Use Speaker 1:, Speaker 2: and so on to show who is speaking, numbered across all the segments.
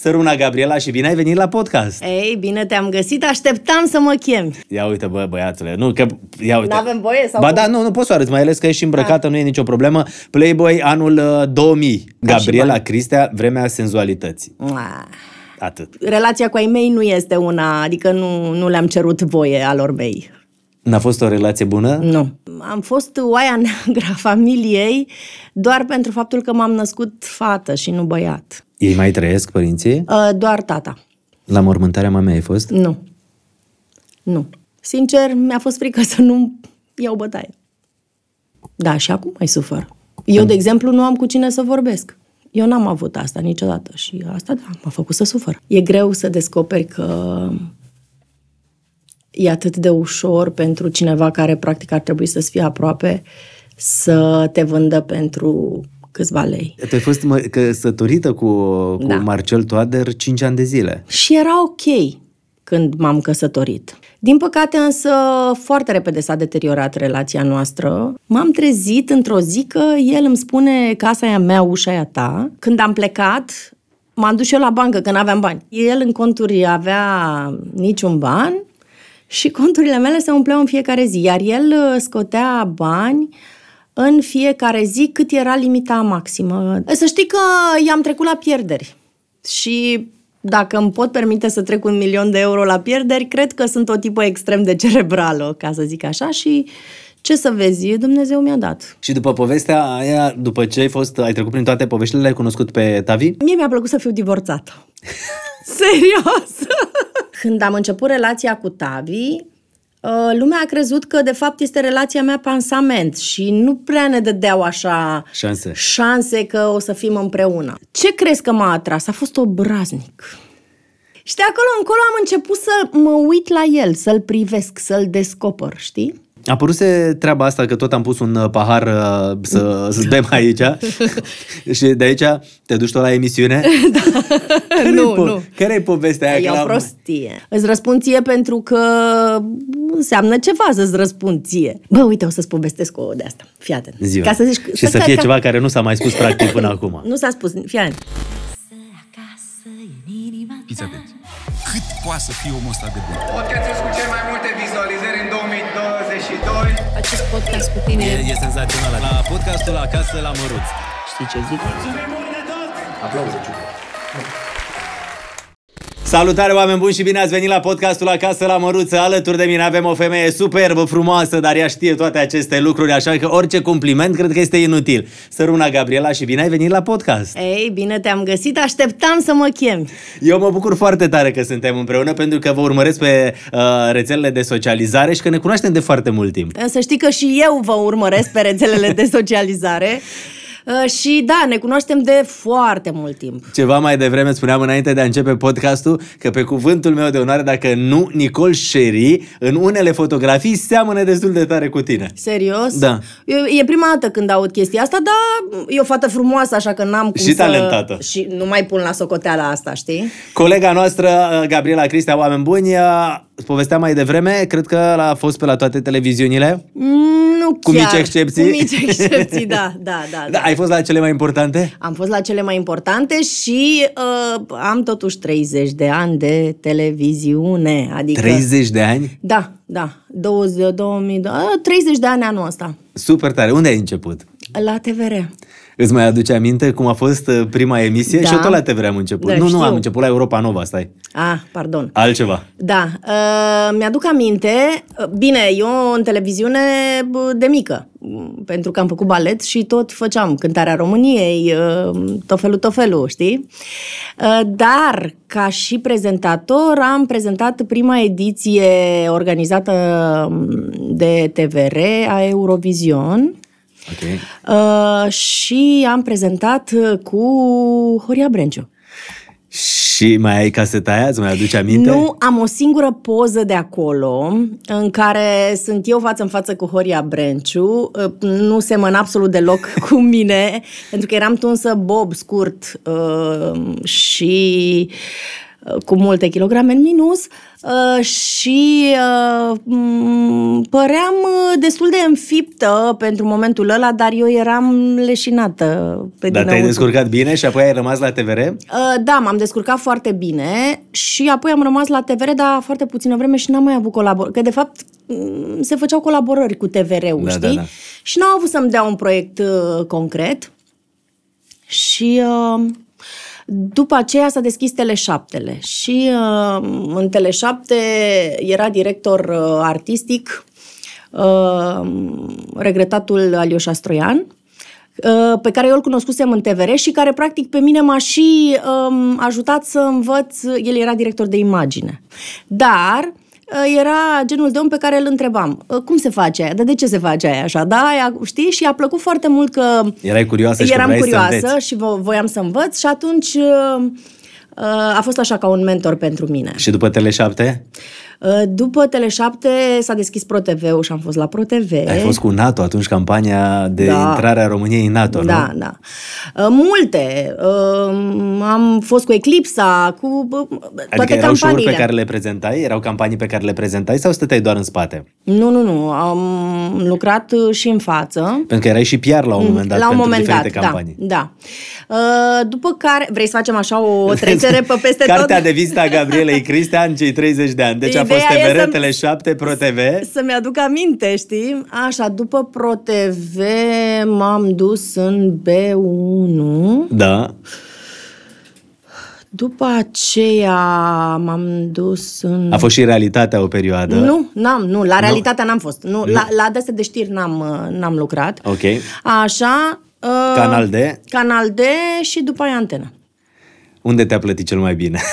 Speaker 1: Săruna Gabriela și bine ai venit la podcast!
Speaker 2: Ei, bine te-am găsit, așteptam să mă chem!
Speaker 1: Ia uite, bă, băiatule, nu, că, ia uite. N-avem
Speaker 2: voie sau Ba cum? da,
Speaker 1: nu, nu poți să arăți, mai ales că ești îmbrăcată, da. nu e nicio problemă. Playboy anul uh, 2000, da, Gabriela Cristea, vremea senzualității. Ah. Atât.
Speaker 2: Relația cu ai mei nu este una, adică nu, nu le-am cerut voie alor
Speaker 1: mei. N-a fost o relație bună? Nu.
Speaker 2: Am fost oaia neagră a familiei doar pentru faptul că m-am născut fată și nu băiat.
Speaker 1: Ei mai trăiesc, părinții?
Speaker 2: Uh, doar tata.
Speaker 1: La mormântarea mamei ai fost?
Speaker 2: Nu. Nu. Sincer, mi-a fost frică să nu iau bătaie. Da, și acum mai sufăr. Eu, de exemplu, nu am cu cine să vorbesc. Eu n-am avut asta niciodată și asta, da, m-a făcut să sufăr. E greu să descoperi că e atât de ușor pentru cineva care practic ar trebui să fie aproape să te vândă pentru câțiva lei.
Speaker 1: Te-ai fost mă, căsătorită cu, cu da. Marcel Toader 5 ani de zile.
Speaker 2: Și era ok când m-am căsătorit. Din păcate însă foarte repede s-a deteriorat relația noastră. M-am trezit într-o zi că el îmi spune casa e a mea, ușa e a ta. Când am plecat, m-am dus eu la bancă, că n-aveam bani. El în conturi avea niciun ban și conturile mele se umpleau în fiecare zi, iar el uh, scotea bani în fiecare zi cât era limita maximă. Uh, să știi că i-am trecut la pierderi și dacă îmi pot permite să trec un milion de euro la pierderi, cred că sunt o tipă extrem de cerebrală, ca să zic așa, și ce să vezi, Dumnezeu mi-a dat.
Speaker 1: Și după povestea aia, după ce ai fost, ai trecut prin toate poveștile, le ai cunoscut pe Tavi? Mie mi-a plăcut să fiu divorțată.
Speaker 2: Serios! Când am început relația cu Tavi, ă, lumea a crezut că de fapt este relația mea pansament și nu prea ne dădeau așa șanse, șanse că o să fim împreună. Ce crezi că m-a atras? A fost obraznic. Și de acolo încolo am început să mă uit la el, să-l privesc, să-l descoper, știi?
Speaker 1: A apăruse treaba asta că tot am pus un uh, pahar uh, să, să bem aici și de aici te duci tot la emisiune? da. care nu, po- nu. care e povestea aia? E o prostie.
Speaker 2: Am... Îți răspund ție pentru că înseamnă ceva să-ți răspund ție. Bă, uite, o să-ți povestesc o de asta. Fii atent. Ziua. Ca să zici, și să, să fie ca... ceva
Speaker 1: care nu s-a mai spus practic până acum.
Speaker 2: Nu s-a spus, fii atent.
Speaker 1: Fiți atent. Cât poate să fie omul ăsta de bun? Podcastul cu
Speaker 2: cel mai multe vizualizări
Speaker 1: doi. Acest podcast cu tine e, e senzațional. La podcastul Acasă la Măruț. Știi ce zic? Mulțumim mult de tot! Aplauze, Ciucă. Salutare oameni buni și bine ați venit la podcastul Acasă la Măruță. Alături de mine avem o femeie superbă, frumoasă, dar ea știe toate aceste lucruri, așa că orice compliment cred că este inutil. Săruna Gabriela și bine ai venit la podcast.
Speaker 2: Ei, bine te-am găsit, așteptam să mă chem.
Speaker 1: Eu mă bucur foarte tare că suntem împreună pentru că vă urmăresc pe uh, rețelele de socializare și că ne cunoaștem de foarte mult timp.
Speaker 2: Să știi că și eu vă urmăresc pe rețelele de socializare. Uh, și da, ne cunoaștem de foarte mult timp.
Speaker 1: Ceva mai devreme spuneam înainte de a începe podcastul că pe cuvântul meu de onoare, dacă nu, Nicol Sherry, în unele fotografii seamănă destul de tare cu tine.
Speaker 2: Serios? Da. Eu, e prima dată când aud chestia asta, dar e o fată frumoasă, așa că n-am cum și să... talentată. Și nu mai pun la socoteala asta, știi?
Speaker 1: Colega noastră, uh, Gabriela Cristea, oameni buni, uh, Îți povesteam mai devreme, cred că l-a fost pe la toate televiziunile.
Speaker 2: Mm, nu Cu chiar. mici excepții. Cu mici excepții, da, da, da, da.
Speaker 1: Ai fost la cele mai importante?
Speaker 2: Am fost la cele mai importante și uh, am totuși 30 de ani de televiziune. Adică, 30 de ani? Da, da. 20, 2000, 30 de ani anul ăsta.
Speaker 1: Super tare. Unde ai început? La TVR. Îți mai aduce aminte cum a fost uh, prima emisie? Da. Și eu da. tot la TV am început. Da, nu, știu. nu, am început la Europa Nova, stai.
Speaker 2: Ah, pardon. Altceva. Da, uh, mi-aduc aminte. Uh, bine, eu în televiziune de mică, mm, pentru că am făcut balet și tot făceam cântarea României, uh, tot felul, tot felul, știi? Uh, dar, ca și prezentator, am prezentat prima ediție organizată mm, de TVR a Eurovision Okay. Uh, și am prezentat uh, cu Horia Brenciu.
Speaker 1: Și mai ai caseta aia? Îți mai aduce aminte? Nu,
Speaker 2: am o singură poză de acolo în care sunt eu față în față cu Horia Brenciu. Uh, nu semăn absolut deloc cu mine, pentru că eram tunsă bob scurt uh, și cu multe kilograme în minus uh, și uh, păream uh, destul de înfiptă pentru momentul ăla, dar eu eram leșinată pe Dar te-ai descurcat
Speaker 1: bine și apoi ai rămas la TVR?
Speaker 2: Da, m-am descurcat foarte bine și apoi am rămas la TVR, dar foarte puțină vreme și n-am mai avut colaborări. Că, de fapt, mm, se făceau colaborări cu TVR-ul, da, da, știi? Da, da. Și n-au avut să-mi dea un proiect concret și... Uh, după aceea s-a deschis tele și uh, în tele era director uh, artistic uh, regretatul Alioșa Stroian, uh, pe care eu îl cunoscusem în TVR și care practic pe mine m-a și um, ajutat să învăț, el era director de imagine. Dar uh, Uh, era genul de om pe care îl întrebam. Uh, cum se face aia? de ce se face aia așa? Da, aia, știi? Și a plăcut foarte mult că... Erai curioasă și Eram curioasă să și vo- voiam să învăț și atunci uh, a fost așa ca un mentor pentru mine.
Speaker 1: Și după Tele7?
Speaker 2: Uh, după Tele7 s-a deschis ProTV-ul și am fost la ProTV. Ai fost
Speaker 1: cu NATO atunci, campania de da. intrare a României în NATO, da, nu? Da,
Speaker 2: da. Multe. Uh, am fost cu Eclipsa, cu adică toate adică erau campaniile. pe care
Speaker 1: le prezentai? Erau campanii pe care le prezentai sau stăteai doar în spate?
Speaker 2: Nu, nu, nu. Am lucrat și în față.
Speaker 1: Pentru că erai și PR la un mm, moment dat la un pentru moment diferite dat, da, campanii.
Speaker 2: Da, da. După care, vrei să facem așa o trecere pe peste Cartea tot? Cartea de
Speaker 1: vizită a Gabrielei Cristian, cei 30 de ani. Deci a Ideea fost tele 7 ProTV?
Speaker 2: Să-mi aduc aminte, știi? Așa, după ProTV m-am dus în B1. Da. După aceea m-am dus în... A fost
Speaker 1: și realitatea o perioadă? Nu,
Speaker 2: n-am, nu, la realitatea nu. n-am fost. Nu, nu. La, la de știri n-am, uh, n-am lucrat. Ok. Așa... Uh, canal D? Canal D și după aia antena.
Speaker 1: Unde te-a plătit cel mai bine?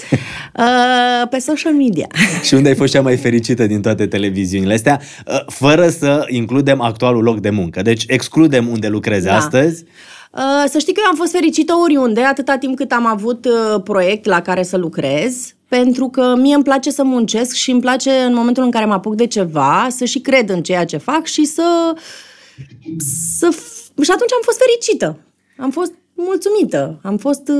Speaker 2: Uh, pe social media.
Speaker 1: Și unde ai fost cea mai fericită din toate televiziunile astea, uh, fără să includem actualul loc de muncă? Deci excludem unde lucrezi da. astăzi.
Speaker 2: Uh, să știi că eu am fost fericită oriunde, atâta timp cât am avut proiect la care să lucrez, pentru că mie îmi place să muncesc și îmi place în momentul în care mă apuc de ceva să și cred în ceea ce fac și să... să și atunci am fost fericită. Am fost mulțumită. Am fost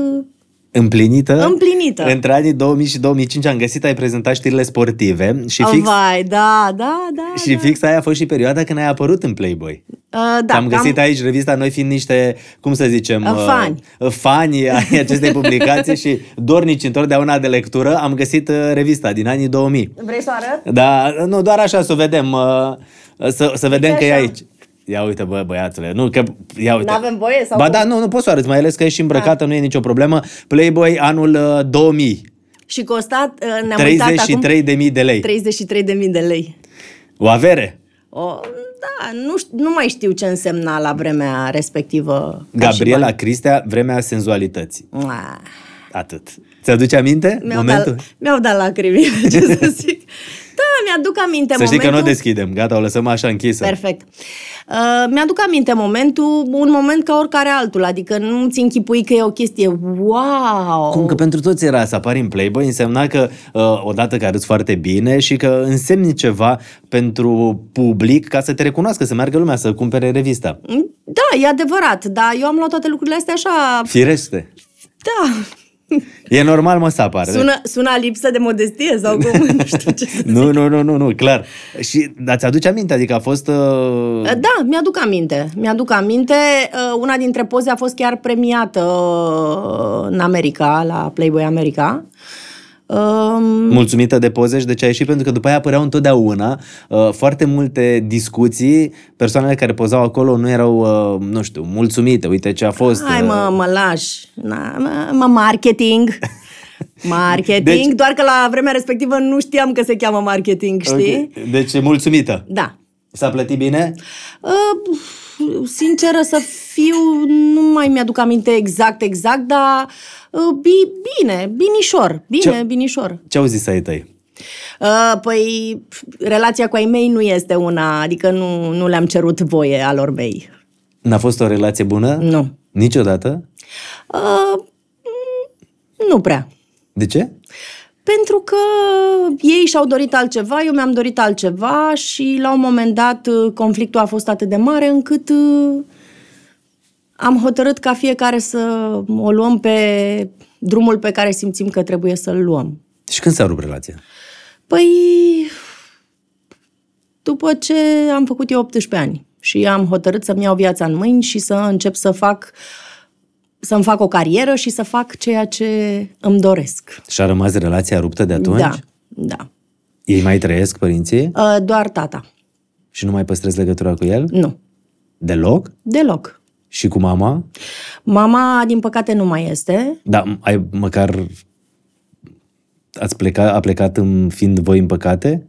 Speaker 1: Împlinită, Împlinită. Între anii 2000 și 2005 am găsit, ai prezentat știrile sportive și oh, fix...
Speaker 2: Vai, da, da, da.
Speaker 1: Și da. fix aia a fost și perioada când ai apărut în Playboy. Uh,
Speaker 2: da, am găsit am... aici
Speaker 1: revista, noi fiind niște, cum să zicem, uh, uh fani. Uh, fani ai acestei publicații și dornici întotdeauna de lectură, am găsit uh, revista din anii 2000.
Speaker 2: Vrei să arăt?
Speaker 1: Da, nu, doar așa să o vedem, uh, să, să vedem Uite că așa. e aici. Ia uite, bă, băiatule. Nu, că, ia uite. N-avem
Speaker 2: voie sau... Ba cum? da, nu,
Speaker 1: nu poți să arăți, mai ales că ești îmbrăcată, da. nu e nicio problemă. Playboy anul uh, 2000.
Speaker 2: Și costat, uh, ne-am 33 uitat acum... 33.000 de lei. 33.000 de lei.
Speaker 1: O avere.
Speaker 2: O, da, nu, nu mai știu ce însemna la vremea respectivă.
Speaker 1: Gabriela Cristea, vremea senzualității. Ah. Atât. Ți-aduce aminte mi-au momentul? Dat,
Speaker 2: mi-au dat lacrimi, ce să zic. Da, mi-aduc aminte Să momentul... știi că nu o
Speaker 1: deschidem, gata, o lăsăm așa închisă.
Speaker 2: Perfect. Uh, mi-aduc aminte momentul, un moment ca oricare altul, adică nu-ți închipui că e o chestie wow. Cum că
Speaker 1: pentru toți era să apari în Playboy, însemna că uh, odată că arăți foarte bine și că însemni ceva pentru public ca să te recunoască, să meargă lumea să cumpere revista.
Speaker 2: Da, e adevărat, dar eu am luat toate lucrurile astea așa...
Speaker 1: Fireste. Da, E normal, mă, să apară. Sună,
Speaker 2: sună lipsă de modestie sau cum?
Speaker 1: nu știu ce să Nu, nu, nu, nu, nu, clar. Și ați aduce aminte? Adică a fost... Uh... uh da,
Speaker 2: mi-aduc aminte. Mi-aduc aminte. Uh, una dintre poze a fost chiar premiată uh, în America, la Playboy America. Uh, Um...
Speaker 1: Mulțumită de poze și de ce a ieșit, pentru că după aia apăreau întotdeauna uh, foarte multe discuții, persoanele care pozau acolo nu erau, uh, nu știu, mulțumite, uite ce a fost. Hai mă, uh.
Speaker 2: mă lași, Na, mă, marketing. Marketing, deci, doar că la vremea respectivă nu știam că se cheamă marketing, știi?
Speaker 1: Okay. Deci mulțumită. Da. S-a plătit bine?
Speaker 2: Uh, sinceră să fiu, nu mai mi-aduc aminte exact, exact, dar uh, bi, bine, binișor, bine, ce, binișor.
Speaker 1: Ce au zis ai tăi?
Speaker 2: Uh, păi, relația cu ai mei nu este una, adică nu, nu le-am cerut voie alor mei.
Speaker 1: N-a fost o relație bună? Nu. Niciodată? Uh, nu prea. De ce?
Speaker 2: Pentru că ei și-au dorit altceva, eu mi-am dorit altceva și la un moment dat uh, conflictul a fost atât de mare încât uh, am hotărât ca fiecare să o luăm pe drumul pe care simțim că trebuie să-l luăm.
Speaker 1: Și când s-a rupt relația?
Speaker 2: Păi, după ce am făcut eu 18 ani și am hotărât să-mi iau viața în mâini și să încep să fac să-mi fac o carieră și să fac ceea ce îmi doresc.
Speaker 1: Și a rămas relația ruptă de atunci? Da, da. Ei mai trăiesc, părinții?
Speaker 2: Uh, doar tata.
Speaker 1: Și nu mai păstrezi legătura cu el? Nu. Deloc? Deloc. Și cu mama?
Speaker 2: Mama, din păcate, nu mai este.
Speaker 1: Da, ai măcar... Ați plecat, a plecat în, fiind voi în păcate?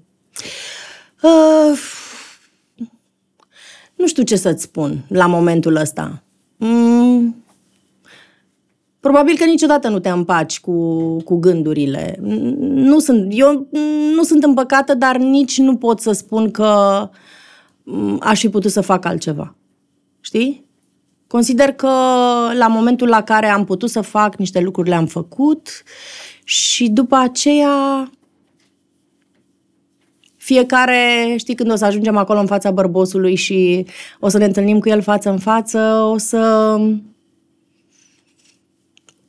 Speaker 2: Uh, nu știu ce să-ți spun la momentul ăsta. Mm, Probabil că niciodată nu te împaci cu, cu gândurile. Nu sunt, eu nu sunt împăcată, dar nici nu pot să spun că mm, aș fi putut să fac altceva. Știi? Consider că la momentul la care am putut să fac niște lucruri le-am făcut și după aceea fiecare, știi, când o să ajungem acolo în fața bărbosului și o să ne întâlnim cu el față în față, o să...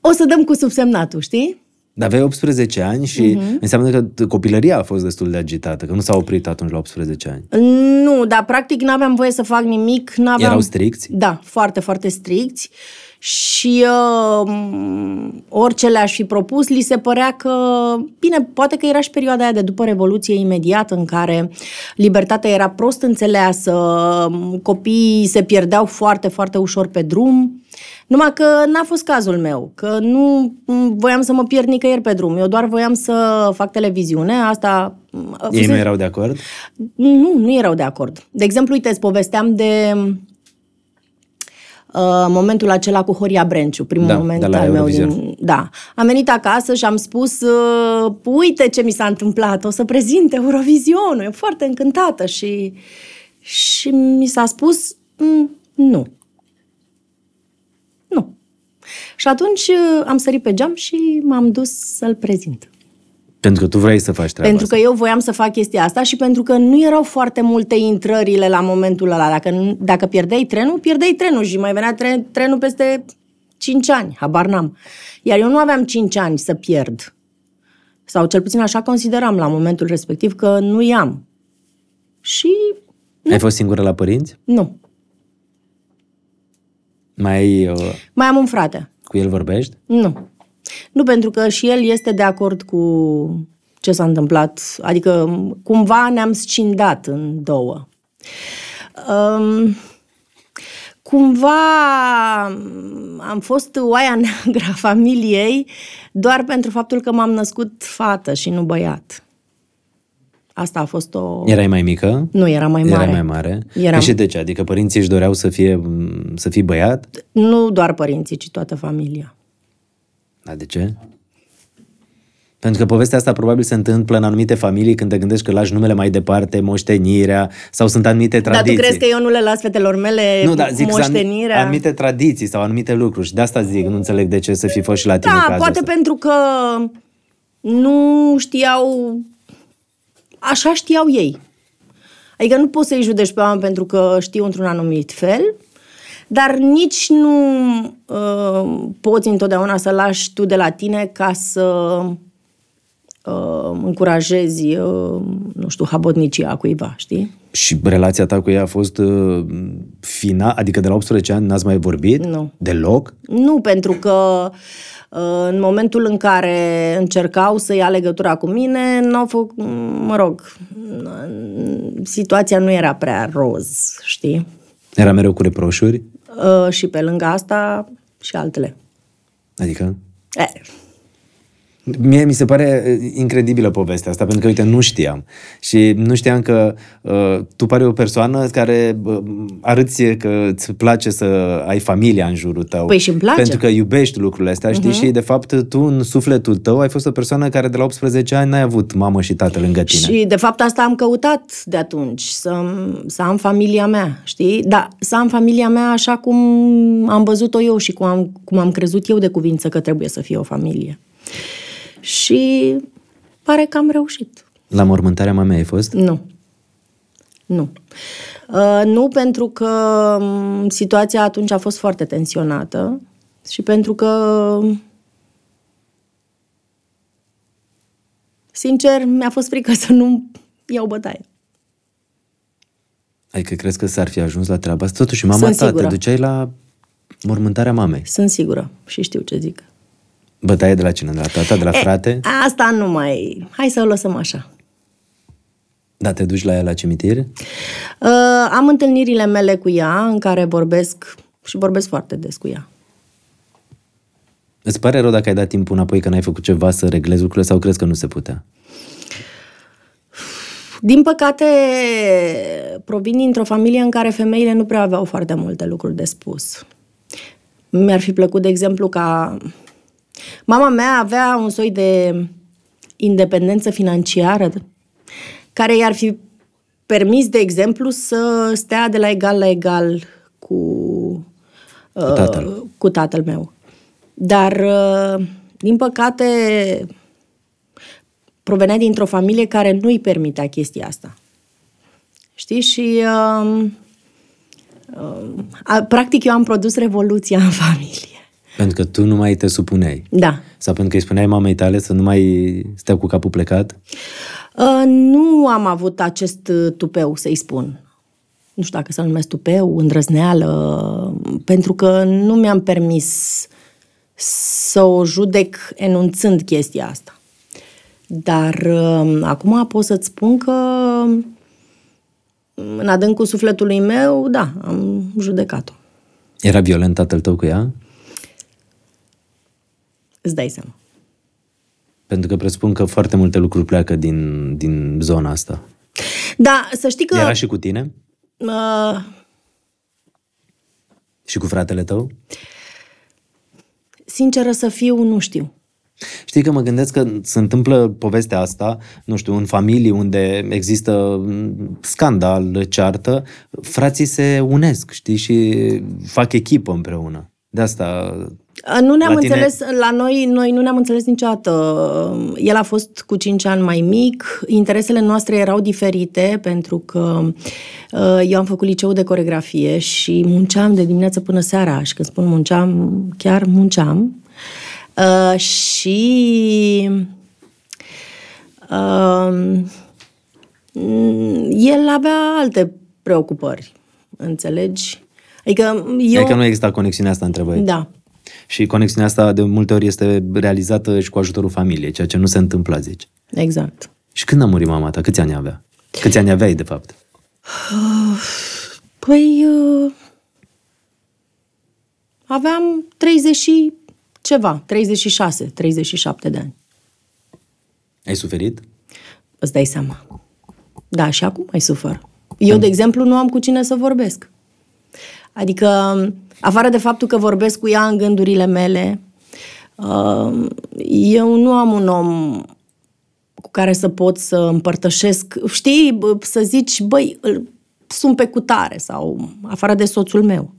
Speaker 2: O să dăm cu subsemnatul, știi?
Speaker 1: Aveai 18 ani și uh-huh. înseamnă că copilăria a fost destul de agitată, că nu s-a oprit atunci la 18 ani.
Speaker 2: Nu, dar practic n-aveam voie să fac nimic. N-aveam... Erau stricți? Da, foarte, foarte stricți. Uh, și uh, orice le-aș fi propus, li se părea că, bine, poate că era și perioada aia de după Revoluție imediat în care libertatea era prost înțeleasă, um, copiii se pierdeau foarte, foarte ușor pe drum, numai că n-a fost cazul meu, că nu mm, voiam să mă pierd nicăieri pe drum, eu doar voiam să fac televiziune, asta...
Speaker 1: Mm, Ei nu erau de acord?
Speaker 2: Nu, nu erau de acord. De exemplu, uite, îți povesteam de Uh, momentul acela cu Horia Brenciu, primul da, moment al meu. Din, da. Am venit acasă și am spus, uh, uite ce mi s-a întâmplat, o să prezint Eurovizionul, eu foarte încântată și, și mi s-a spus, mm, nu. Nu. Și atunci uh, am sărit pe geam și m-am dus să-l prezint.
Speaker 1: Pentru că tu vrei să faci treaba Pentru asta.
Speaker 2: că eu voiam să fac chestia asta și pentru că nu erau foarte multe intrările la momentul ăla. Dacă, dacă pierdeai trenul, pierdeai trenul și mai venea tre- trenul peste 5 ani, habar n-am. Iar eu nu aveam 5 ani să pierd. Sau cel puțin așa consideram la momentul respectiv că nu i-am. Și...
Speaker 1: Nu. Ai fost singură la părinți? Nu. Mai ai... Uh...
Speaker 2: Mai am un frate.
Speaker 1: Cu el vorbești?
Speaker 2: Nu. Nu pentru că și el este de acord cu ce s-a întâmplat, adică cumva ne-am scindat în două. Um, cumva am fost oaia neagră a familiei doar pentru faptul că m-am născut fată și nu băiat. Asta a fost o... Erai
Speaker 1: mai mică? Nu, era mai mare. Era păi mai mare. Eram... Și de ce? Adică părinții își doreau să fie, să fii băiat?
Speaker 2: Nu doar părinții, ci toată familia.
Speaker 1: Dar de ce? Pentru că povestea asta probabil se întâmplă în anumite familii când te gândești că lași numele mai departe, moștenirea, sau sunt anumite tradiții. Dar tu crezi
Speaker 2: că eu nu le las fetelor mele nu, da, zic, moștenirea? An- anumite
Speaker 1: tradiții sau anumite lucruri. Și de asta zic, nu înțeleg de ce să fi fost și la tine Da, poate asta.
Speaker 2: pentru că nu știau... Așa știau ei. Adică nu poți să-i judești pe oameni pentru că știu într-un anumit fel, dar nici nu uh, poți întotdeauna să lași tu de la tine ca să uh, încurajezi, uh, nu știu, habotnicia cuiva, știi?
Speaker 1: Și relația ta cu ea a fost uh, fina? Adică de la 18 ani n-ați mai vorbit? Nu. Deloc?
Speaker 2: Nu, pentru că uh, în momentul în care încercau să ia legătura cu mine, n-au făcut, mă rog, situația nu era prea roz, știi?
Speaker 1: Era mereu cu reproșuri?
Speaker 2: Uh, și pe lângă asta și altele. Adică? Eh.
Speaker 1: Mie mi se pare uh, incredibilă povestea asta, pentru că, uite, nu știam. Și nu știam că uh, tu pare o persoană care uh, arăți că îți place să ai familia în jurul tău. Păi și îmi place. Pentru că iubești lucrurile astea, știi? Uh-huh. Și, de fapt, tu, în sufletul tău, ai fost o persoană care de la 18 ani n-ai avut mamă și tată lângă tine. Și,
Speaker 2: de fapt, asta am căutat de atunci, să, să am familia mea, știi? Dar să am familia mea așa cum am văzut-o eu și cum am, cum am crezut eu de cuvință că trebuie să fie o familie și pare că am reușit.
Speaker 1: La mormântarea mamei ai fost?
Speaker 2: Nu. Nu. Uh, nu pentru că um, situația atunci a fost foarte tensionată și pentru că um, sincer, mi-a fost frică să nu iau bătaie.
Speaker 1: Adică crezi că s-ar fi ajuns la treaba asta? Totuși, mama Sunt ta, sigură. te duceai la mormântarea mamei. Sunt sigură și știu ce zic. Bătaie de la cine? De la tata? De la e, frate?
Speaker 2: Asta nu mai... Hai să o lăsăm așa.
Speaker 1: Da, te duci la ea la cimitir? Uh,
Speaker 2: am întâlnirile mele cu ea în care vorbesc și vorbesc foarte des cu ea.
Speaker 1: Îți pare rău dacă ai dat timpul înapoi că n-ai făcut ceva să reglezi lucrurile sau crezi că nu se putea?
Speaker 2: Din păcate, provin dintr-o familie în care femeile nu prea aveau foarte multe lucruri de spus. Mi-ar fi plăcut, de exemplu, ca Mama mea avea un soi de independență financiară care i-ar fi permis, de exemplu, să stea de la egal la egal cu, cu, uh, tatăl. Uh, cu tatăl meu. Dar, uh, din păcate, provenea dintr-o familie care nu-i permitea chestia asta. Știi? Și, um, uh, uh, practic, eu am produs revoluția în familie.
Speaker 1: Pentru că tu nu mai te supuneai. Da. Sau pentru că îi spuneai mamei tale să nu mai stea cu capul plecat?
Speaker 2: Uh, nu am avut acest uh, tupeu, să-i spun. Nu știu dacă să-l numesc tupeu, îndrăzneală, pentru că nu mi-am permis să o judec enunțând chestia asta. Dar uh, acum pot să-ți spun că în adâncul sufletului meu, da, am judecat-o.
Speaker 1: Era violent tatăl tău cu ea? Îți dai seama. Pentru că presupun că foarte multe lucruri pleacă din, din zona asta. Da,
Speaker 2: să știi că... Era și cu tine? Uh...
Speaker 1: Și cu fratele tău?
Speaker 2: Sinceră să fiu, nu știu.
Speaker 1: Știi că mă gândesc că se întâmplă povestea asta, nu știu, în familii unde există scandal, ceartă, frații se unesc, știi, și fac echipă împreună. De asta nu ne-am la tine? înțeles,
Speaker 2: la noi, noi nu ne-am înțeles niciodată. El a fost cu 5 ani mai mic, interesele noastre erau diferite pentru că eu am făcut liceu de coregrafie și munceam de dimineață până seara și când spun munceam, chiar munceam. Uh, și uh, el avea alte preocupări, înțelegi? Adică eu... Adică nu
Speaker 1: exista conexiunea asta între voi. Da și conexiunea asta de multe ori este realizată și cu ajutorul familiei, ceea ce nu se întâmplă zici. Exact. Și când a murit mama ta? Câți ani avea? Câți ani aveai, de fapt?
Speaker 2: Păi, uh, aveam 30 și ceva, 36, 37 de ani. Ai suferit? Îți dai seama. Da, și acum mai sufăr. Eu, de exemplu, nu am cu cine să vorbesc. Adică, um, afară de faptul că vorbesc cu ea în gândurile mele, um, eu nu am un om cu care să pot să împărtășesc, știi, să zici, băi, sunt pe cutare sau afară de soțul meu.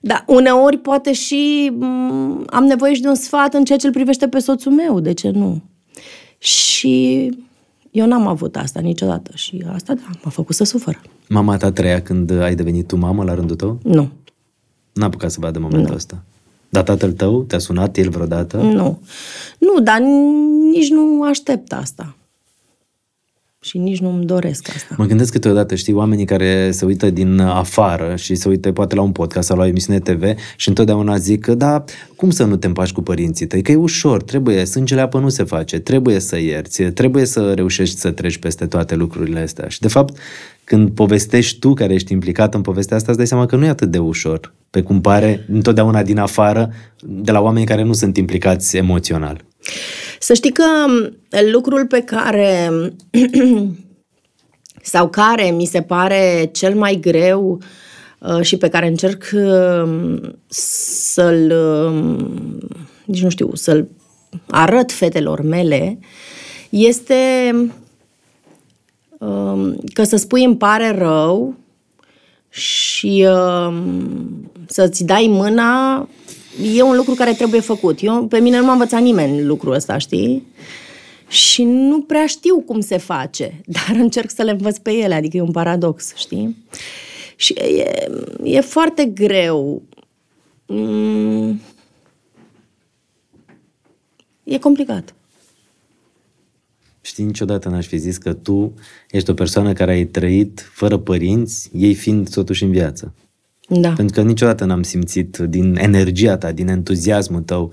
Speaker 2: Dar uneori poate și mm, am nevoie și de un sfat în ceea ce îl privește pe soțul meu, de ce nu? Și eu n-am avut asta niciodată și asta, da, m-a făcut să sufăr.
Speaker 1: Mama ta trăia când ai devenit tu mamă la rândul tău? Nu. N-a apucat să vadă momentul nu. ăsta. Dar tatăl tău te-a sunat el vreodată? Nu.
Speaker 2: Nu, dar nici nu aștept asta. Și nici nu îmi doresc asta.
Speaker 1: Mă gândesc câteodată, știi, oamenii care se uită din afară și se uită poate la un podcast sau la o emisiune TV și întotdeauna zic că, da, cum să nu te împaci cu părinții tăi? Că e ușor, trebuie, sângele apă nu se face, trebuie să ierți, trebuie să reușești să treci peste toate lucrurile astea. Și, de fapt, când povestești tu care ești implicat în povestea asta, îți dai seama că nu e atât de ușor, pe cum pare întotdeauna din afară, de la oameni care nu sunt implicați emoțional.
Speaker 2: Să știi că lucrul pe care sau care mi se pare cel mai greu uh, și pe care încerc uh, să-l um, nici nu știu, să-l arăt fetelor mele, este Um, că să spui îmi pare rău și um, să-ți dai mâna e un lucru care trebuie făcut. Eu, pe mine nu m-a învățat nimeni lucrul ăsta, știi? Și nu prea știu cum se face, dar încerc să le învăț pe ele, adică e un paradox, știi? Și e, e foarte greu.
Speaker 1: Mm.
Speaker 2: E complicat.
Speaker 1: Știi, niciodată n-aș fi zis că tu ești o persoană care ai trăit fără părinți, ei fiind totuși în viață. Da. Pentru că niciodată n-am simțit din energia ta, din entuziasmul tău,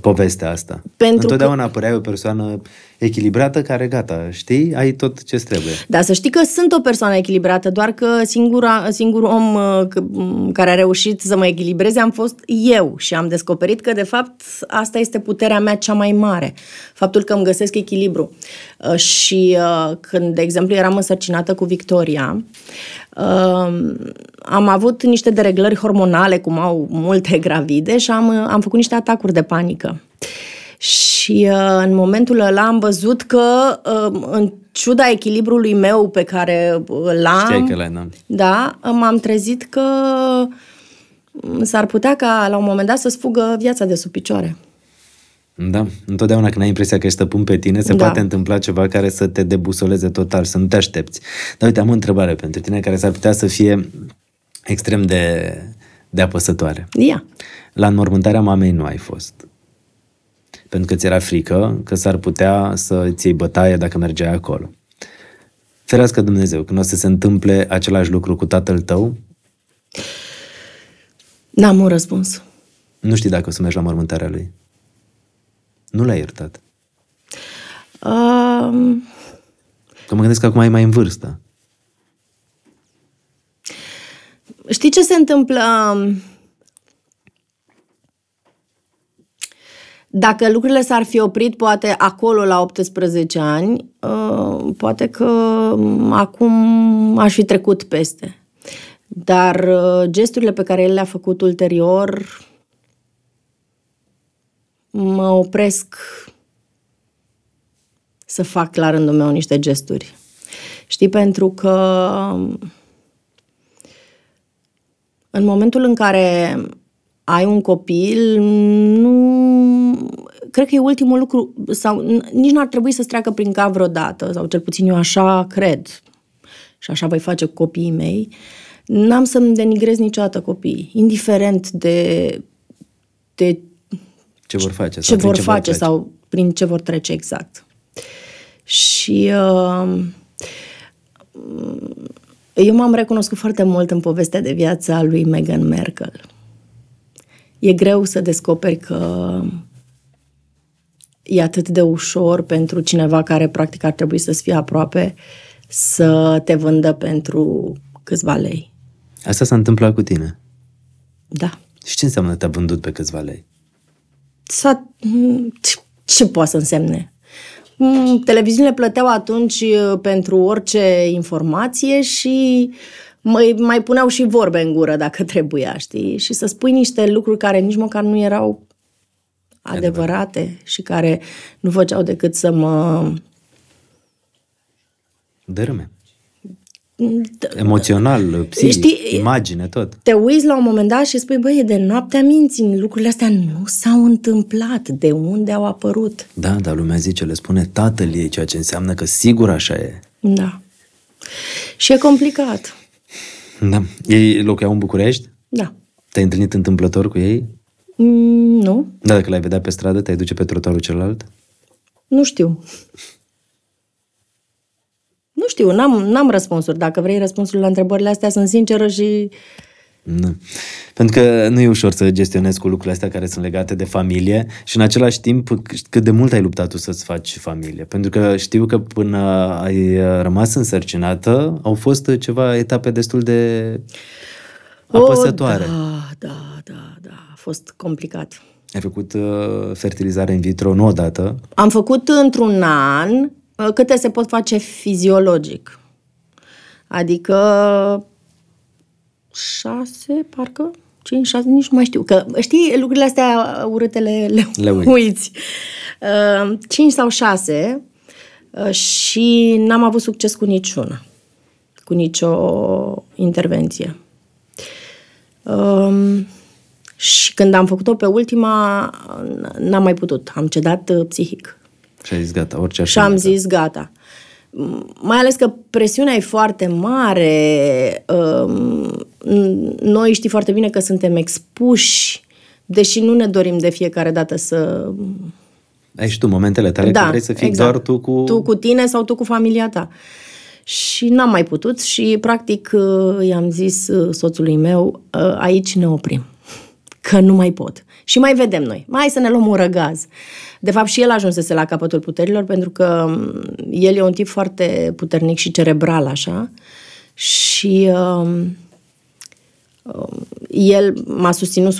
Speaker 1: povestea asta. Pentru Întotdeauna că... apărea o persoană echilibrată care gata, știi, ai tot ce trebuie.
Speaker 2: Da, să știi că sunt o persoană echilibrată, doar că singura, singurul om uh, care a reușit să mă echilibreze am fost eu și am descoperit că, de fapt, asta este puterea mea cea mai mare, faptul că îmi găsesc echilibru. Uh, și uh, când, de exemplu, eram însărcinată cu Victoria, am avut niște dereglări hormonale, cum au multe gravide, și am, am făcut niște atacuri de panică. Și și uh, în momentul ăla am văzut că, uh, în ciuda echilibrului meu pe care uh, l-am, Știai că l-am. Da. da, m-am trezit că mm, s-ar putea ca la un moment dat să-ți fugă viața de sub picioare.
Speaker 1: Da, întotdeauna când ai impresia că ești stăpân pe tine, se da. poate întâmpla ceva care să te debusoleze total, să nu te aștepți. Dar uite, am o întrebare pentru tine care s-ar putea să fie extrem de, de apăsătoare. Ia. La înmormântarea mamei nu ai fost pentru că ți era frică că s-ar putea să ți iei bătaie dacă mergeai acolo. Ferească Dumnezeu când o să se întâmple același lucru cu tatăl tău?
Speaker 2: N-am un răspuns.
Speaker 1: Nu știi dacă o să mergi la mormântarea lui. Nu l-ai iertat.
Speaker 2: Um...
Speaker 1: Că mă gândesc că acum e mai în vârstă.
Speaker 2: Știi ce se întâmplă? Dacă lucrurile s-ar fi oprit, poate acolo, la 18 ani, ă, poate că acum aș fi trecut peste. Dar ă, gesturile pe care el le-a făcut ulterior mă opresc să fac la rândul meu niște gesturi. Știi, pentru că în momentul în care ai un copil, nu cred că e ultimul lucru, sau nici nu ar trebui să-ți treacă prin cap vreodată, sau cel puțin eu așa cred și așa voi face copiii mei, n-am să-mi denigrez niciodată copiii, indiferent de, de
Speaker 1: ce vor face, ce, vor, prin face, vor sau
Speaker 2: prin ce vor trece exact. Și uh, eu m-am recunoscut foarte mult în povestea de viață a lui Meghan Merkel. E greu să descoperi că e atât de ușor pentru cineva care practic ar trebui să fie aproape să te vândă pentru câțiva lei.
Speaker 1: Asta s-a întâmplat cu tine? Da. Și ce înseamnă te-a vândut pe câțiva lei?
Speaker 2: S-a... Ce, ce poate să însemne? Televiziunile plăteau atunci uh, pentru orice informație și mai, mai puneau și vorbe în gură dacă trebuia, știi? Și să spui niște lucruri care nici măcar nu erau adevărate și care nu făceau decât să mă... Dărâme. D-
Speaker 1: Emoțional, psihic, Știi, imagine, tot.
Speaker 2: Te uiți la un moment dat și spui, băi, de noaptea minții, lucrurile astea nu s-au întâmplat, de unde au apărut?
Speaker 1: Da, dar lumea zice, le spune tatăl ei, ceea ce înseamnă că sigur așa e. Da. Și
Speaker 2: e complicat.
Speaker 1: Da. Ei locuiau în București? Da. Te-ai întâlnit întâmplător cu ei?
Speaker 2: Mm, nu.
Speaker 1: Dar dacă l-ai vedea pe stradă, te-ai duce pe trotuarul celălalt?
Speaker 2: Nu știu. Nu știu, n-am, n-am răspunsuri. Dacă vrei răspunsuri la întrebările astea, sunt sinceră și... Nu.
Speaker 1: Da. Pentru că nu e ușor să gestionezi cu lucrurile astea care sunt legate de familie și în același timp cât de mult ai luptat tu să-ți faci familie. Pentru că știu că până ai rămas însărcinată au fost ceva etape destul de oh, apăsătoare. O, da, da,
Speaker 2: da, da fost complicat.
Speaker 1: Ai făcut uh, fertilizare in vitro nu odată?
Speaker 2: Am făcut într-un an uh, câte se pot face fiziologic. Adică șase, parcă, cinci, șase, nici nu mai știu. Că știi, lucrurile astea uh, urâte le, le, le uit. uiți. Uh, cinci sau șase uh, și n-am avut succes cu niciuna, cu nicio intervenție. Um, și când am făcut-o pe ultima, n-am mai putut. Am cedat uh, psihic.
Speaker 1: Și ai zis gata, orice așa. Și am
Speaker 2: zis gata. gata. Mai ales că presiunea e foarte mare. Uh, noi știi foarte bine că suntem expuși, deși nu ne dorim de fiecare dată să...
Speaker 1: Ai și tu momentele tale da, că vrei să fii exact. doar tu cu... Tu cu
Speaker 2: tine sau tu cu familia ta. Și n-am mai putut și, practic, uh, i-am zis uh, soțului meu, uh, aici ne oprim că nu mai pot. Și mai vedem noi. Mai să ne luăm un răgaz. De fapt, și el ajunsese la capătul puterilor, pentru că mm, el e un tip foarte puternic și cerebral, așa. Și uh, uh, el m-a susținut 100%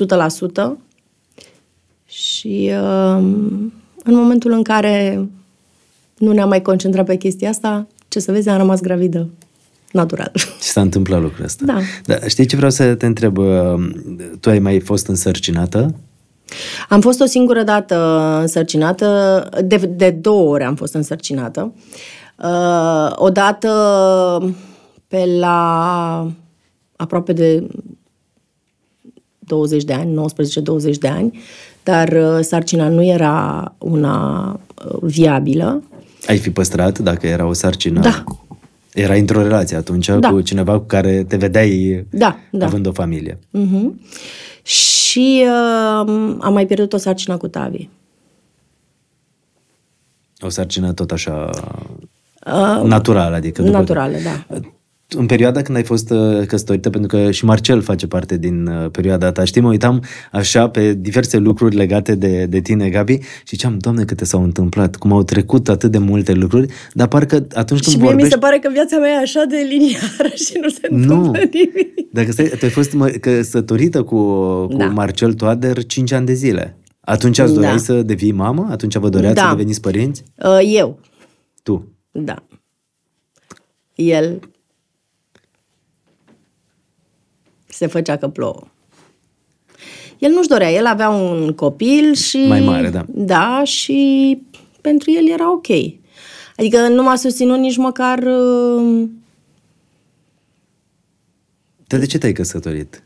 Speaker 2: și uh, în momentul în care nu ne-am mai concentrat pe chestia asta, ce să vezi, am rămas gravidă natural.
Speaker 1: Și s-a întâmplat lucrul ăsta. Da. da. Știi ce vreau să te întreb? Uh, tu ai mai fost însărcinată?
Speaker 2: Am fost o singură dată însărcinată, de, de două ori am fost însărcinată. Uh, odată pe la aproape de 20 de ani, 19-20 de ani, dar uh, sarcina nu era una uh, viabilă.
Speaker 1: Ai fi păstrat dacă era o sarcină? Da, era într-o relație atunci da. cu cineva cu care te vedeai
Speaker 2: da, da. având o familie. Uh-huh.
Speaker 1: Și
Speaker 2: uh, am mai pierdut o sarcină cu Tavi.
Speaker 1: O sarcină tot așa... Uh, naturală, adică... După... Naturală, da. Uh, în perioada când ai fost uh, căsătorită, pentru că și Marcel face parte din uh, perioada ta, știi, mă uitam așa pe diverse lucruri legate de, de tine, Gabi, și ziceam, Doamne, câte s-au întâmplat, cum au trecut atât de multe lucruri, dar parcă atunci când și mie mi se
Speaker 2: pare că viața mea e așa de liniară
Speaker 1: și nu se întâmplă nu. nimic. Dacă stai, tu ai fost căsătorită cu, cu da. Marcel Toader 5 ani de zile. Atunci ați doreai da. să devii mamă? Atunci vă doreați da. să deveniți părinți?
Speaker 2: Uh, eu. Tu? Da. El se făcea că plouă. El nu-și dorea, el avea un copil și... Mai mare, da. Da, și pentru el era ok. Adică nu m-a susținut nici măcar... Uh,
Speaker 1: Dar de ce te-ai căsătorit?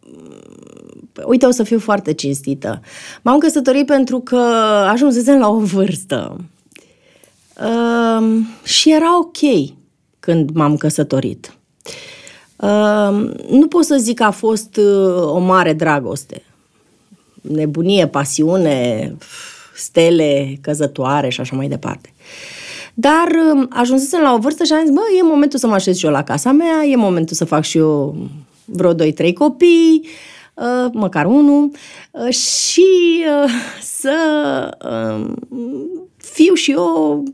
Speaker 2: Mm, uite, o să fiu foarte cinstită. M-am căsătorit pentru că ajunsesem la o vârstă. Uh, și era ok când m-am căsătorit. Nu pot să zic că a fost uh, o mare dragoste. Nebunie, pasiune, stele, căzătoare și așa mai departe. Dar um, ajunsesem la o vârstă și am zis, bă, e momentul să mă așez și eu la casa mea, e momentul să fac și eu vreo 2 trei copii, uh, măcar unul, uh, și să um, fiu și eu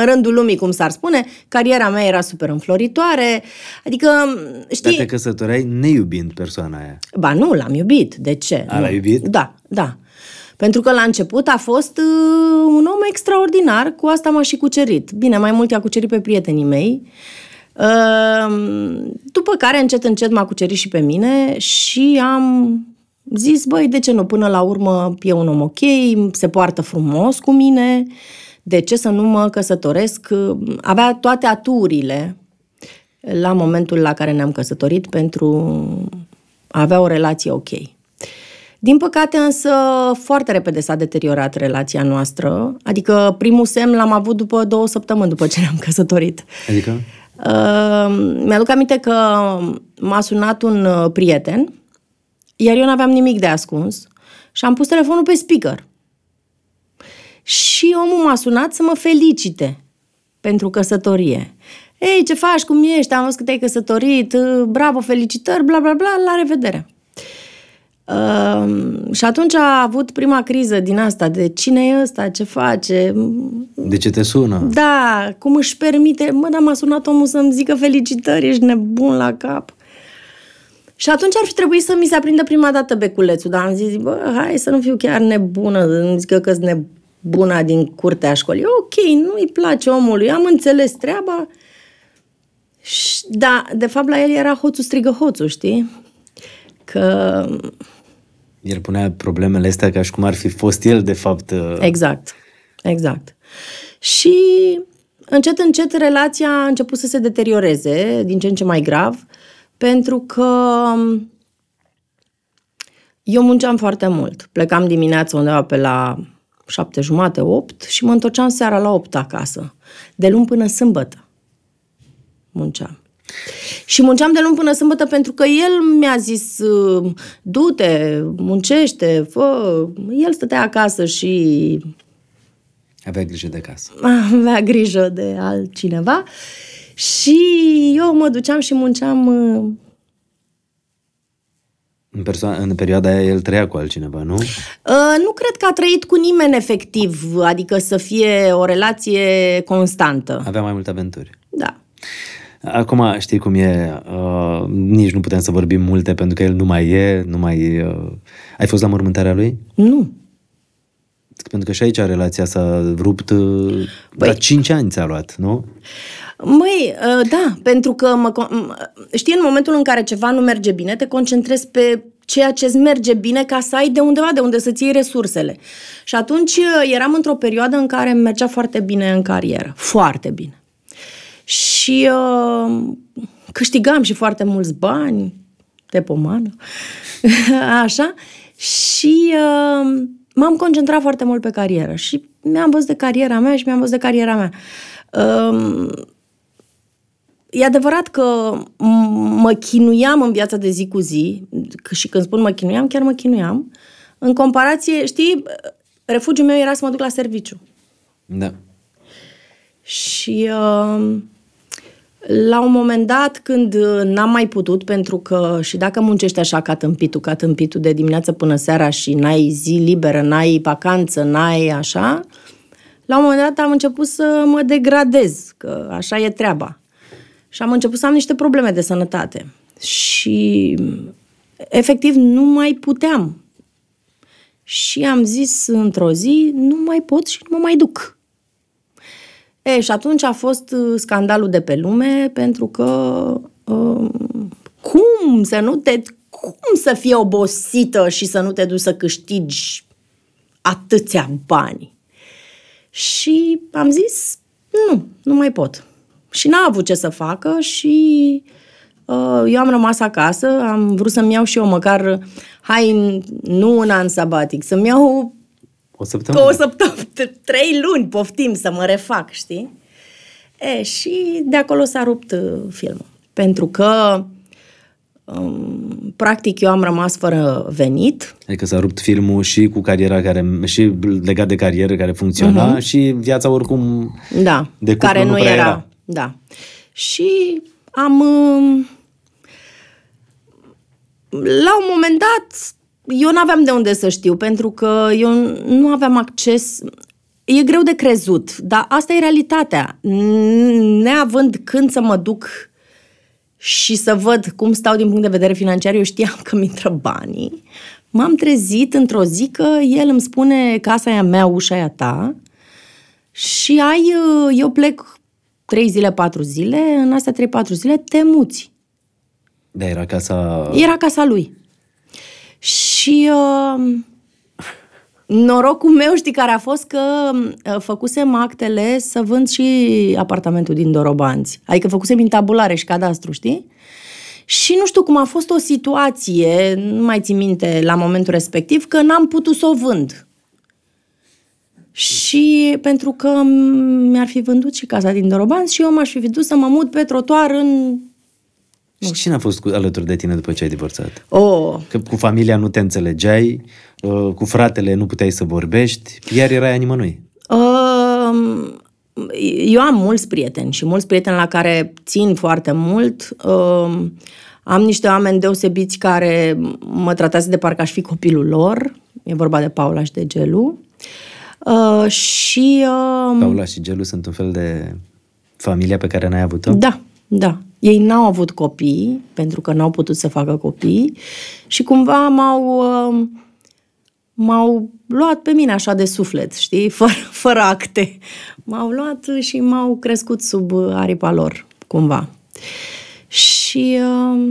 Speaker 2: în rândul lumii, cum s-ar spune, cariera mea era super înfloritoare, adică,
Speaker 1: știi... Dar te căsătoreai neiubind persoana aia.
Speaker 2: Ba nu, l-am iubit. De ce? A, l-ai iubit? Da, da. Pentru că la început a fost uh, un om extraordinar, cu asta m-a și cucerit. Bine, mai mult i-a cucerit pe prietenii mei, uh, după care încet, încet m-a cucerit și pe mine și am zis, băi, de ce nu, până la urmă e un om ok, se poartă frumos cu mine, uh, de ce să nu mă căsătoresc? Avea toate aturile la momentul la care ne-am căsătorit pentru a avea o relație ok. Din păcate însă foarte repede s-a deteriorat relația noastră, adică primul semn l-am avut după două săptămâni după ce ne-am căsătorit. Adică? Uh, mi-aduc aminte că m-a sunat un uh, prieten, iar eu n-aveam nimic de ascuns și am pus telefonul pe speaker și omul m-a sunat să mă felicite pentru căsătorie. Ei, ce faci, cum ești, am văzut că te-ai căsătorit, ă, bravo, felicitări, bla, bla, bla, la revedere. Uh, și atunci a avut prima criză din asta, de cine e ăsta, ce face.
Speaker 1: De ce te sună?
Speaker 2: Da, cum își permite. Mă, dar m-a sunat omul să-mi zică felicitări, ești nebun la cap. Și atunci ar fi trebuit să mi se aprindă prima dată beculețul, dar am zis, bă, hai să nu fiu chiar nebună, să nu zică că sunt nebun buna din curtea școlii. Ok, nu îi place omului, am înțeles treaba. da, de fapt la el era hoțul strigă hoțul, știi?
Speaker 1: Că... El punea problemele astea ca și cum ar fi fost el, de fapt. Uh,
Speaker 2: exact, exact. Și încet, încet relația a început să se deterioreze, din ce în ce mai grav, pentru că eu munceam foarte mult. Plecam dimineața undeva pe la șapte jumate, opt și mă întorceam seara la opt acasă. De luni până sâmbătă munceam. Și munceam de luni până sâmbătă pentru că el mi-a zis, ă, du-te, muncește, fă. El stătea acasă și...
Speaker 1: Avea grijă de casă.
Speaker 2: Avea grijă de altcineva. Și eu mă duceam și munceam ă,
Speaker 1: în, perso- în perioada aia el trăia cu altcineva, nu? Uh,
Speaker 2: nu cred că a trăit cu nimeni efectiv, adică să fie o relație
Speaker 1: constantă. Avea mai multe aventuri. Da. Acum știi cum e, uh, nici nu putem să vorbim multe pentru că el nu mai e, nu mai... Uh... Ai fost la mormântarea lui? Nu pentru că și aici relația s-a rupt, uh, Băi. dar 5 ani ți-a luat, nu?
Speaker 2: Măi, uh, da, pentru că mă, știi, în momentul în care ceva nu merge bine, te concentrezi pe ceea ce îți merge bine ca să ai de undeva de unde să-ți iei resursele. Și atunci uh, eram într-o perioadă în care mergea foarte bine în carieră. Foarte bine. Și câștigam și foarte mulți bani de pomană. Așa. Și uh, m-am concentrat foarte mult pe carieră și mi-am văzut de cariera mea și mi-am văzut de cariera mea. Um, e adevărat că mă chinuiam în viața de zi cu zi și când spun mă chinuiam, chiar mă chinuiam. În comparație, știi, refugiul meu era să mă duc la serviciu. Da. Și uh, la un moment dat, când uh, n-am mai putut, pentru că și dacă muncești așa ca tâmpitul, ca tâmpitul de dimineață până seara și n-ai zi liberă, n-ai vacanță, n-ai așa, la un moment dat am început să mă degradez, că așa e treaba. Și am început să am niște probleme de sănătate. Și efectiv nu mai puteam. Și am zis într-o zi, nu mai pot și nu mă mai duc. E, și atunci a fost uh, scandalul de pe lume, pentru că uh, cum să nu te cum să fii obosită și să nu te duci să câștigi atâția bani? Și am zis, nu, nu mai pot. Și n-a avut ce să facă și uh, eu am rămas acasă, am vrut să-mi iau și eu măcar, hai, nu un an sabatic, să-mi iau o săptămână. O săptămână, trei luni poftim să mă refac, știi? E, și de acolo s-a rupt uh, filmul. Pentru că
Speaker 1: um,
Speaker 2: practic eu am rămas fără venit.
Speaker 1: Adică s-a rupt filmul și cu cariera care și legat de carieră care funcționa uh-huh. și viața oricum da, de care nu, nu era. era.
Speaker 2: Da. Și am um, la un moment dat eu nu aveam de unde să știu, pentru că eu nu aveam acces. E greu de crezut, dar asta e realitatea. Neavând când să mă duc și să văd cum stau din punct de vedere financiar, eu știam că mi intră banii. M-am trezit într-o zi că el îmi spune casa e a mea, ușa e a ta și ai, eu plec trei zile, patru zile, în astea trei patru zile te muți.
Speaker 1: Da, era casa... Era
Speaker 2: casa lui. Și uh, norocul meu, știi care a fost, că uh, făcusem actele să vând și apartamentul din Dorobanți. Adică făcusem intabulare și cadastru, știi? Și nu știu cum a fost o situație, nu mai țin minte la momentul respectiv, că n-am putut să o vând. Și pentru că mi-ar fi vândut și casa din Dorobanți și eu m-aș fi dus să mă mut pe trotuar în
Speaker 1: și cine a fost alături de tine după ce ai divorțat? Oh. Că cu familia nu te înțelegeai, uh, cu fratele nu puteai să vorbești, iar erai a nimănui. Um, eu am
Speaker 2: mulți prieteni și mulți prieteni la care țin foarte mult. Um, am niște oameni deosebiți care mă tratează de parcă aș fi copilul lor. E vorba de Paula și de Gelu. Uh, și... Uh, Paula
Speaker 1: și Gelu sunt un fel de familia pe care n-ai avut-o? Da,
Speaker 2: da. Ei n-au avut copii, pentru că n-au putut să facă copii și cumva m-au, uh, m-au luat pe mine așa de suflet, știi, fără, fără acte. M-au luat și m-au crescut sub uh, aripa lor, cumva. Și... Uh,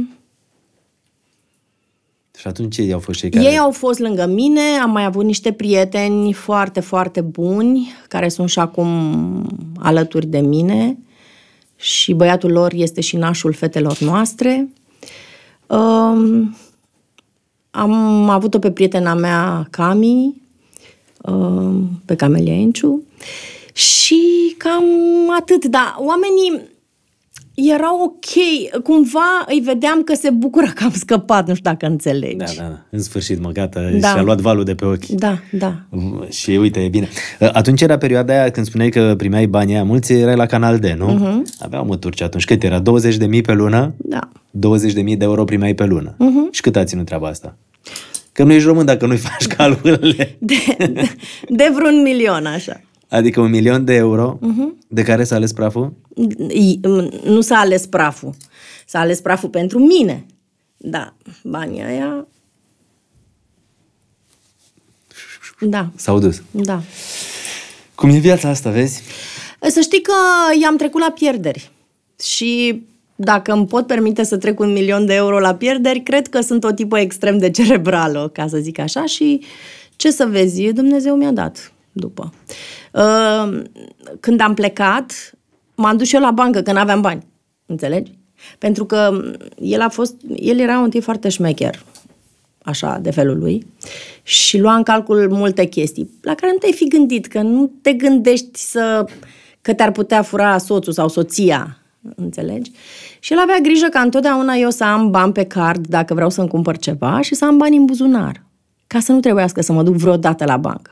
Speaker 1: și atunci ei au fost cei care... Ei au
Speaker 2: fost lângă mine, am mai avut niște prieteni foarte, foarte buni, care sunt și acum alături de mine și băiatul lor este și nașul fetelor noastre. Um, am avut-o pe prietena mea, Cami, um, pe Camelia Enciu, și cam atât, dar oamenii erau ok, cumva îi vedeam că se bucură că am scăpat, nu știu dacă înțelegi. Da, da, da.
Speaker 1: în sfârșit, mă, gata, da. și-a luat valul de pe ochi.
Speaker 2: Da, da.
Speaker 1: Și uite, e bine. Atunci era perioada aia când spuneai că primeai banii aia mulți, erai la Canal D, nu? Uh-huh. Aveam o turci atunci, cât era? 20 de mii pe lună? Da. 20 de mii de euro primeai pe lună. Uh-huh. Și cât a ținut treaba asta? Că nu ești român dacă nu-i faci calculele. De, de,
Speaker 2: de vreun milion, așa.
Speaker 1: Adică un milion de euro uh-huh. de care s-a ales praful?
Speaker 2: Nu s-a ales praful. S-a ales praful pentru mine. Da, banii aia... Da. S-au dus. Da.
Speaker 1: Cum e viața asta, vezi?
Speaker 2: Să știi că i-am trecut la pierderi. Și dacă îmi pot permite să trec un milion de euro la pierderi, cred că sunt o tipă extrem de cerebrală, ca să zic așa, și ce să vezi, Dumnezeu mi-a dat după. Ehm, când am plecat, m-am dus eu la bancă, că n-aveam bani. Înțelegi? Pentru că el a fost, el era un tip foarte șmecher, așa, de felul lui, și lua în calcul multe chestii la care nu te-ai fi gândit, că nu te gândești să, că te-ar putea fura soțul sau soția, înțelegi? Și el avea grijă ca întotdeauna eu să am bani pe card dacă vreau să-mi cumpăr ceva și să am bani în buzunar, ca să nu trebuiască să mă duc vreodată la bancă.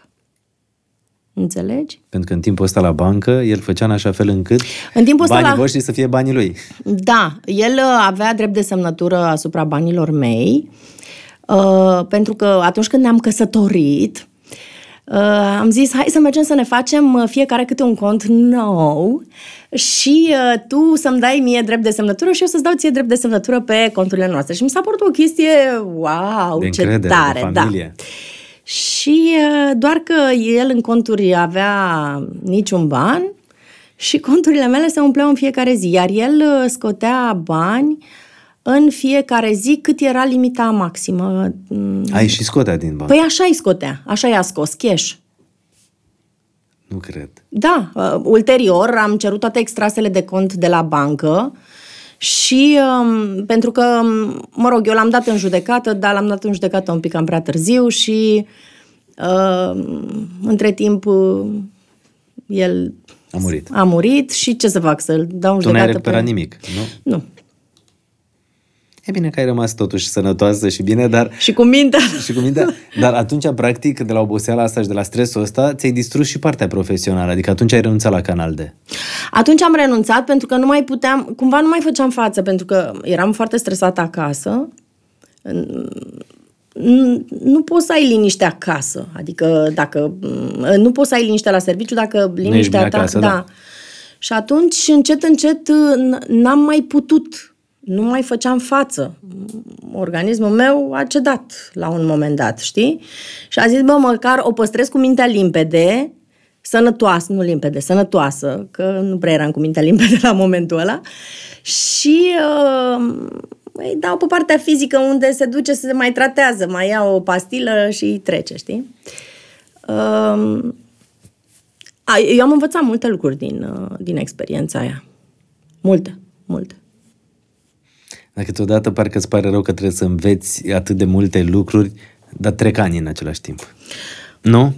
Speaker 1: Înțelegi? Pentru că în timpul ăsta la bancă, el făcea în așa fel încât
Speaker 2: în timpul ăsta banii la... voștri
Speaker 1: să fie banii lui.
Speaker 2: Da, el uh, avea drept de semnătură asupra banilor mei, uh, pentru că atunci când ne-am căsătorit, uh, am zis, hai să mergem să ne facem uh, fiecare câte un cont nou și uh, tu să-mi dai mie drept de semnătură și eu să-ți dau ție drept de semnătură pe conturile noastre. Și mi s-a părut o chestie, wow, de ce încredere, tare! De da. familie. Da. Și doar că el în conturi avea niciun ban și conturile mele se umpleau în fiecare zi, iar el scotea bani în fiecare zi cât era limita maximă.
Speaker 1: Mm. Ai și scotea din bani. Păi
Speaker 2: așa îi scotea, așa i-a scos, cash. Nu cred. Da, uh, ulterior am cerut toate extrasele de cont de la bancă și um, pentru că, um, mă rog, eu l-am dat în judecată, dar l-am dat în judecată un pic cam prea târziu și uh, între timp uh, el a murit. a murit și ce să fac, să-l dau în tu judecată? Tu n-ai recuperat pe... nimic, nu? Nu.
Speaker 1: E bine că ai rămas totuși sănătoasă și bine, dar... Și cu mintea. Și cu mintea. Dar atunci, practic, de la oboseala asta și de la stresul ăsta, ți-ai distrus și partea profesională. Adică atunci ai renunțat la Canal D.
Speaker 2: Atunci am renunțat pentru că nu mai puteam... Cumva nu mai făceam față pentru că eram foarte stresată acasă. Nu, poți să ai liniște acasă. Adică dacă... Nu poți să ai liniște la serviciu dacă liniștea ta... Acasă, da. da. Și atunci, încet, încet, n-am mai putut nu mai făceam față. Organismul meu a cedat la un moment dat, știi? Și a zis, bă, măcar o păstrez cu mintea limpede, sănătoasă, nu limpede, sănătoasă, că nu prea eram cu mintea limpede la momentul ăla. Și uh, îi dau pe partea fizică unde se duce să se mai tratează, mai ia o pastilă și trece, știi? Uh, eu am învățat multe lucruri din, uh, din experiența aia. Multe,
Speaker 1: multe. Dar câteodată parcă îți pare rău că trebuie să înveți atât de multe lucruri, dar trec ani în același timp. Nu?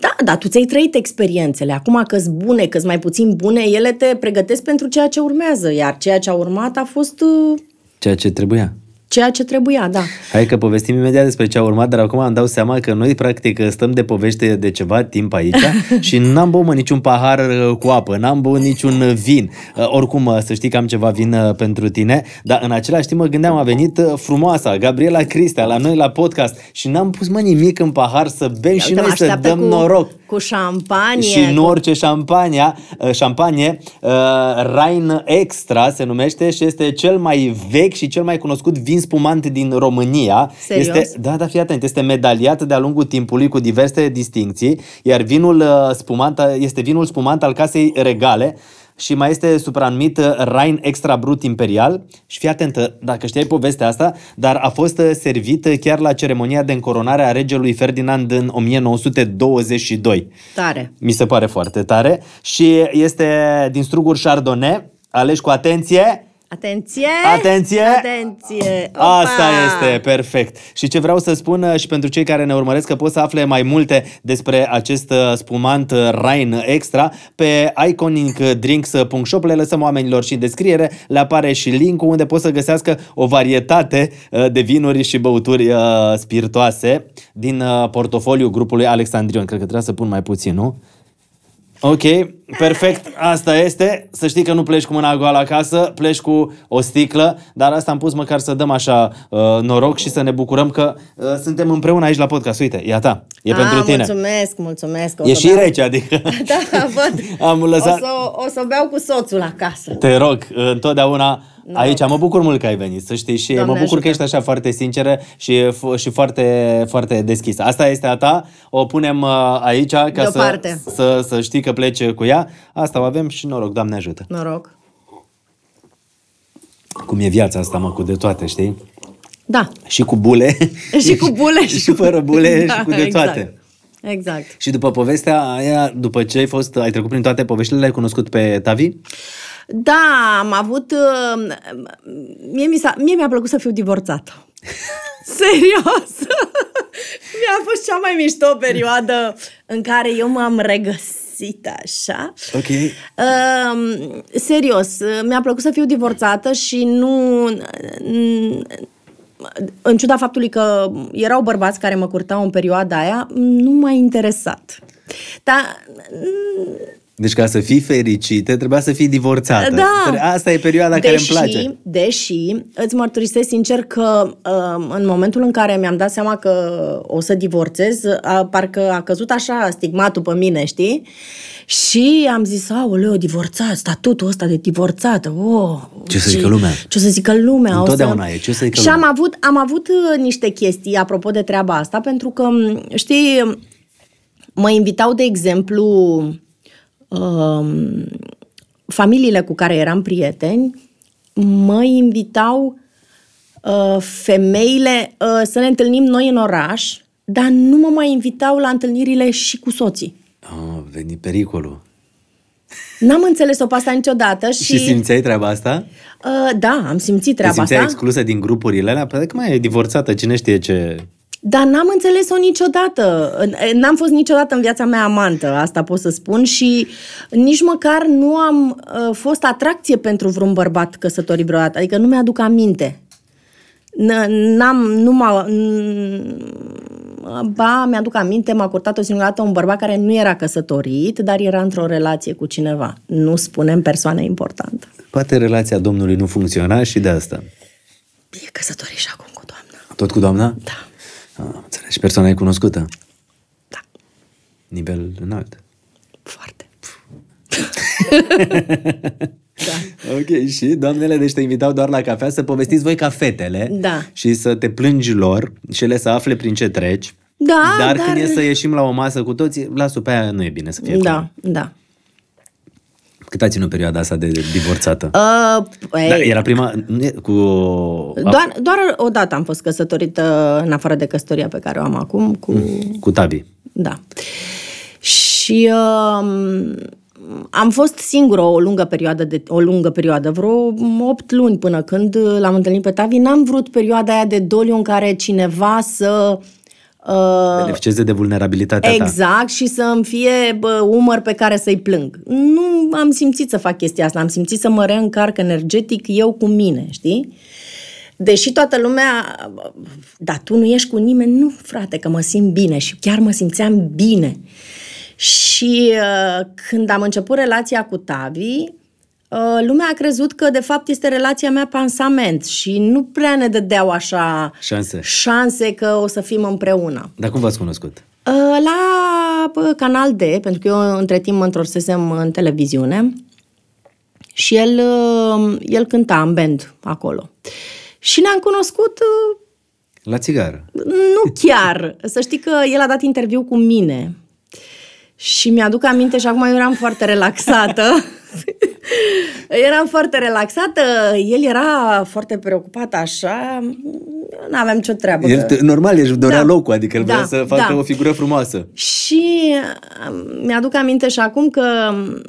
Speaker 2: Da, da, tu ți-ai trăit experiențele. Acum că sunt bune, că mai puțin bune, ele te pregătesc pentru ceea ce urmează, iar ceea ce a urmat a fost... Uh,
Speaker 1: ceea ce trebuia
Speaker 2: ceea ce trebuia, da.
Speaker 1: Hai că povestim imediat despre ce a urmat, dar acum îmi dau seama că noi practic stăm de povește de ceva timp aici și n-am băut niciun pahar uh, cu apă, n-am băut niciun uh, vin. Uh, oricum, să știi că am ceva vin pentru tine, dar în același timp mă gândeam, a venit frumoasa Gabriela Cristea la noi la podcast și n-am pus mă nimic în pahar să bem și noi să dăm cu, noroc.
Speaker 2: Cu șampanie. Și nu cu...
Speaker 1: orice șampania, șampanie, uh, Rain Extra se numește și este cel mai vechi și cel mai cunoscut vin spumante din România. Serios? Este, da, da, fii atent, este medaliat de-a lungul timpului cu diverse distincții, iar vinul uh, spumant uh, este vinul spumant al casei regale, și mai este supranumit uh, Rhein Extra Brut Imperial. Și fii atentă, dacă știai povestea asta, dar a fost servit chiar la ceremonia de încoronare a regelui Ferdinand în 1922. Tare! Mi se pare foarte tare. Și este din struguri Chardonnay, aleși cu atenție,
Speaker 2: Atenție! Atenție! Atenție! Opa! Asta
Speaker 1: este, perfect. Și ce vreau să spun uh, și pentru cei care ne urmăresc că pot să afle mai multe despre acest uh, spumant uh, Rain Extra pe iconicdrinks.shop le lăsăm oamenilor și în descriere, le apare și linkul unde pot să găsească o varietate de vinuri și băuturi spiritoase din portofoliul grupului Alexandrion. Cred că trebuie să pun mai puțin, nu? Ok, perfect, asta este. Să știi că nu pleci cu mâna goală acasă, pleci cu o sticlă, dar asta am pus măcar să dăm așa uh, noroc și să ne bucurăm că uh, suntem împreună aici la podcast. Uite, e a ta, e a, ah, pentru tine.
Speaker 2: mulțumesc, mulțumesc. O e și beau... rece,
Speaker 1: adică. Da, văd. am lăsat... o, să,
Speaker 2: o să beau cu soțul acasă. Te
Speaker 1: rog, uh, întotdeauna noroc. Aici mă bucur mult că ai venit, să știi, și Doamne mă bucur ajută. că ești așa foarte sinceră și, și foarte, foarte deschisă. Asta este a ta, o punem uh, aici ca să, să, să știi că pleci cu ea. Asta o avem și noroc, Doamne ajută. Noroc. Cum e viața asta, mă, cu de toate, știi? Da. Și cu bule. Și cu bule. și, și fără bule da, și cu de exact. toate. Exact. Exact. Și după povestea aia, după ce ai fost, ai trecut prin toate poveștile, l-ai cunoscut pe Tavi?
Speaker 2: Da, am avut... Uh, mie, mi s-a, mie mi-a plăcut să fiu divorțată. Serios! Mi-a fost cea mai mișto perioadă în care eu m-am regăsit așa. Ok. Uh, serios, mi-a plăcut să fiu divorțată și nu... În ciuda faptului că erau bărbați care mă curtau în perioada aia, nu m-a interesat. Dar
Speaker 1: deci ca să fii fericită, trebuia să fii divorțată. Da. Asta e perioada deși, care îmi place.
Speaker 2: Deși, îți mărturisesc sincer că um, în momentul în care mi-am dat seama că o să divorțez, parcă a căzut așa stigmatul pe mine, știi? Și am zis, aoleo, divorțat, statutul ăsta de divorțată, oh, Ce să zică lumea? Ce să zică lumea? Întotdeauna o să... e, ce să zică Și lumea? am avut, am avut uh, niște chestii apropo de treaba asta, pentru că, știi, mă invitau, de exemplu, Um, familiile cu care eram prieteni mă invitau uh, femeile uh, să ne întâlnim noi în oraș, dar nu mă mai invitau la întâlnirile și cu soții.
Speaker 1: A veni pericolul.
Speaker 2: N-am înțeles-o pe asta niciodată și... Și simțeai
Speaker 1: treaba asta?
Speaker 2: Uh, da, am simțit treaba Te simțeai asta.
Speaker 1: exclusă din grupurile alea? Păi că mai e divorțată, cine știe ce
Speaker 2: dar n-am înțeles-o niciodată. N-am fost niciodată în viața mea amantă, asta pot să spun, și nici măcar nu am uh, fost atracție pentru vreun bărbat căsătorit vreodată. Adică nu mi-aduc aminte. N-am, nu m-a... Ba, mi-aduc aminte, m-a curtat o singură dată un bărbat care nu era căsătorit, dar era într-o relație cu cineva. Nu spunem persoană importantă.
Speaker 1: Poate relația domnului nu funcționa și de asta. E căsătorit și acum cu doamna. Tot cu doamna? Da. Ah, înțelegi. Persoana e cunoscută. Da. Nivel înalt. Foarte. da. Ok, și doamnele, deci te invitau doar la cafea să povestiți voi ca fetele da. și să te plângi lor și le să afle prin ce treci.
Speaker 2: Da, dar, dar când e să
Speaker 1: ieșim la o masă cu toți, la pe aia nu e bine să fie Da, cum. da. Cât a ținut perioada asta de divorțată? Uh, păi, da, era prima cu... Doar,
Speaker 2: doar o dată am fost căsătorită în afară de căsătoria pe care o am acum cu... Mm, cu Tabi. Da. Și uh, am fost singură o lungă perioadă, de, o lungă perioadă vreo 8 luni până când l-am întâlnit pe Tavi. N-am vrut perioada aia de doliu în care cineva să Uh, beneficieze
Speaker 1: de vulnerabilitatea Exact
Speaker 2: ta. și să-mi fie bă, umăr pe care să-i plâng. Nu am simțit să fac chestia asta, am simțit să mă reîncarc energetic eu cu mine, știi? Deși toată lumea, dar tu nu ești cu nimeni, nu frate, că mă simt bine și chiar mă simțeam bine. Și uh, când am început relația cu Tavi, Uh, lumea a crezut că, de fapt, este relația mea pansament și nu prea ne dădeau așa șanse, șanse că o să fim împreună.
Speaker 1: Dar cum v-ați cunoscut?
Speaker 2: Uh, la Canal D, pentru că eu între timp mă întorsesem în televiziune și el, uh, el cânta în band acolo. Și ne-am cunoscut
Speaker 1: la țigară.
Speaker 2: Nu chiar. Să știi că el a dat interviu cu mine și mi-aduc aminte și acum eu eram foarte relaxată. eram foarte relaxată, el era foarte preocupat așa, nu aveam ce treabă. El, că... Normal,
Speaker 1: își dorea da. locul, adică el da, vrea să facă da. o figură frumoasă.
Speaker 2: Și um, mi-aduc aminte și acum că um,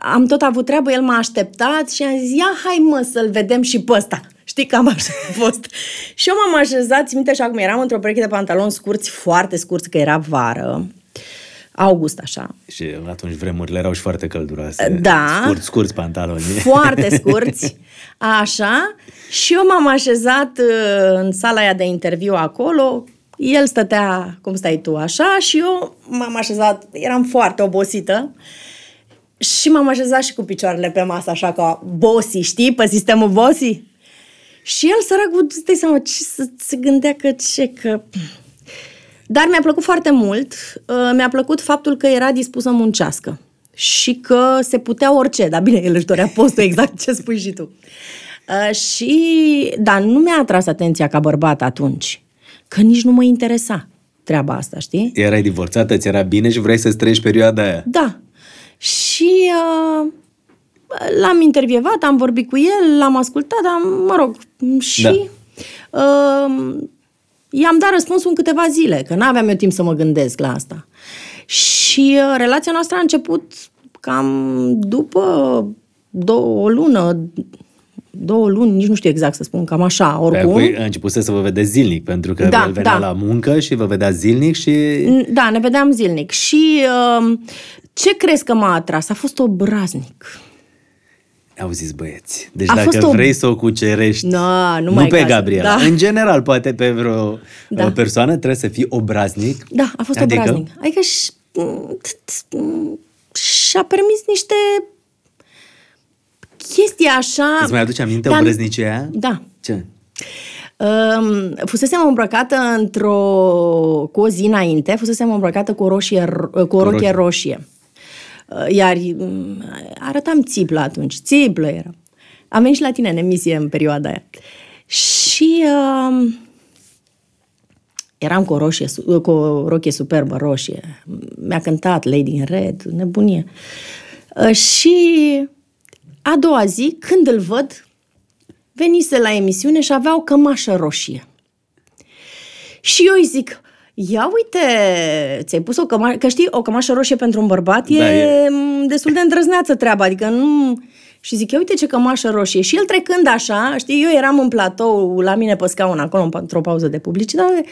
Speaker 2: am tot avut treabă, el m-a așteptat și am zis, ia hai mă să-l vedem și pe ăsta. Știi, cam așa a fost. și eu m-am așezat, minte și acum, eram într-o pereche de pantaloni scurți, foarte scurți, că era vară august, așa.
Speaker 1: Și atunci vremurile erau și foarte călduroase. Da. Scurt, scurți pantaloni. Foarte scurți,
Speaker 2: așa. Și eu m-am așezat uh, în sala aia de interviu acolo, el stătea, cum stai tu, așa, și eu m-am așezat, eram foarte obosită, și m-am așezat și cu picioarele pe masă, așa ca bossy, știi, pe sistemul bossy. Și el, săracul, stai seama, ce, se gândea că ce, că dar mi-a plăcut foarte mult, uh, mi-a plăcut faptul că era dispus să muncească și că se putea orice, dar bine, el își dorea postul exact ce spui și tu. Uh, și, dar nu mi-a atras atenția ca bărbat atunci, că nici nu mă interesa treaba asta, știi?
Speaker 1: Erai divorțată, ți era bine și vrei să-ți treci perioada aia.
Speaker 2: Da. Și uh, l-am intervievat, am vorbit cu el, l-am ascultat, dar, mă rog, și da. uh, i-am dat răspunsul în câteva zile, că n-aveam eu timp să mă gândesc la asta. Și uh, relația noastră a început cam după două, o lună, două luni, nici nu știu exact să spun, cam așa, oricum. Păi,
Speaker 1: a început să vă vedeți zilnic, pentru că da, venea da. la muncă și vă vedea zilnic și...
Speaker 2: Da, ne vedeam zilnic. Și uh, ce crezi că m-a atras? A fost obraznic.
Speaker 1: Au zis băieți. Deci a dacă o... vrei să o cucerești, no, nu, nu pe caz. Gabriela, da. în general, poate pe vreo da. persoană, trebuie să fii obraznic. Da, a fost adică... obraznic.
Speaker 2: Adică și, și-a permis niște chestii așa... Îți mai aduce aminte Dar... obraznicia? aia? Da. Ce? Um, fusesem îmbrăcată într-o... cu o zi înainte, fusesem îmbrăcată cu o, roșie, cu o rochie roșie. roșie. Uh, iar um, arătam țiplă atunci, țiplă era. Am venit și la tine în emisie în perioada aia. Și uh, eram cu o, roșie, uh, cu o rochie superbă, roșie. Mi-a cântat Lady in Red, nebunie. Uh, și a doua zi, când îl văd, venise la emisiune și avea o cămașă roșie. Și eu îi zic, Ia uite, ți-ai pus o cămașă, că știi, o cămașă roșie pentru un bărbat da, e, da, e destul de îndrăzneață treaba, adică nu... Și zic, ia uite ce cămașă roșie. Și el trecând așa, știi, eu eram în platou la mine pe scaun acolo într-o pauză de publicitate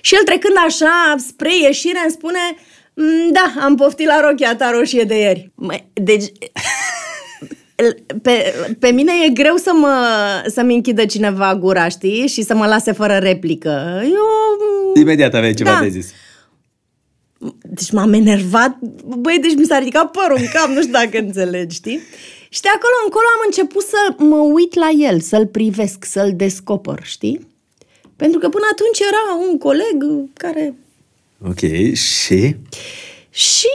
Speaker 2: și el trecând așa spre ieșire îmi spune, mm, da, am poftit la rochia ta roșie de ieri. Deci, pe, pe mine e greu să mă, să-mi închidă cineva gura, știi? Și să mă lase fără replică. Eu
Speaker 1: Imediat aveai ceva da. de zis.
Speaker 2: Deci m-am enervat, băi, deci mi s-a ridicat părul în cap, nu știu dacă înțelegi, știi? Și de acolo încolo am început să mă uit la el, să-l privesc, să-l descoper, știi? Pentru că până atunci era un coleg care...
Speaker 1: Ok, și?
Speaker 2: Și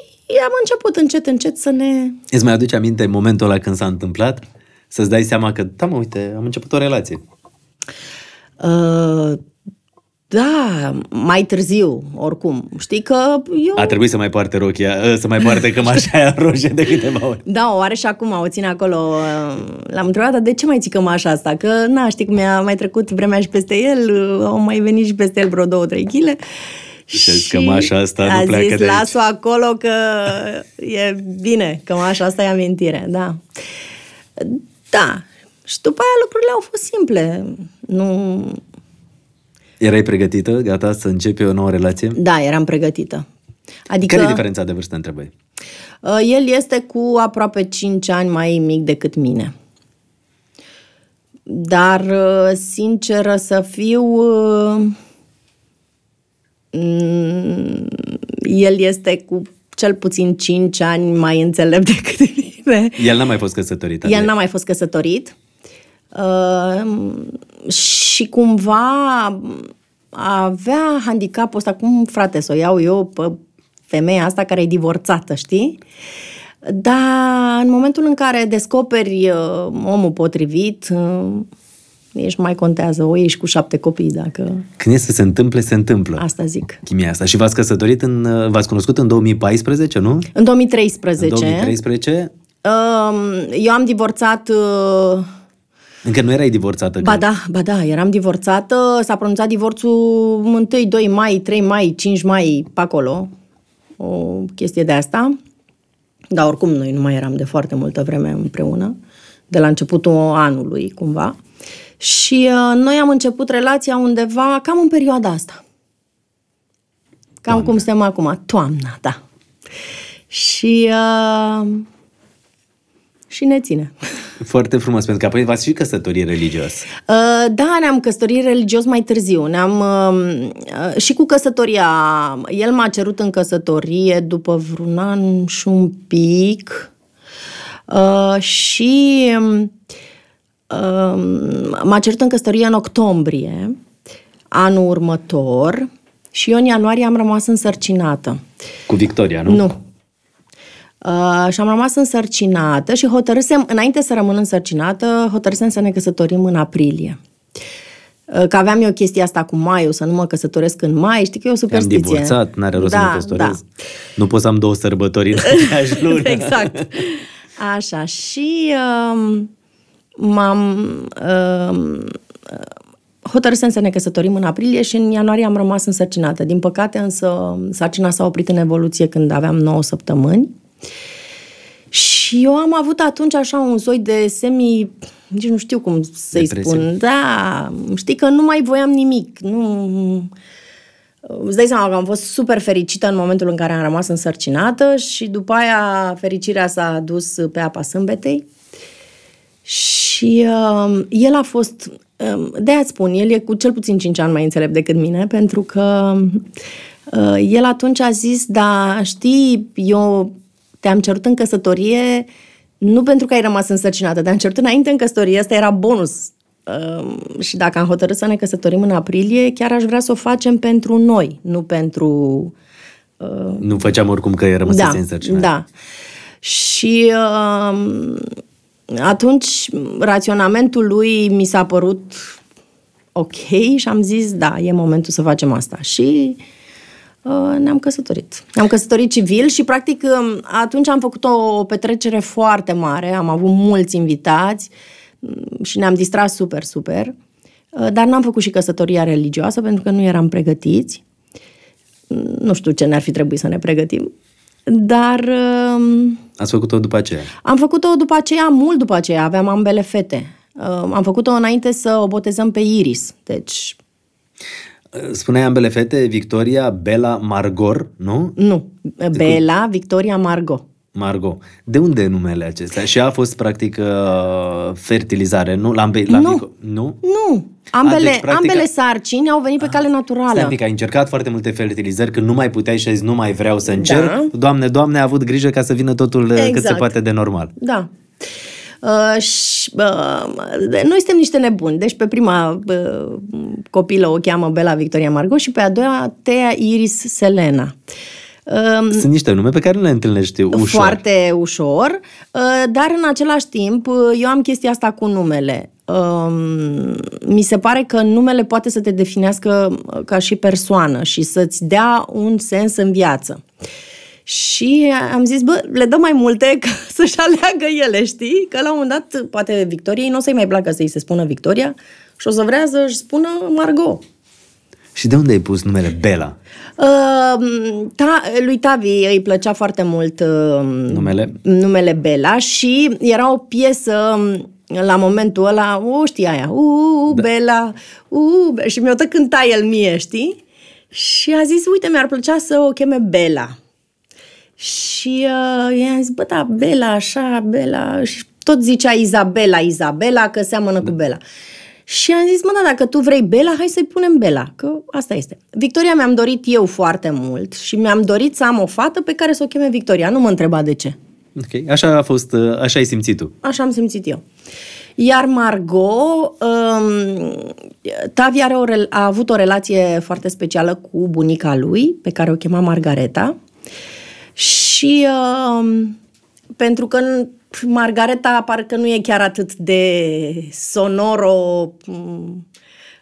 Speaker 2: am început încet, încet să ne...
Speaker 1: Îți mai aduce aminte momentul ăla când s-a întâmplat? Să-ți dai seama că, da mă, uite, am început o relație.
Speaker 2: Uh, da, mai târziu, oricum. Știi că eu...
Speaker 1: A trebuit să mai poarte rochia, ă, să mai poarte cămașa aia roșie de câteva ori.
Speaker 2: Da, o are și acum, o ține acolo. L-am întrebat, dar de ce mai ții cămașa asta? Că, na, știi cum a mai trecut vremea și peste el, ă, au mai venit și peste el vreo două, trei chile.
Speaker 1: Și, deci și cămașa asta nu zis, las-o
Speaker 2: acolo că e bine, cămașa asta e amintire, da. Da, și după aia lucrurile au fost simple. Nu,
Speaker 1: Erai pregătită, gata, să începi o nouă relație?
Speaker 2: Da, eram pregătită. Adică, Care e diferența
Speaker 1: de vârstă între voi?
Speaker 2: Uh, el este cu aproape 5 ani mai mic decât mine. Dar, uh, sinceră să fiu, uh, mm, el este cu cel puțin 5 ani mai înțelept decât mine.
Speaker 1: El n-a mai fost căsătorit. El adică-
Speaker 2: n-a mai fost căsătorit. Ehm, și cumva avea handicapul ăsta, cum frate să o iau eu pe femeia asta care e divorțată, știi? Dar în momentul în care descoperi uh, omul potrivit, uh, ești mai contează, o ești cu șapte copii dacă...
Speaker 1: Când este să se întâmple, se întâmplă. Asta zic. Chimia asta. Și v-ați căsătorit în, uh, v-ați cunoscut în 2014, nu?
Speaker 2: În 2013. În
Speaker 1: 2013.
Speaker 2: Uh, ehm, eu am divorțat uh,
Speaker 1: încă nu erai divorțată? Ba că...
Speaker 2: da, ba da, eram divorțată. S-a pronunțat divorțul 1, 2 mai, 3 mai, 5 mai, pe acolo. O chestie de asta. Dar oricum noi nu mai eram de foarte multă vreme împreună, de la începutul anului, cumva. Și uh, noi am început relația undeva cam în perioada asta. Cam Doamne. cum suntem acum, toamna, da. Și, uh, și ne ține.
Speaker 1: Foarte frumos, pentru că apoi v-ați și căsătorit religios.
Speaker 2: Uh, da, ne-am căsătorit religios mai târziu. Ne-am, uh, uh și cu căsătoria. El m-a cerut în căsătorie după vreun an și un pic. Uh, și um, uh, m-a cerut în căsătorie în octombrie anul următor și eu în ianuarie am rămas însărcinată.
Speaker 1: Cu Victoria, nu?
Speaker 2: Nu, Uh, și am rămas însărcinată și hotărâsem, înainte să rămân însărcinată, hotărâsem să ne căsătorim în aprilie. Uh, că aveam eu chestia asta cu maiul, să nu mă căsătoresc în mai, știi că e o superstiție. Am divorțat, n-are rost da, să mă da, căsătoresc. Da.
Speaker 1: Nu pot să am două sărbători în aceeași lună. exact.
Speaker 2: Așa, și um, m-am... um, hotărât să ne căsătorim în aprilie și în ianuarie am rămas însărcinată. Din păcate, însă, sarcina s-a oprit în evoluție când aveam 9 săptămâni. Și eu am avut atunci așa un soi de semi nici nu știu cum să-i Depresiv. spun. Da, știi că nu mai voiam nimic. Nu... Îți dai seama că am fost super fericită în momentul în care am rămas însărcinată și după aia fericirea s-a dus pe apa sâmbetei. Și uh, el a fost, uh, de-aia spun, el e cu cel puțin 5 ani mai înțelept decât mine, pentru că uh, el atunci a zis, da, știi, eu te-am cerut în căsătorie nu pentru că ai rămas însărcinată, te-am cerut înainte în căsătorie, asta era bonus. Uh, și dacă am hotărât să ne căsătorim în aprilie, chiar aș vrea să o facem pentru noi, nu pentru...
Speaker 1: Uh, nu făceam oricum că rămas da, însărcinată.
Speaker 2: Da. Și uh, atunci raționamentul lui mi s-a părut ok și am zis, da, e momentul să facem asta. Și uh, Uh, ne-am căsătorit. Ne-am căsătorit civil și, practic, um, atunci am făcut o petrecere foarte mare, am avut mulți invitați mm, și ne-am distrat super, super, uh, dar n-am făcut și căsătoria religioasă pentru că nu eram pregătiți. Mm, nu știu ce ne-ar fi trebuit să ne pregătim, dar... Um,
Speaker 1: Ați făcut-o după aceea?
Speaker 2: Am făcut-o după aceea, mult după aceea, aveam ambele fete. Um, am făcut-o înainte să o botezăm pe Iris,
Speaker 1: deci Spuneai ambele fete, Victoria, Bela, Margor, nu? Nu, Bela,
Speaker 2: Victoria, Margo.
Speaker 1: Margo. De unde numele acestea? Și a fost, practic, uh, fertilizare, nu? La la, la nu. nu. Nu. Ambele, a, deci, practic, ambele
Speaker 2: sarcini au venit pe ah, cale naturală. Stai
Speaker 1: ai încercat foarte multe fertilizări când nu mai puteai și ai zis, nu mai vreau să încerc. Da. Doamne, doamne, a avut grijă ca să vină totul exact. cât se exact. poate de normal.
Speaker 2: Da. Uh, și, uh, noi suntem niște nebuni. Deci pe prima uh, copilă o cheamă Bela Victoria Margot și pe a doua Tea Iris Selena. Um, Sunt niște
Speaker 1: nume pe care nu le întâlnești ușor. Foarte
Speaker 2: ușor, uh, dar în același timp uh, eu am chestia asta cu numele. Um, mi se pare că numele poate să te definească uh, ca și persoană și să-ți dea un sens în viață. Și am zis, bă, le dăm mai multe ca să-și aleagă ele, știi? Că la un moment dat, poate Victoriei nu o să-i mai placă să-i se spună Victoria și o să vrea să-și spună
Speaker 1: Margot. Și de unde ai pus numele Bela?
Speaker 2: Uh, ta, lui Tavi îi plăcea foarte mult uh, numele? numele Bela și era o piesă la momentul ăla, o știi aia, uuu, da. Bela, uuu, și mi-o tot cânta el mie, știi? Și a zis, uite, mi-ar plăcea să o cheme Bela. Și uh, i-am zis, bă, da, Bela, așa, Bela. Și tot zicea Izabela, Izabela, că seamănă da. cu Bela. Și am zis, mă, da, dacă tu vrei Bela, hai să-i punem Bela, că asta este. Victoria mi-am dorit eu foarte mult și mi-am dorit să am o fată pe care să o cheme Victoria. Nu mă întreba de ce.
Speaker 1: Ok, așa a fost, uh, așa ai simțit tu.
Speaker 2: Așa am simțit eu. Iar Margot, um, Tavi are o, a avut o relație foarte specială cu bunica lui, pe care o chema Margareta. Și uh, pentru că Margareta parcă nu e chiar atât de sonoro, mm,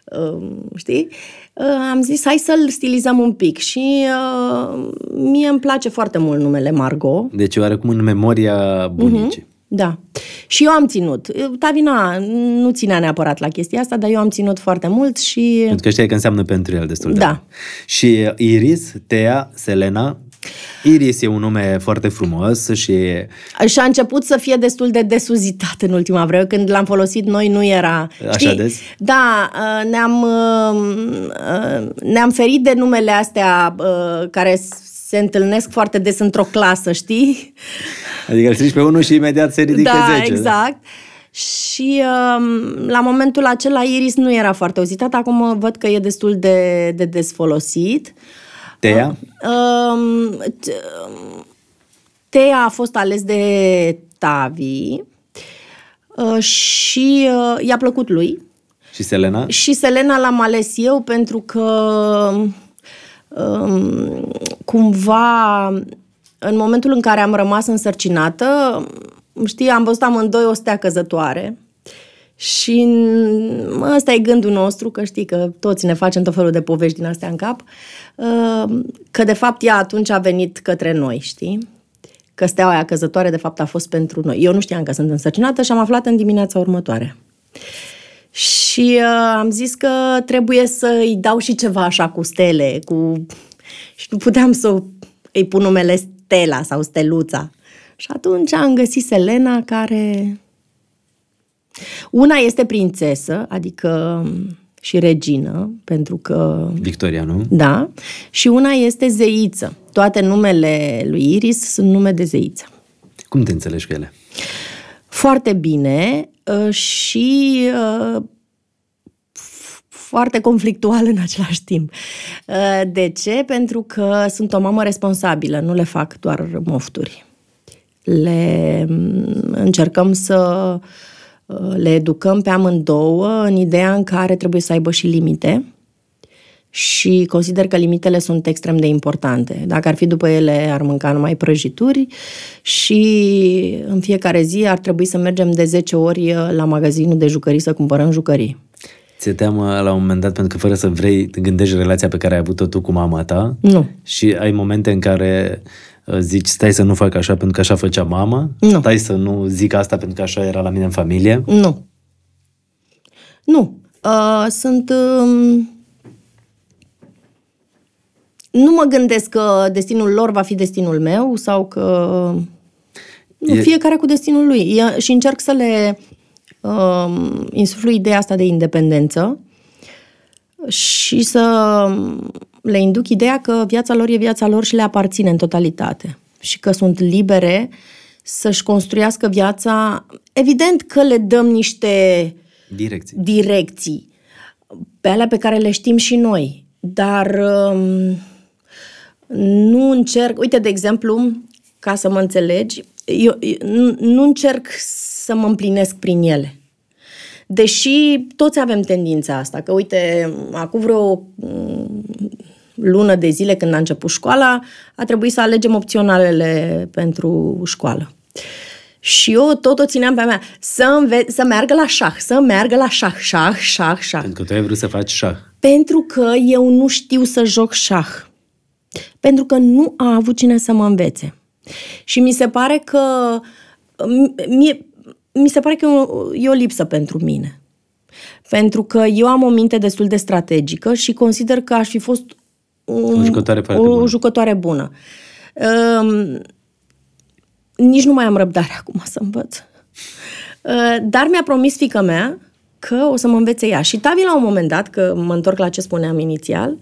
Speaker 2: uh, um, știi? Uh, am zis, hai să-l stilizăm un pic și uh, mie îmi place foarte mult numele Margot.
Speaker 1: Deci oarecum în memoria bunicii.
Speaker 2: Uh-huh. Da. Și eu am ținut. Uh, Tavina nu ținea neapărat la chestia asta, dar eu am ținut foarte mult și... Pentru că
Speaker 1: știai că înseamnă pentru el destul de Da. Mult. Și uh, Iris, Tea, Selena, Iris e un nume foarte frumos și...
Speaker 2: Și a început să fie destul de desuzitat în ultima vreme. Când l-am folosit noi nu era... Așa Știi? des? Da, uh, ne-am, uh, uh, ne-am ferit de numele astea care se întâlnesc foarte des într-o clasă, știi?
Speaker 1: Adică îl pe unul și imediat se ridică da, 10. Da? exact.
Speaker 2: Și um, la momentul acela Iris nu era foarte uzitată, acum văd că e destul de, de desfolosit. folosit tea Uh, a fost ales de Tavi uh, și uh, i-a plăcut lui.
Speaker 1: Și Selena? Și
Speaker 2: Selena l-am ales eu pentru că um, cumva în momentul în care am rămas însărcinată, știi, am văzut amândoi o stea căzătoare și ăsta e gândul nostru, că știi că toți ne facem tot felul de povești din astea în cap, uh, că de fapt ea atunci a venit către noi, știi? Că steaua aia căzătoare de fapt a fost pentru noi. Eu nu știam că sunt însărcinată și am aflat în dimineața următoare. Și uh, am zis că trebuie să îi dau și ceva așa cu stele, cu... Și nu puteam să îi pun numele Stela sau Steluța. Și atunci am găsit Selena care una este prințesă, adică mm, și regină, pentru că...
Speaker 1: Victoria, nu?
Speaker 2: Da. Și una este zeiță. Toate numele lui Iris sunt nume de zeiță.
Speaker 1: Cum te înțelegi cu ele?
Speaker 2: Foarte bine uh, și uh, foarte conflictual în același timp. Uh, de ce? Pentru că sunt o mamă responsabilă, nu le fac doar mofturi. Le mm, încercăm să uh, Uh, le educăm pe amândouă în ideea în care trebuie să aibă și limite și consider că limitele sunt extrem de importante. Dacă ar fi după ele, ar mânca numai prăjituri și în fiecare zi ar trebui să mergem de 10 ori uh, la magazinul de jucării să cumpărăm jucării.
Speaker 1: Ți-e teamă la un moment dat, pentru că fără să vrei, gândești relația pe care ai avut-o tu cu mama ta? Nu. Și ai momente în care Uh, zici stai să nu fac așa pentru că așa făcea mama? Nu. Stai să nu zic asta pentru că așa era la mine în familie?
Speaker 2: Nu. Nu. Uh, sunt... Uh, nu mă gândesc că destinul lor va fi destinul meu sau că... Nu, e... fiecare cu destinul lui. E, și încerc să le uh, insuflu ideea asta de independență și să le induc ideea că viața lor e viața lor și le aparține în totalitate și că sunt libere să-și construiască viața. Evident că le dăm niște direcții, direcții pe alea pe care le știm și noi, dar um, nu încerc, uite, de exemplu, ca să mă înțelegi, eu, eu nu încerc să mă împlinesc prin ele. Deși toți avem tendința asta, că uite, acum vreo lună de zile când a început școala, a trebuit să alegem opționalele pentru școală. Și eu tot o țineam pe a mea să, înve- să meargă la șah, să meargă la șah, șah, șah, șah. Pentru
Speaker 1: că tu ai vrut să faci șah.
Speaker 2: Pentru că eu nu știu să joc șah. Pentru că nu a avut cine să mă învețe. Și mi se pare că mie, mi se pare că e o lipsă pentru mine. Pentru că eu am o minte destul de strategică și consider că aș fi fost o jucătoare, o, bună. jucătoare bună. Um, nici nu mai am răbdare acum să învăț. Uh, dar mi-a promis fica mea că o să mă învețe ea. Și Tavi la un moment dat, că mă întorc la ce spuneam inițial,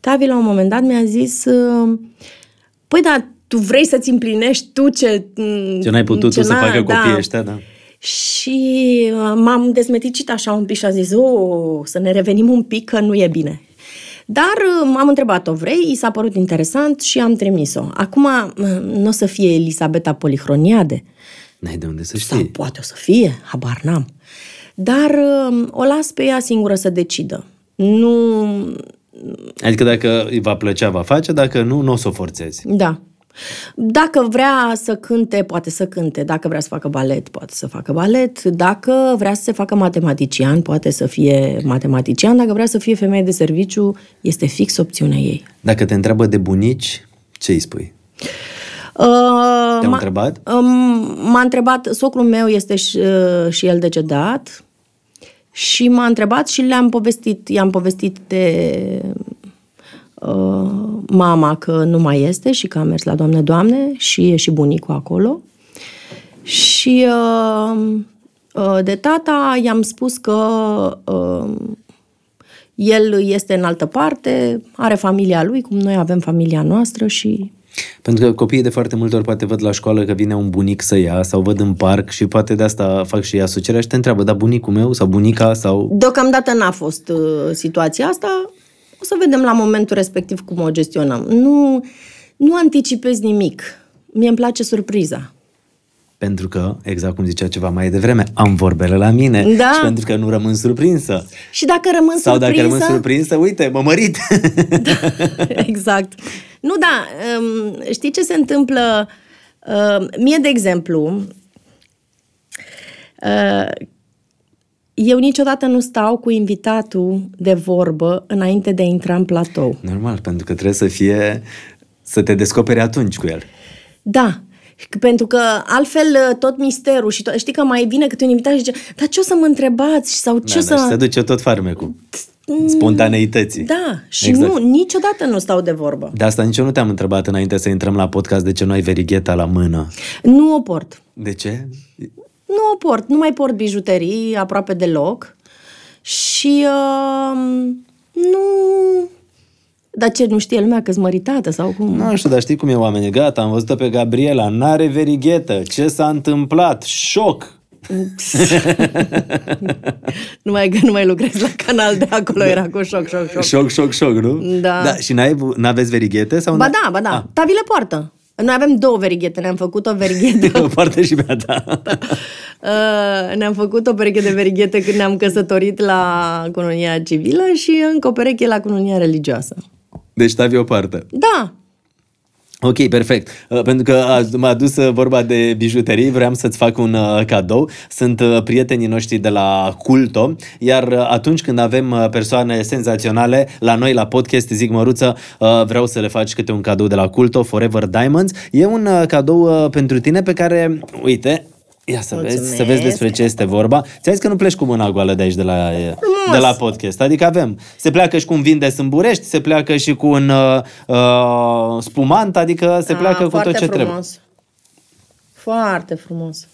Speaker 2: Tavi la un moment dat mi-a zis ehm, Păi da, tu vrei să-ți împlinești tu ce... Mm, ce n-ai putut ce tu să facă da. copiii ăștia, da. Și m-am dezmeticit așa un pic și a zis, o, oh, să ne revenim un pic, că nu e bine. Dar uh, m am întrebat-o, vrei? I s-a părut interesant și am trimis-o. Acum uh, nu o să fie Elisabeta Polihroniade. N-ai de unde să știi. Sau poate o să fie, habar n-am. Dar uh, o las pe ea singură să decidă. Nu...
Speaker 1: Adică dacă îi va plăcea, va face, dacă nu, nu o să o forțezi.
Speaker 2: Da. Dacă vrea să cânte, poate să cânte. Dacă vrea să facă balet, poate să facă balet. Dacă vrea să se facă matematician, poate să fie matematician. Dacă vrea să fie femeie de serviciu, este fix opțiunea ei.
Speaker 1: Dacă te întreabă de bunici, ce îi spui?
Speaker 2: Uh, Te-am întrebat? Uh, m-a întrebat, socrul meu este și, uh, și el decedat și m-a întrebat și le-am povestit, i-am povestit de Uh, mama că nu mai este și că a mers la Doamne Doamne și e și bunicul acolo. Și uh, uh, de tata i-am spus că el este în altă parte, are familia lui, cum noi avem familia noastră și
Speaker 1: pentru că copiii de foarte multe ori poate văd la școală că vine un bunic să ia sau văd în parc și poate de asta fac și asocierea și te întreabă, da bunicul meu sau bunica sau...
Speaker 2: Deocamdată n-a fost uh, situația asta, o să vedem la momentul respectiv cum o gestionăm. Nu, nu anticipez nimic. Mie îmi place surpriza.
Speaker 1: Pentru că, exact cum zicea ceva mai devreme, am vorbele la mine da. și pentru că nu rămân surprinsă.
Speaker 2: Și dacă rămân Sau surprinsă... Sau dacă rămân
Speaker 1: surprinsă, uite, mă mărit!
Speaker 2: Da, exact. Nu, da, um, știi ce se întâmplă? Uh, mie, de exemplu, uh, eu niciodată nu stau cu invitatul de vorbă înainte de a intra în platou.
Speaker 1: Normal, pentru că trebuie să fie, să te descoperi atunci cu el.
Speaker 2: Da, pentru că altfel uh, tot misterul și tot, știi că mai vine câte un invitat și zice, dar ce o să mă întrebați? Sau ce da, să... și deci se
Speaker 1: duce tot farmecul mm, spontaneității. Da, și exact. nu,
Speaker 2: niciodată nu stau de vorbă.
Speaker 1: De asta nici eu nu te-am întrebat înainte să intrăm la podcast de ce nu ai verigheta la mână.
Speaker 2: Nu o port. De ce? Nu o port, nu mai port bijuterii aproape deloc și uh, nu... Dar ce, nu știe lumea că sunt măritată sau cum? Nu
Speaker 1: știu, dar știi cum e oamenii. Gata, am văzut-o pe Gabriela, n-are verighetă, ce s-a întâmplat, șoc,
Speaker 2: nu, mai, că nu mai lucrez la canal de acolo, da. era cu șoc, șoc, șoc. Șoc,
Speaker 1: șoc, șoc, nu? Da. da și n-ai, n-aveți verighete? Sau ba da,
Speaker 2: ba da. Ah. Tavile poartă. Noi avem două verighete, ne-am făcut o verighetă.
Speaker 1: o poartă și pe a ta.
Speaker 2: Uh, ne-am făcut o pereche de verighete când ne-am căsătorit la cununia civilă și încă o pereche la cununia religioasă.
Speaker 1: Deci stai o parte. Da, Ok, perfect. Uh, pentru că uh, m-a dus vorba de bijuterii, vreau să-ți fac un cadou. Sunt prietenii noștri de la Culto, iar atunci când avem persoane senzaționale la noi, la podcast, zic Măruță, vreau să le faci câte un cadou de la Culto, Forever Diamonds. E un cadou pentru tine pe care, uite, Ia să Mulțumesc. vezi, să vezi despre ce este vorba. Ți-ai zis că nu pleci cu mâna goală de aici, de la, de la podcast. Adică avem, se pleacă și cu un vin de sâmburești, se pleacă și cu un uh, uh, spumant, adică se A, pleacă cu tot ce frumos. trebuie.
Speaker 2: Foarte frumos. Foarte frumos.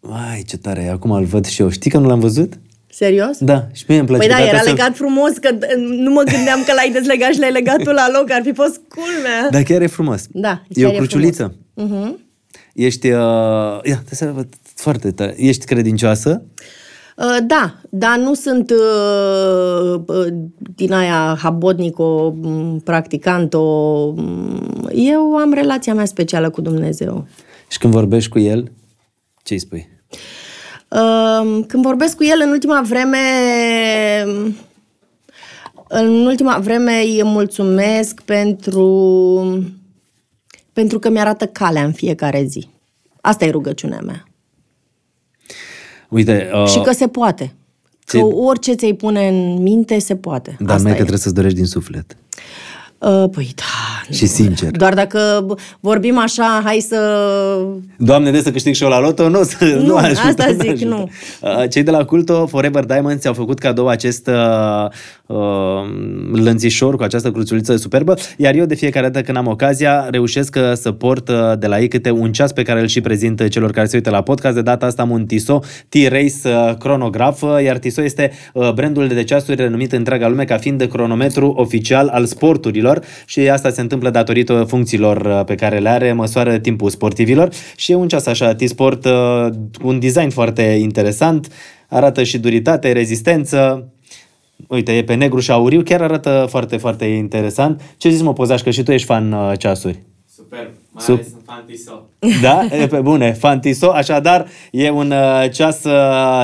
Speaker 1: Vai, ce tare e. Acum îl văd și eu. Știi că nu l-am văzut? Serios? Da, și mie îmi place. Păi da, era să... legat
Speaker 2: frumos, că uh, nu mă gândeam că l-ai dezlegat și l-ai legat tu la loc, ar fi fost culmea. Dar chiar e frumos. Da, chiar E o cruciuliță. Uh-huh.
Speaker 1: Ești, uh, ia, să văd, foarte tare. Ești credincioasă?
Speaker 2: Uh, da, dar nu sunt uh, uh din aia habotnico, mm, practicanto. Mm, eu am relația mea specială cu Dumnezeu.
Speaker 1: Și când vorbești cu El, ce îi spui?
Speaker 2: Uh, când vorbesc cu El, în ultima vreme în ultima vreme îi mulțumesc pentru pentru că mi-arată calea în fiecare zi. Asta e rugăciunea mea.
Speaker 1: Uite, uh, și că se poate. Că orice
Speaker 2: ți-ai pune în minte, se poate. Dar mai că
Speaker 1: trebuie să-ți dorești din suflet.
Speaker 2: Uh, păi da,
Speaker 1: și sincer. Doar
Speaker 2: dacă vorbim așa, hai să...
Speaker 1: Doamne, de să câștig și eu la loto? Nu, să, nu, nu ajută, asta zic, ajută. nu. Uh, cei de la Culto Forever Diamonds au făcut cadou acest uh, uh, lănțișor cu această cruțuliță superbă, iar eu de fiecare dată când am ocazia reușesc uh, să port de la ei câte un ceas pe care îl și prezint celor care se uită la podcast. De data asta am un Tissot T-Race cronograf, iar Tissot este brandul de ceasuri renumit întreaga lume ca fiind cronometru oficial al sporturilor și asta se întâmplă întâmplă datorită funcțiilor uh, pe care le are, măsoară timpul sportivilor și e un ceas așa, T-Sport, uh, un design foarte interesant, arată și duritate, rezistență, Uite, e pe negru și auriu, chiar arată foarte, foarte interesant. Ce zici, mă, Pozaș, că și tu ești fan uh, ceasuri? Super, mai Sup- ales în fan Tiso. Da? E pe bune, fan Tiso. Așadar, e un ceas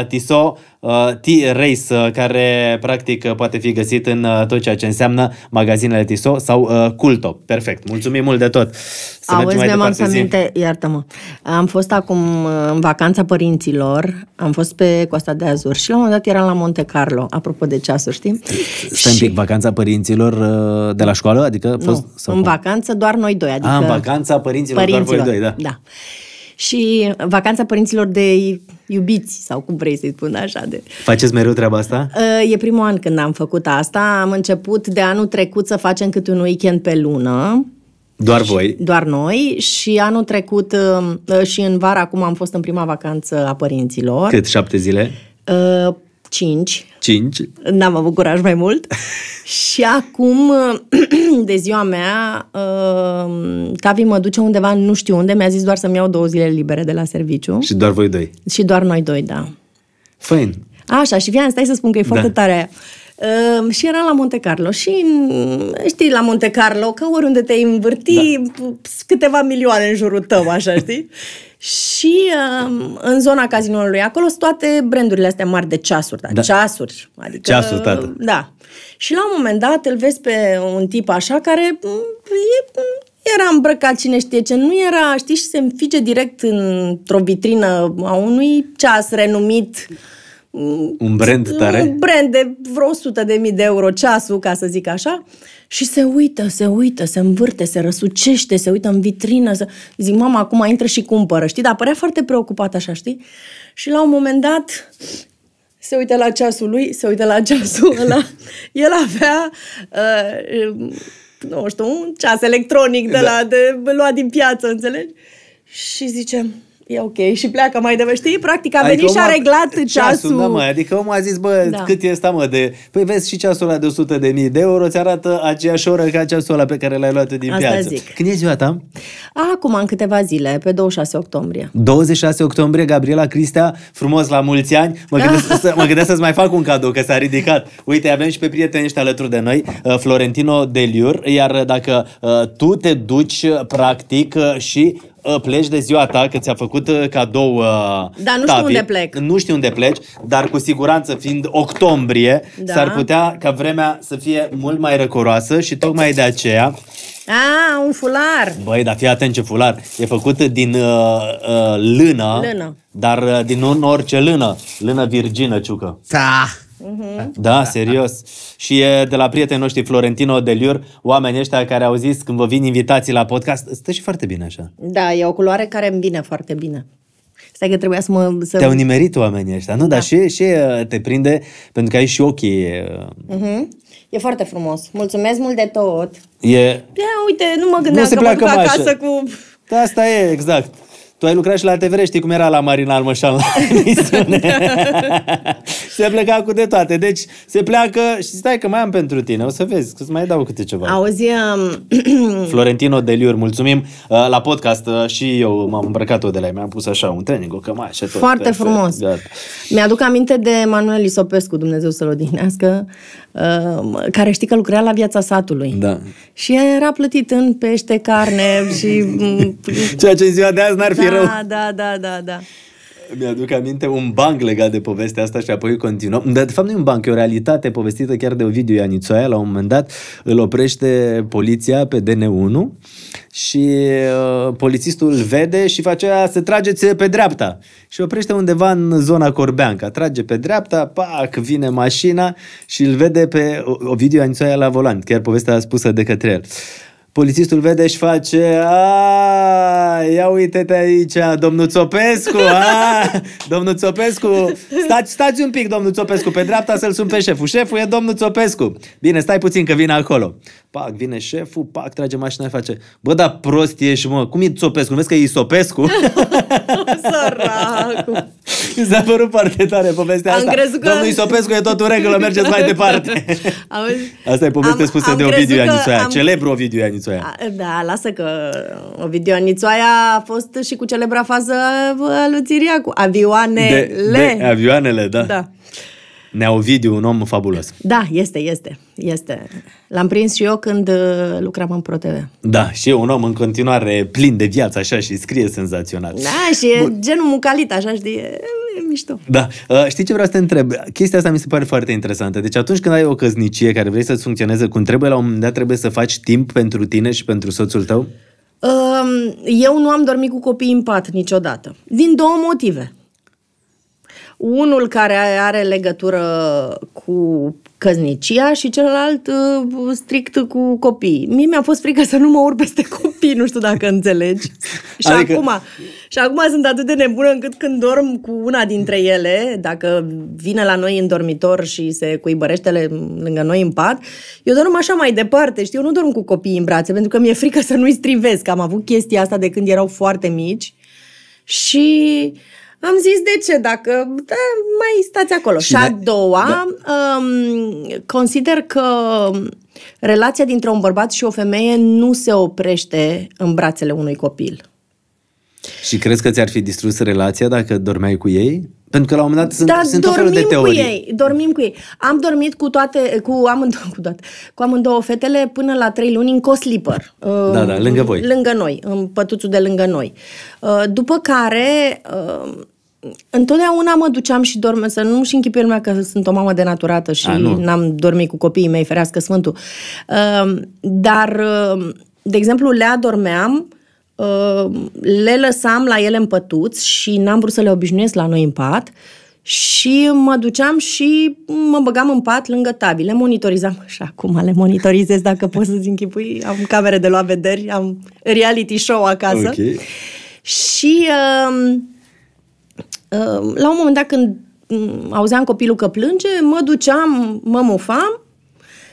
Speaker 1: Tiso Uh, T-Race, uh, care practic uh, poate fi găsit în tot ceea ce înseamnă magazinele tiso sau Cultop. Perfect. Mulțumim mult de tot. Să Auzi, mi-am să aminte,
Speaker 2: iartă-mă. Am fost acum în vacanța părinților, am fost pe Costa de Azur și la un moment dat eram la Monte Carlo, apropo de ceasuri, știi?
Speaker 1: Stai și... un pic, vacanța părinților de la școală? Adică nu, fost,
Speaker 2: în cum? vacanță doar noi doi. Ah, adică A, în vacanța părinților, părinților doar voi doi, da. da și vacanța părinților de iubiți, sau cum vrei să-i spun așa. De...
Speaker 1: Faceți mereu treaba asta?
Speaker 2: Uh, e primul an când am făcut asta. Am început de anul trecut să facem câte un weekend pe lună. Doar voi? Doar noi și anul trecut uh, uh, și în vară acum am fost în prima vacanță a părinților. Cât?
Speaker 1: Șapte zile? 5. 5.
Speaker 2: N-am avut curaj mai mult. și acum, de ziua mea, um, Cavi mă duce undeva, nu știu unde, mi-a zis doar să-mi iau două zile libere de la serviciu.
Speaker 1: Și doar voi doi.
Speaker 2: Și doar noi doi, da. Fain. Așa, și Vian, stai să spun că e foarte da. tare aia. Um, uh, și eram la Monte Carlo și mm, știi la Monte Carlo că oriunde te învârti da. câteva milioane în jurul tău, așa știi? Și um, în zona cazinului acolo sunt toate brandurile astea mari de ceasuri, da? da. ceasuri. Adică, ceasuri, tată. Da. Și la un moment dat îl vezi pe un tip așa care mm, e, era îmbrăcat cine știe ce, nu era, știi, și se înfige direct într-o vitrină a unui ceas renumit
Speaker 1: Mm, un brand tare? Un
Speaker 2: brand de vreo 100 de mii de euro ceasul, ca să zic așa. Și se uită, se uită, se învârte, se răsucește, se uită în vitrină. Se... Zic, mama, acum intră și cumpără, știi? Dar părea foarte preocupat așa, știi? Și la un moment dat se uită la ceasul lui, se uită la ceasul ăla. El avea... Uh, nu știu, un ceas electronic de da. la de luat din piață, înțelegi? Și zice, e ok și pleacă mai devreme. Știi, practic a adică venit și a reglat ceasul. Da, ceasul da, mă,
Speaker 1: adică omul a zis, bă, da. cât e asta, mă, de... Păi vezi și ceasul ăla de 100 de mii de euro ți arată aceeași oră ca ceasul ăla pe care l-ai luat din asta piață. Zic. Când e ziua ta?
Speaker 2: Acum, în câteva zile, pe 26 octombrie.
Speaker 1: 26 octombrie, Gabriela Cristea, frumos la mulți ani. Mă gândesc, să, mă gândesc să-ți mai fac un cadou, că s-a ridicat. Uite, avem și pe prietenii ăștia alături de noi, uh, Florentino Deliur, iar dacă uh, tu te duci practic uh, și Ă, pleci de ziua ta, că ți-a făcut ă, cadou uh, Dar nu știu unde plec. Nu știu unde pleci, dar cu siguranță, fiind octombrie, da. s-ar putea ca vremea să fie mult mai răcoroasă și tocmai de aceea
Speaker 2: a, un fular!
Speaker 1: Băi, dar fii atent ce fular. E făcut din uh, uh, lână, lână, dar uh, din orice lână. Lână virgină, ciucă. Da! Mhm. Da, serios. Și e de la prietenii noștri Florentino Deliur, oamenii ăștia care au zis când vă vin invitații la podcast, stă și foarte bine așa.
Speaker 2: Da, e o culoare care îmi vine foarte bine. Stai că trebuia să mă...
Speaker 1: Să... Te-au nimerit oamenii ăștia, nu? Da. Dar și, și te prinde, pentru că ai și ochii... Uh-huh.
Speaker 2: E foarte frumos. Mulțumesc mult de tot.
Speaker 1: E... Ia,
Speaker 2: uite, nu mă gândeam nu se că mă duc acasă așa. cu...
Speaker 1: Da, asta e, exact. Tu ai lucrat și la TVR, știi cum era la Marina Almășan la emisiune. se pleca cu de toate. Deci se pleacă și stai că mai am pentru tine. O să vezi, că mai dau câte ceva. Auzi... Um... Florentino Deliur, mulțumim. Uh, la podcast uh, și eu m-am îmbrăcat-o de la ei. Mi-am pus așa un training, o cămașă. Tot, Foarte perfect. frumos. Gata.
Speaker 2: Mi-aduc aminte de Manuel Isopescu, Dumnezeu să-l odihnească, uh, care știi că lucra la viața satului. Da. Și era plătit în pește, carne și... Mm,
Speaker 1: Ceea ce în ziua de azi n-ar fi da rău. Ah,
Speaker 2: da, da, da, da.
Speaker 1: Mi-aduc aminte un banc legat de povestea asta și apoi continuăm. Dar de fapt nu e un banc, e o realitate povestită chiar de Ovidiu Ianițoaia. La un moment dat îl oprește poliția pe DN1 și uh, polițistul îl vede și face aia, să trageți pe dreapta. Și oprește undeva în zona Corbeanca. Trage pe dreapta, pac, vine mașina și îl vede pe Ovidiu Ianițoaia la volan. Chiar povestea spusă de către el. Uh, Polițistul vede și face a, ia uite-te aici, domnul Țopescu, a, domnul Țopescu, stați, stați un pic, domnul Țopescu, pe dreapta să-l sun pe șeful. Șeful e domnul Țopescu. Bine, stai puțin că vine acolo. Pac, vine șeful, pac, trage mașina și face. Bă, dar prost ești, mă, cum e Țopescu? Nu vezi că e Isopescu? Săracu. s-a părut foarte tare povestea am asta. Crezut că... Domnul Isopescu e tot în regulă, mergeți mai departe. Auzi, asta e povestea spusă am de Ovidiu Ianisoia, că... am... celebru Ovidiu Ianisoia. Nițoaia.
Speaker 2: Da, lasă că Ovidiu Nițoaia a fost și cu celebra fază lui Țiriacu. Avioanele. De, de
Speaker 1: avioanele, da. da. Nea Ovidiu, un om fabulos.
Speaker 2: Da, este, este, este. L-am prins și eu când uh, lucram în ProTV.
Speaker 1: Da, și e un om în continuare plin de viață, așa, și scrie senzațional. Da,
Speaker 2: și Bun. genul mucalit, așa, știi,
Speaker 1: mișto. Da. Uh, știi ce vreau să te întreb? Chestia asta mi se pare foarte interesantă. Deci atunci când ai o căsnicie care vrei să-ți funcționeze cum trebuie, la un moment dat trebuie să faci timp pentru tine și pentru soțul tău?
Speaker 2: Um, eu nu am dormit cu copiii în pat niciodată. Din două motive. Unul care are legătură cu căznicia și celălalt uh, strict cu copii. Mie mi-a fost frică să nu mă urc peste copii, nu știu dacă înțelegi. și adică... acum și acum sunt atât de nebună încât când dorm cu una dintre ele, dacă vine la noi în dormitor și se cuibărește lângă noi în pat, eu dorm așa mai departe, știu, nu dorm cu copiii în brațe, pentru că mi-e frică să nu-i strivesc. Am avut chestia asta de când erau foarte mici și am zis de ce, dacă da, mai stați acolo. Și, și a doua, da. um, consider că relația dintre un bărbat și o femeie nu se oprește în brațele unui copil.
Speaker 1: Și crezi că ți-ar fi distrus relația dacă dormeai cu ei? Pentru că la un moment dat sunt, da, sunt tot felul de teorii. Cu ei,
Speaker 2: dormim cu ei. Am dormit cu toate, cu amândouă, cu, toate, cu amândouă fetele până la trei luni în coslipper. Da, da, um, lângă voi. Lângă noi, în pătuțul de lângă noi. Uh, după care, um, întotdeauna mă duceam și dormeam, să nu-și închipui lumea că sunt o mamă denaturată și A, nu. n-am dormit cu copiii mei, ferească Sfântul. Um, dar, de exemplu, Lea dormeam Uh, le lăsam la ele împătuți și n-am vrut să le obișnuiesc la noi în pat și mă duceam și mă băgam în pat lângă tabi. Le monitorizam și acum le monitorizez dacă poți să-ți închipui. Am camere de luat vederi, am reality show acasă. Okay. Și uh, uh, la un moment dat când um, auzeam copilul că plânge, mă duceam, mă mufam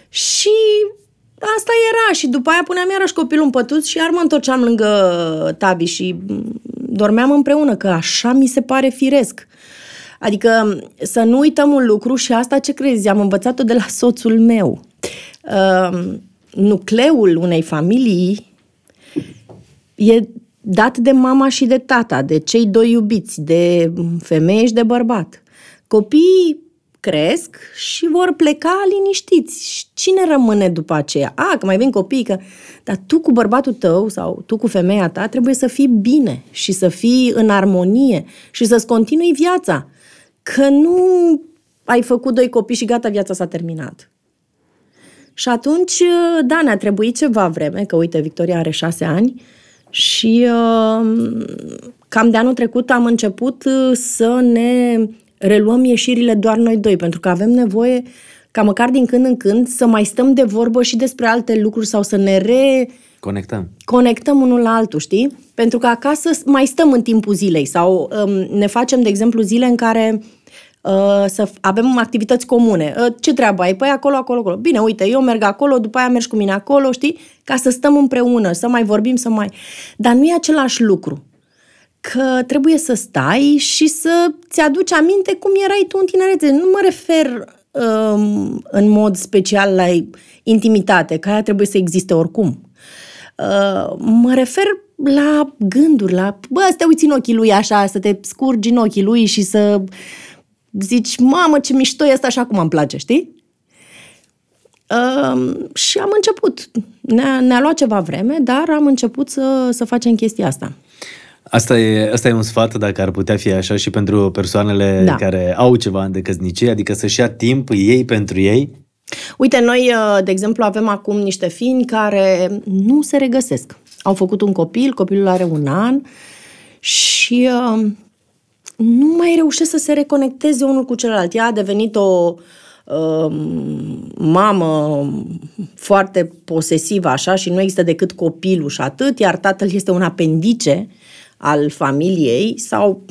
Speaker 2: și asta era și după aia puneam iarăși copilul în pătuț și iar mă întorceam lângă Tabi și dormeam împreună, că așa mi se pare firesc. Adică să nu uităm un lucru și asta ce crezi, am învățat-o de la soțul meu. Ehm, nucleul unei familii e dat de mama și de tata, de cei doi iubiți, de femeie și de bărbat. Copiii cresc și vor pleca liniștiți. Și cine rămâne după aceea? A, că mai vin copii, că... Dar tu cu bărbatul tău sau tu cu femeia ta trebuie să fii bine și să fii în armonie și să-ți continui viața. Că nu ai făcut doi copii și gata, viața s-a terminat. Și atunci, da, ne-a trebuit ceva vreme, că uite, Victoria are șase ani și uh, cam de anul trecut am început uh, să ne reluăm ieșirile doar noi doi, pentru că avem nevoie ca măcar din când în când să mai stăm de vorbă și despre alte lucruri sau să ne re... Conectăm. Conectăm unul la altul, știi? Pentru că acasă mai stăm în timpul zilei sau um, ne facem, de exemplu, zile în care uh, să avem activități comune. Uh, ce treabă ai? Păi acolo, acolo, acolo. Bine, uite, eu merg acolo, după aia mergi cu mine acolo, știi? Ca să stăm împreună, să mai vorbim, să mai... Dar nu e același lucru că trebuie să stai și să-ți aduci aminte cum erai tu în tinerețe. Nu mă refer um, în mod special la intimitate, că aia trebuie să existe oricum. Uh, mă refer la gânduri, la, bă, să te uiți în ochii lui așa, să te scurgi în ochii lui și să zici, mamă, ce mișto e asta, așa cum îmi place, știi? Uh, și am început. Ne-a, ne-a luat ceva vreme, dar am început să, să facem chestia asta.
Speaker 1: Asta e, asta e un sfat, dacă ar putea fi așa, și pentru persoanele da. care au ceva în de adică să-și ia timp ei pentru ei.
Speaker 2: Uite, noi, uh, de exemplu, avem acum niște fiini care nu se regăsesc. Au făcut un copil, copilul are un an și uh, nu mai reușesc să se reconecteze unul cu celălalt. Ea a devenit o um, mamă foarte posesivă așa și nu există decât copilul și atât, iar tatăl este un apendice al familiei sau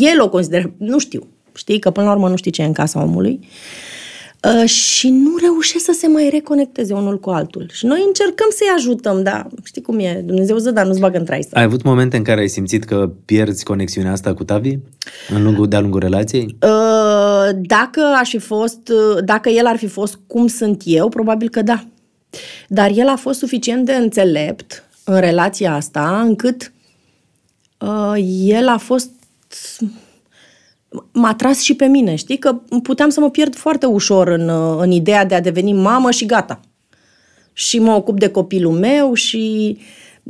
Speaker 2: el o consideră, nu știu, știi că până la urmă nu știi ce e în casa omului uh, și nu reușesc să se mai reconecteze unul cu altul. Și noi încercăm să-i ajutăm, dar știi cum e, Dumnezeu dar nu-ți bagă în traisă. Ai
Speaker 1: avut momente în care ai simțit că pierzi conexiunea asta cu Tavi în lungul, de-a lungul relației?
Speaker 2: Uh, dacă aș fi fost, uh, dacă el ar fi fost cum sunt eu, probabil că da. Dar el a fost suficient de înțelept în relația asta încât Uh, el a fost m-a tras și pe mine, știi? Că puteam să mă pierd foarte ușor în, uh, în ideea de a deveni mamă și gata. Și mă ocup de copilul meu și...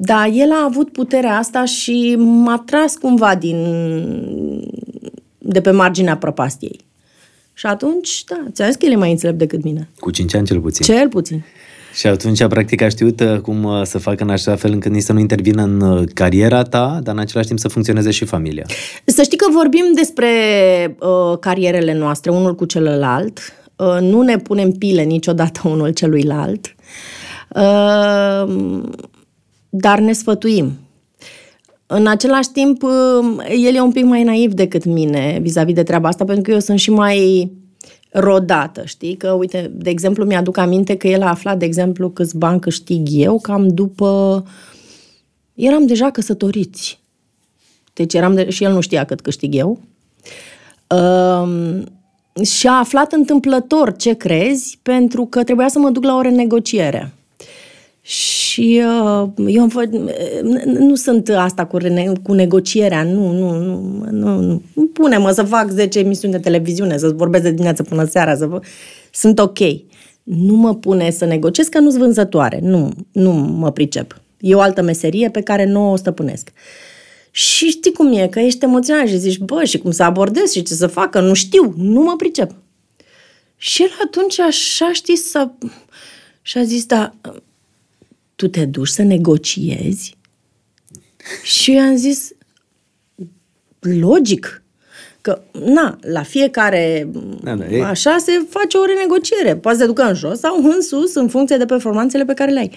Speaker 2: Da, el a avut puterea asta și m-a tras cumva din... de pe marginea prăpastiei. Și atunci, da, ți-am zis că el e mai înțelept decât mine.
Speaker 1: Cu cinci ani cel puțin. Cel puțin. Și atunci, practic, a știut uh, cum uh, să facă în așa fel încât nici să nu intervină în uh, cariera ta, dar în același timp să funcționeze și familia.
Speaker 2: Să știi că vorbim despre uh, carierele noastre, unul cu celălalt. Uh, nu ne punem pile niciodată unul celuilalt. Uh, dar ne sfătuim. În același timp, el e un pic mai naiv decât mine vis-a-vis de treaba asta, pentru că eu sunt și mai rodată, știi? Că, uite, de exemplu, mi-aduc aminte că el a aflat, de exemplu, câți bani câștig eu, cam după... Eram deja căsătoriți. Deci eram de... și el nu știa cât câștig eu. Um, și a aflat întâmplător ce crezi, pentru că trebuia să mă duc la o renegociere. Și uh, eu am fost, uh, nu sunt asta cu, rene, cu negocierea, nu, nu, nu, nu, nu. Pune-mă să fac 10 emisiuni de televiziune, să vorbesc de dimineață până seara, să vă... sunt ok. Nu mă pune să negociez, că nu-s vânzătoare, nu, nu mă pricep. E o altă meserie pe care nu o stăpânesc. Și știi cum e, că ești emoționat și zici, bă, și cum să abordez și ce să fac, că nu știu, nu mă pricep. Și el atunci așa, știi, să... Și a zis, da, tu te duci să negociezi? Și eu am zis, logic, că, na, la fiecare da, da, e... așa se face o renegociere. Poate să te ducă în jos sau în sus, în funcție de performanțele pe care le ai.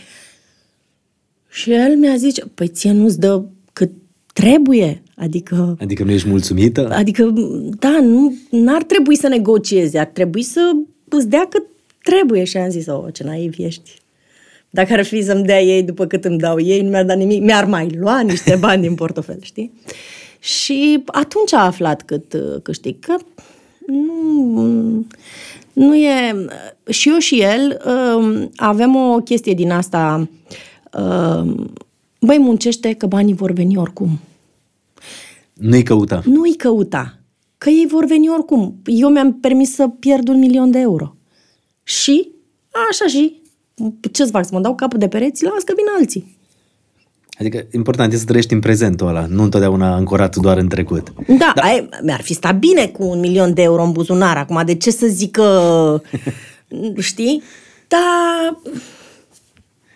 Speaker 2: Și el mi-a zis, păi ție nu-ți dă cât trebuie. Adică...
Speaker 1: Adică nu ești mulțumită?
Speaker 2: Adică, da, nu, n-ar trebui să negociezi, ar trebui să îți dea cât trebuie. Și am zis, o, ce naiv ești. Dacă ar fi să-mi dea ei după cât îmi dau ei, nu mi-ar da nimic, mi-ar mai lua niște bani din portofel, știi? Și atunci a aflat cât câștig, că nu, nu e... Și eu și el um, avem o chestie din asta, um, băi, muncește că banii vor veni oricum.
Speaker 1: Nu-i căuta.
Speaker 2: Nu-i căuta. Că ei vor veni oricum. Eu mi-am permis să pierd un milion de euro. Și așa și ce să fac, să mă dau capul de pereți? Las că vin alții.
Speaker 1: Adică important e să trăiești în prezentul ăla, nu întotdeauna ancorat doar în trecut.
Speaker 2: Da, da. Ai, mi-ar fi stat bine cu un milion de euro în buzunar acum, de ce să zic că... știi? Dar...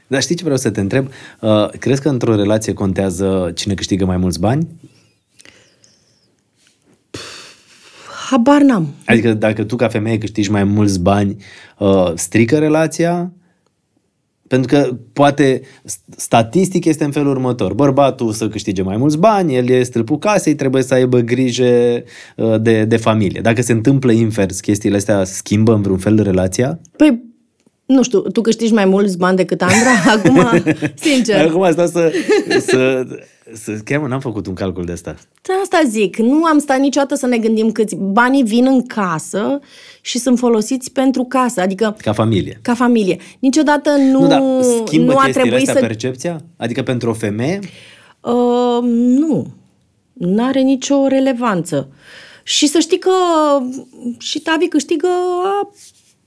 Speaker 1: Dar știi ce vreau să te întreb? Uh, crezi că într-o relație contează cine câștigă mai mulți bani? Habar n-am. Adică dacă tu ca femeie câștigi mai mulți bani, uh, strică relația? Pentru că poate statistic este în felul următor. Bărbatul să câștige mai mulți bani, el e stâlpul casei, trebuie să aibă grijă uh, de, de familie. Dacă se întâmplă invers chestiile astea, schimbă în vreun fel relația?
Speaker 2: Păi nu știu, tu câștigi mai mulți bani decât Andra? Acum, sincer. Acum
Speaker 1: asta să, să, să cheamă, n-am făcut un calcul de asta.
Speaker 2: Da, asta zic, nu am stat niciodată să ne gândim câți banii vin în casă și sunt folosiți pentru casă, adică... Ca familie. Ca familie. Niciodată nu, nu, da, schimbă nu a trebuit să...
Speaker 1: percepția? Adică pentru o femeie?
Speaker 2: Uh, nu. Nu are nicio relevanță. Și să știi că și Tavi câștigă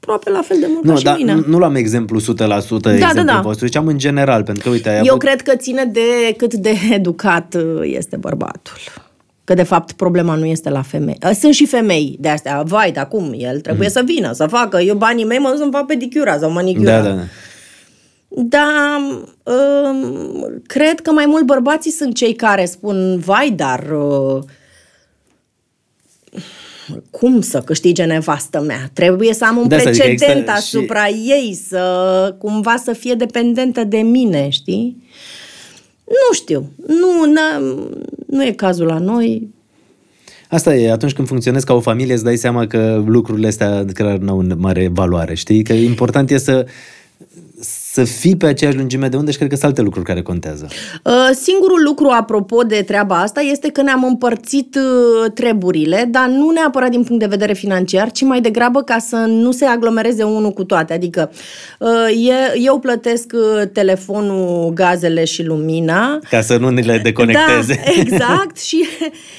Speaker 2: aproape la fel de mult nu, ca da, și mine.
Speaker 1: Nu luam exemplu 100% da, exemplu da, da. da. vostru, ziceam în general, pentru că, uite, ai Eu avut...
Speaker 2: cred că ține de cât de educat uh, este bărbatul. Că, de fapt, problema nu este la femei. Uh, sunt și femei de astea. Vai, dar cum? El trebuie mm. să vină, să facă. Eu banii mei mă duc să-mi fac pedicura sau manicura. Da, da, da. Dar um, cred că mai mult bărbații sunt cei care spun, vai, dar... Uh, cum să câștige nevastă mea? Trebuie să am un de da, precedent asta, adică asupra și... ei, să cumva să fie dependentă de mine, știi? Nu știu. Nu, nu e cazul la noi.
Speaker 1: Asta e, atunci când funcționezi ca o familie, îți dai seama că lucrurile astea clar nu au mare valoare, știi? Că important e să să fii pe aceeași lungime de unde și cred că sunt alte lucruri care contează. Uh,
Speaker 2: singurul lucru apropo de treaba asta este că ne-am împărțit uh, treburile, dar nu neapărat din punct de vedere financiar, ci mai degrabă ca să nu se aglomereze unul cu toate. Adică uh, eu plătesc telefonul, gazele și lumina.
Speaker 1: Ca să nu le deconecteze. Da, exact.
Speaker 2: Și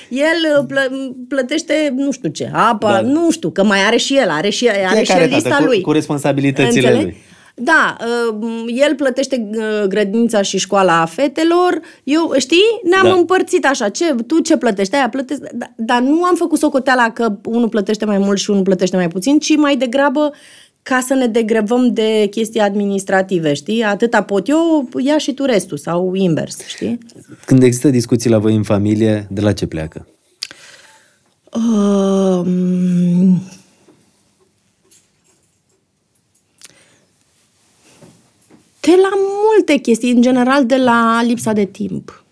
Speaker 2: el plă- plătește, nu știu ce, apa, da. nu știu, că mai are și el, are și, are și el lista cu, lui. Cu, cu
Speaker 1: responsabilitățile Înțeleg? lui
Speaker 2: da, uh, el plătește uh, grădinița și școala a fetelor, eu, știi, ne-am da. împărțit așa, ce, tu ce plătești, aia plătesc. dar, dar nu am făcut socoteala că unul plătește mai mult și unul plătește mai puțin, ci mai degrabă ca să ne degrevăm de chestii administrative, știi? Atâta pot eu, ia și tu restul sau invers, știi?
Speaker 1: Când există discuții la voi în familie, de la ce pleacă?
Speaker 2: Um, de la multe chestii, în general de la lipsa de timp.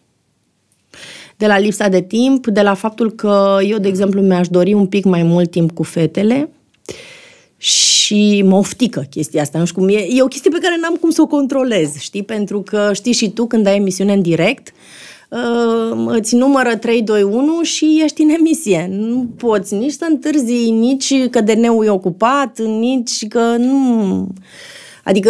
Speaker 2: De la lipsa de timp, de la faptul că eu, de exemplu, mi-aș dori un pic mai mult timp cu fetele și mă oftică chestia asta. Nu știu cum e. E o chestie pe care n-am cum să o controlez, știi? Pentru că știi și tu când ai emisiune în direct, uh, îți numără 321 și ești în emisie. Nu poți nici să întârzii, nici că de neu e ocupat, nici că nu... Adică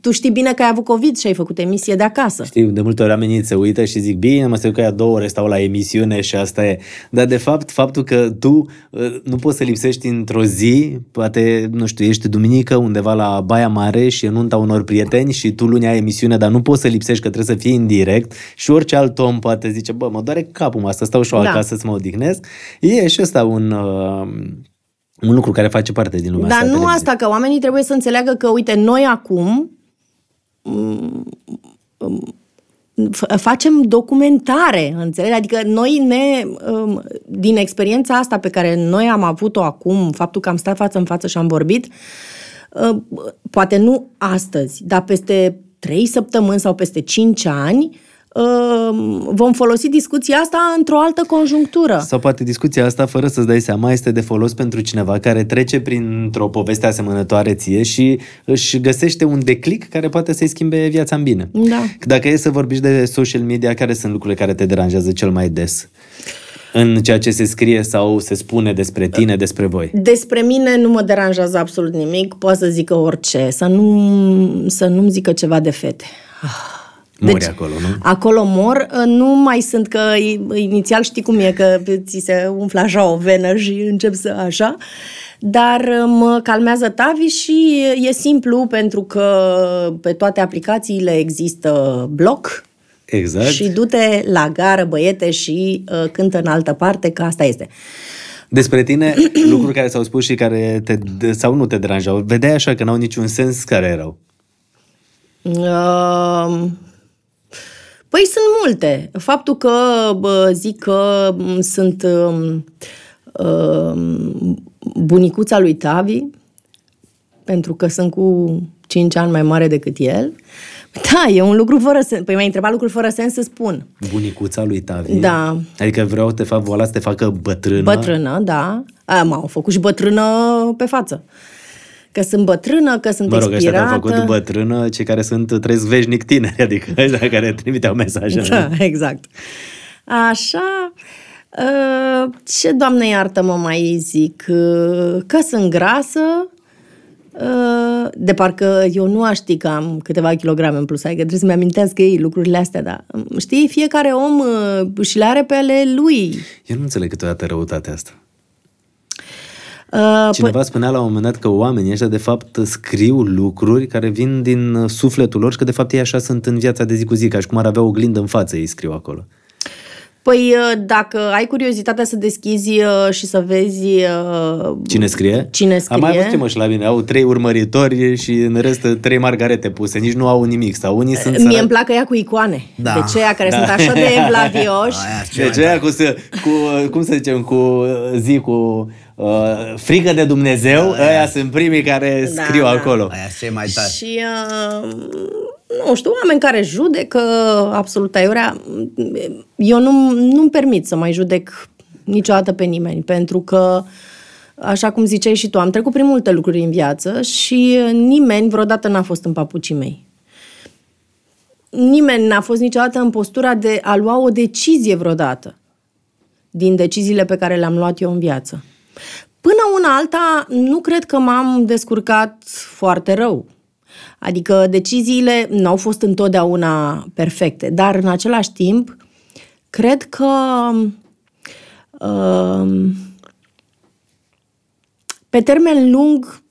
Speaker 2: tu știi bine că ai avut COVID și ai făcut emisie de acasă.
Speaker 1: Știu, de multe ori oamenii se uită și zic, bine, mă stiu că ea două ore stau la emisiune și asta e. Dar de fapt, faptul că tu ă, nu poți să lipsești într-o zi, poate, nu știu, ești duminică undeva la Baia Mare și e nunta unor prieteni și tu luni ai emisiune, dar nu poți să lipsești că trebuie să fii în direct și orice alt om poate zice, bă, mă doare capul, să stau și eu da. acasă să mă odihnesc. E și ăsta un... Uh, un lucru care face parte din lumea Dar asta. Dar nu televizie.
Speaker 2: asta, că oamenii trebuie să înțeleagă că, uite, noi acum
Speaker 1: mm, mm, mm, facem
Speaker 2: documentare, înțelegi? Adică noi ne, din experiența asta pe care noi am avut-o acum, faptul că am stat față în față și am vorbit, poate nu astăzi, dar peste trei săptămâni sau peste cinci ani, Ehm, vom folosi discuția asta într-o altă conjunctură.
Speaker 1: Sau poate discuția asta, fără să-ți dai seama, este de folos pentru cineva care trece printr-o poveste asemănătoare ție și își găsește un declic care poate să-i schimbe viața în bine. Da. Dacă e să vorbiți de social media, care sunt lucrurile care te deranjează cel mai des? în ceea ce se scrie sau se spune despre tine, despre voi?
Speaker 2: Despre mine nu mă deranjează absolut nimic, poate să zică orice, să, nu, să nu-mi zică ceva de fete. Ah.
Speaker 1: Mori deci, acolo, nu?
Speaker 2: Acolo mor, uh, nu mai sunt că inițial știi cum e, că ți se umflă așa o venă și încep să așa, dar uh, mă calmează Tavi și e simplu pentru că pe toate aplicațiile există bloc, Exact. Și du-te la gară, băiete, și uh, cântă în altă parte, că asta este.
Speaker 1: Despre tine, lucruri care s-au spus și care te, sau nu te deranjau, vedeai așa că n-au niciun sens care erau?
Speaker 2: Păi sunt multe. Faptul că bă, zic că sunt uh, bunicuța lui Tavi, pentru că sunt cu 5 ani mai mare decât el. Da, e un lucru fără sens. Păi mi-ai întrebat lucruri fără sens să spun.
Speaker 1: Bunicuța lui Tavi. Da. Adică vreau, te fac, voala să te facă bătrână. Bătrână,
Speaker 2: da. m-au făcut și bătrână pe față. Uh, că sunt bătrână, că sunt mă rog, expirată. Mă rog, făcut
Speaker 1: bătrână, cei care sunt trăiesc veșnic tineri, adică ăștia care trimiteau mesaje. Da,
Speaker 2: exact. Așa, uh, ce, doamne iartă, mă mai zic, uh, că sunt grasă, uh, de parcă eu nu aș ști că am câteva kilograme în plus, adică trebuie să-mi amintesc ei lucrurile astea, dar um, știi, fiecare om și le are pe ale lui.
Speaker 1: Eu nu înțeleg câteodată răutatea asta. Uh, păi- Cineva p- spunea la un moment dat că oamenii ăștia de fapt scriu lucruri care vin din uh, sufletul lor și că de fapt ei așa sunt în viața de zi cu zi, ca și cum ar avea o glindă în față, ei scriu acolo.
Speaker 2: Păi uh, dacă ai curiozitatea să deschizi uh, și să vezi...
Speaker 1: Cine scrie? Cine scrie. Am mai văzut mă și la mine, au trei urmăritori și în rest trei margarete puse, nici nu au nimic. Sau unii sunt Mie îmi
Speaker 2: plac ea cu icoane, da. de deci ceea care da. sunt așa de evlavioși.
Speaker 1: de deci ceea cu, cu, cum să zicem, cu zi, cu uh, frică de Dumnezeu, da, aia da. sunt primii care da, scriu da. acolo. Aia ce mai tare. Și
Speaker 2: uh, nu știu, oameni care judecă absolut aiurea, eu nu, nu-mi permit să mai judec niciodată pe nimeni, pentru că Așa cum ziceai și tu, am trecut prin multe lucruri în viață și nimeni vreodată n-a fost în papucii mei nimeni n-a fost niciodată în postura de a lua o decizie vreodată din deciziile pe care le-am luat eu în viață. Până una alta, nu cred că m-am descurcat foarte rău. Adică deciziile nu au fost întotdeauna perfecte, dar în același timp, cred că uh, pe termen lung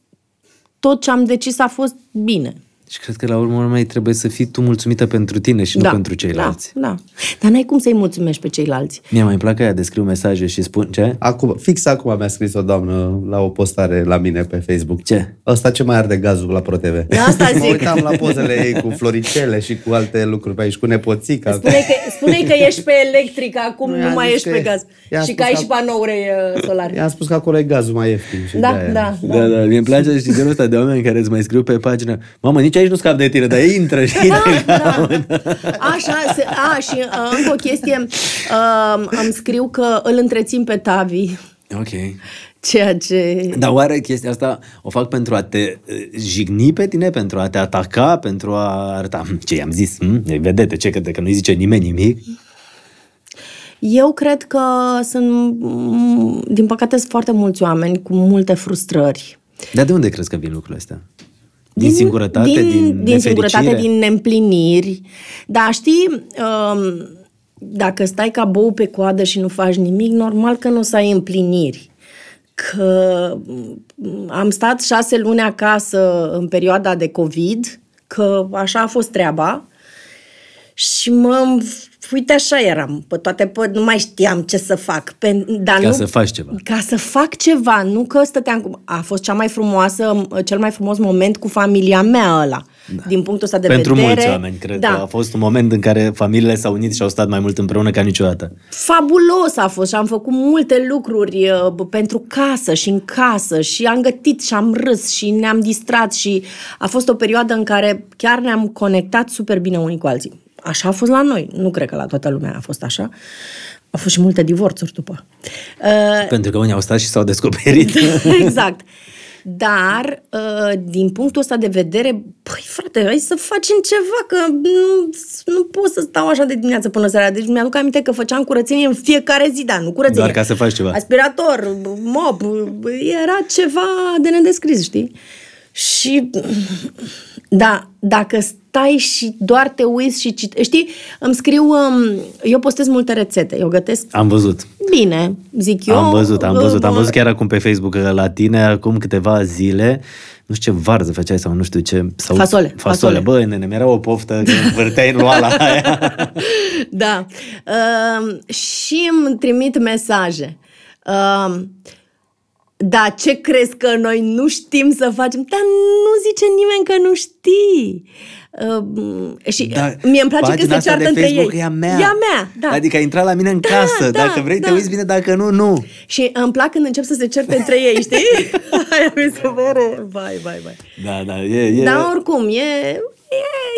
Speaker 2: tot ce am decis a fost bine.
Speaker 1: Și cred că la urmă mai trebuie să fii tu mulțumită pentru tine și nu da, pentru ceilalți. Da, da.
Speaker 2: Dar n-ai cum să-i mulțumești pe ceilalți.
Speaker 1: Mie mai plac aia de scriu mesaje și spun ce? Acum, fix acum mi-a scris o doamnă la o postare la mine pe Facebook. Ce? Asta ce mai arde gazul la ProTV. Da, asta zic. Mă uitam la pozele ei cu floricele și cu alte lucruri pe aici, cu nepoțica. Spune că,
Speaker 2: spune că ești pe electric acum, nu, nu mai ești pe gaz. Și că ai și panouri uh, solare. I-am
Speaker 1: spus că acolo e gazul mai ieftin. Da, da, da, da. da, da. Mi-e place și genul ăsta de oameni care îți mai scriu pe pagină. Mamă, nici obicei aici nu scap de tine, dar intră și da,
Speaker 2: da. Așa, se, a, și uh, încă o chestie, um, îmi scriu că îl întrețin pe Tavi. Ok. Ceea ce... Dar
Speaker 1: oare chestia asta o fac pentru a te uh, jigni pe tine, pentru a te ataca, pentru a arăta hmm, ce i-am zis, hm? vedete ce, că, că nu-i zice nimeni nimic?
Speaker 2: Eu cred că sunt, mm, din păcate, sunt foarte mulți oameni cu multe frustrări.
Speaker 1: Dar de unde crezi că vin lucrurile astea? Din, singurătate, din, din, din singurătate, din
Speaker 2: neîmpliniri. Dar știi, um, dacă stai ca bou pe coadă și nu faci nimic, normal că nu o să ai împliniri. Că mm, am stat șase luni acasă în perioada de COVID, că așa a fost treaba și mă uite așa eram, pe toate, pe, nu mai știam ce să fac. Pe, dar ca nu, să faci ceva. Ca să fac ceva, nu că stăteam cu... A fost cea mai frumoasă, cel mai frumos moment cu familia mea ăla. Da. Din punctul ăsta de Pentru vedere... Pentru mulți oameni, cred da. că a
Speaker 1: fost un moment în care familiile s-au unit și au stat mai mult împreună ca niciodată.
Speaker 2: Fabulos a fost și am făcut multe lucruri uh, pentru casă și în casă și am gătit și am râs și ne-am distrat și a fost o perioadă în care chiar ne-am conectat super bine unii cu alții așa a fost la noi. Nu cred că la toată lumea a fost așa. Au fost și multe divorțuri după.
Speaker 1: Uh, pentru că unii au stat și s-au descoperit. exact.
Speaker 2: Dar, uh, din punctul ăsta de vedere, păi frate, hai să facem ceva, că nu, nu pot să stau așa de dimineață până seara. Deci mi-aduc aminte că făceam curățenie în fiecare zi, dar nu curățenie. Doar ca să faci ceva. Aspirator, mop, era ceva de nedescris, știi? Uh, și da, dacă stai și doar te uiți și citești, știi, îmi scriu, um, eu postez multe rețete, eu gătesc. Am văzut. Bine, zic eu. Am văzut, am văzut, am văzut uh, chiar
Speaker 1: acum pe Facebook la tine, acum câteva zile, nu știu ce varză făceai sau nu știu ce. Sau fasole. Fasole, fasole. bă, nene, mi-era o poftă, vârteai în aia.
Speaker 2: da. Uh, și îmi trimit mesaje. Uh, dar ce crezi că noi nu știm să facem? Dar nu zice nimeni că nu știi. Uh, și da, mie îmi place că se ceartă de între Facebook ei. E a mea. E a mea, da. Adică a
Speaker 1: intrat la mine în da, casă. Da, dacă vrei, da. te uiți bine, dacă nu, nu.
Speaker 2: Și îmi plac când încep să se certe între ei, știi? Aia mi se vere. Vai, vai, vai.
Speaker 1: Da, da, e, e. Dar
Speaker 2: oricum, e E,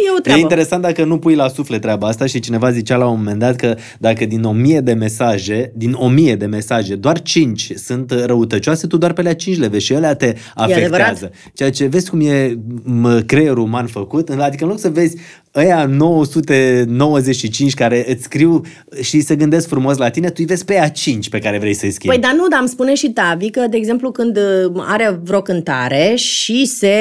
Speaker 2: e, o treabă. e
Speaker 1: interesant dacă nu pui la suflet treaba asta și cineva zicea la un moment dat că dacă din o mie de mesaje, din o mie de mesaje, doar cinci sunt răutăcioase, tu doar pe alea cinci le vezi și ele te afectează. Ceea ce vezi cum e creierul uman făcut, adică în loc să vezi ăia 995 care îți scriu și se gândesc frumos la tine, tu îi vezi pe a 5 pe care vrei să-i schimbi. Păi,
Speaker 2: dar nu, dar îmi spune și Tavi că, de exemplu, când uh, are vreo cântare și se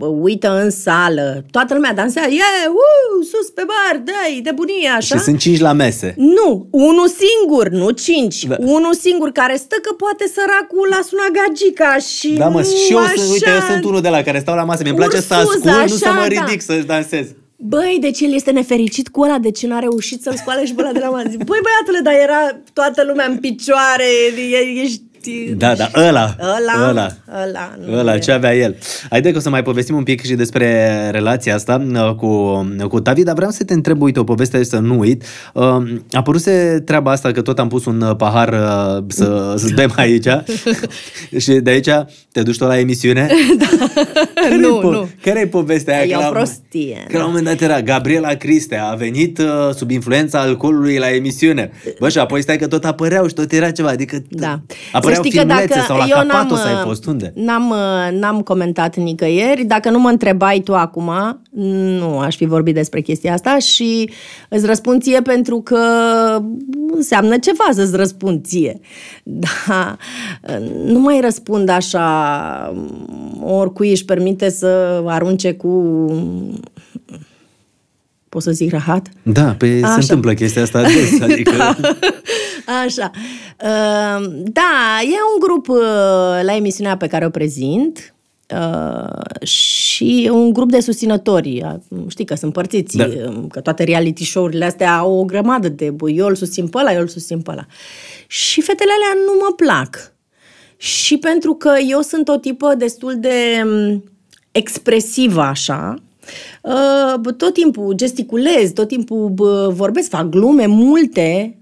Speaker 2: uh, uită în sală, toată lumea dansează, e, yeah, uh, sus pe bar, dai, de bunie, așa. Și sunt 5
Speaker 1: la mese. Nu, unul singur, nu 5. Da.
Speaker 2: Unul singur care stă că poate săracul la suna gagica și Da, mă, și eu, așa... uite, eu sunt
Speaker 1: unul de la care stau la masă, mi e place să ascult, așa, nu să mă da. ridic da. să-și dansez
Speaker 2: băi, de deci ce el este nefericit cu ăla, de ce n-a reușit să-l scoale și pe ăla de la masă. Băi, băiatule, dar era toată lumea în picioare, ești știi...
Speaker 1: Da, da, ăla. Ăla, ăla,
Speaker 2: ăla, nu ăla ce
Speaker 1: avea el. Haide că o să mai povestim un pic și despre relația asta uh, cu, uh, cu Tavi, dar vreau să te întreb, uite, o poveste să nu uit. Um, a păruse treaba asta că tot am pus un uh, pahar să, să bem aici și de aici te duci tot la emisiune? da. care nu, po- nu. Care-i povestea aia? Păi, e că o
Speaker 2: prostie. că la un da.
Speaker 1: moment dat era Gabriela Cristea, a venit sub influența alcoolului la emisiune. Bă, și apoi stai că tot apăreau și tot era ceva, adică... Da știi că dacă sau la eu n-am, ai uh, fost, unde?
Speaker 2: N-am, uh, n-am comentat nicăieri. Dacă nu mă întrebai tu acum, nu aș fi vorbit despre chestia asta și îți răspund ție pentru că înseamnă ceva să-ți răspund ție. Da, nu mai răspund așa oricui își permite să arunce cu poți să zic
Speaker 1: rahat? Da, pe păi se întâmplă chestia asta adică... da.
Speaker 2: Așa. Ehm, da, e un grup uh, la emisiunea pe care o prezint uh, și un grup de susținători. Uh, știi că sunt părțiți, da. Um, că toate reality show-urile astea au o grămadă de eu îl susțin pe ăla, eu îl susțin pe ăla. Și fetele alea nu mă plac. Și pentru că eu sunt o tipă destul de um, expresivă așa, tot timpul gesticulez, tot timpul vorbesc, fac glume multe,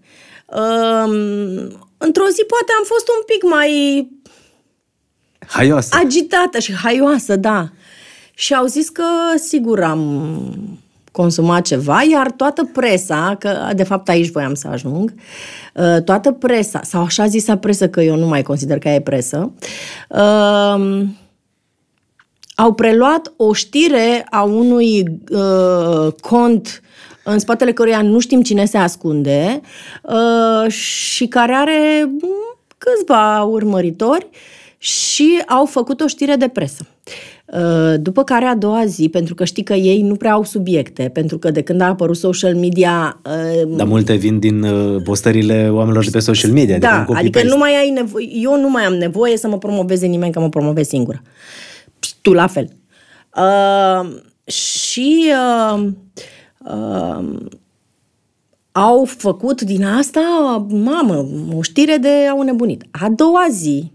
Speaker 2: într-o zi poate am fost un pic mai... Haioasă. Agitată și haioasă, da. Și au zis că, sigur, am consumat ceva, iar toată presa, că de fapt aici voiam să ajung, uh, toată presa, sau așa zisa presă, că eu nu mai consider că e presă, um, au preluat o știre a unui uh, cont în spatele căruia nu știm cine se ascunde uh, și care are mm, câțiva urmăritori și au făcut o știre de presă. Uh, după care a doua zi, pentru că știi că ei nu prea au subiecte, pentru că de când a apărut social media... Uh, Dar multe vin
Speaker 1: din postările oamenilor de pe social media. Da, adică, adică nu mai
Speaker 2: ai nevoie, eu nu mai am nevoie să mă promoveze nimeni, că mă promovez singură. Tu la fel. Uh, și... Uh, uh, au făcut din asta, mamă, o știre de au nebunit. A doua zi,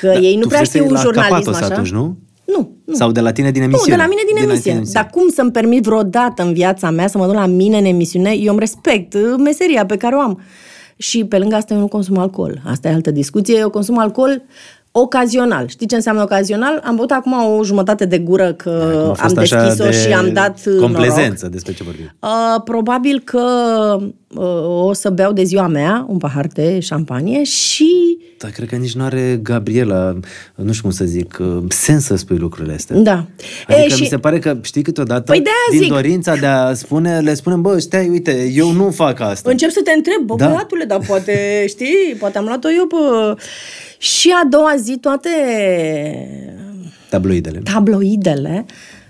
Speaker 2: că da, ei nu prea știu un jurnalism așa. atunci, nu?
Speaker 1: Nu, nu. Sau de la tine din emisiune? Nu, de la mine din, din emisiune. emisiune.
Speaker 2: Dar cum să-mi permit vreodată în viața mea să mă duc la mine în emisiune? Eu îmi respect uh, meseria pe care o am. Și pe lângă asta eu nu consum alcool. Asta e altă discuție. Eu consum alcool ocazional. Știi ce înseamnă ocazional? Am băut acum o jumătate de gură că da, am deschis-o de și am dat uh, Complezență, noroc. despre ce vorbim? Uh, probabil că uh, o să beau de ziua mea un pahar de șampanie și...
Speaker 1: Da, cred că nici nu are Gabriela, nu știu cum să zic, uh, sens să spui lucrurile astea. Da. Adică e, și... mi se pare că, știi, câteodată, păi din zic. dorința de a spune, le spunem, bă, stai, uite, eu nu fac asta. Încep
Speaker 2: să te întreb, bă, da. băiatule, dar poate, știi, poate am luat-o eu, bă... Și a doua zi toate tabloidele, tabloidele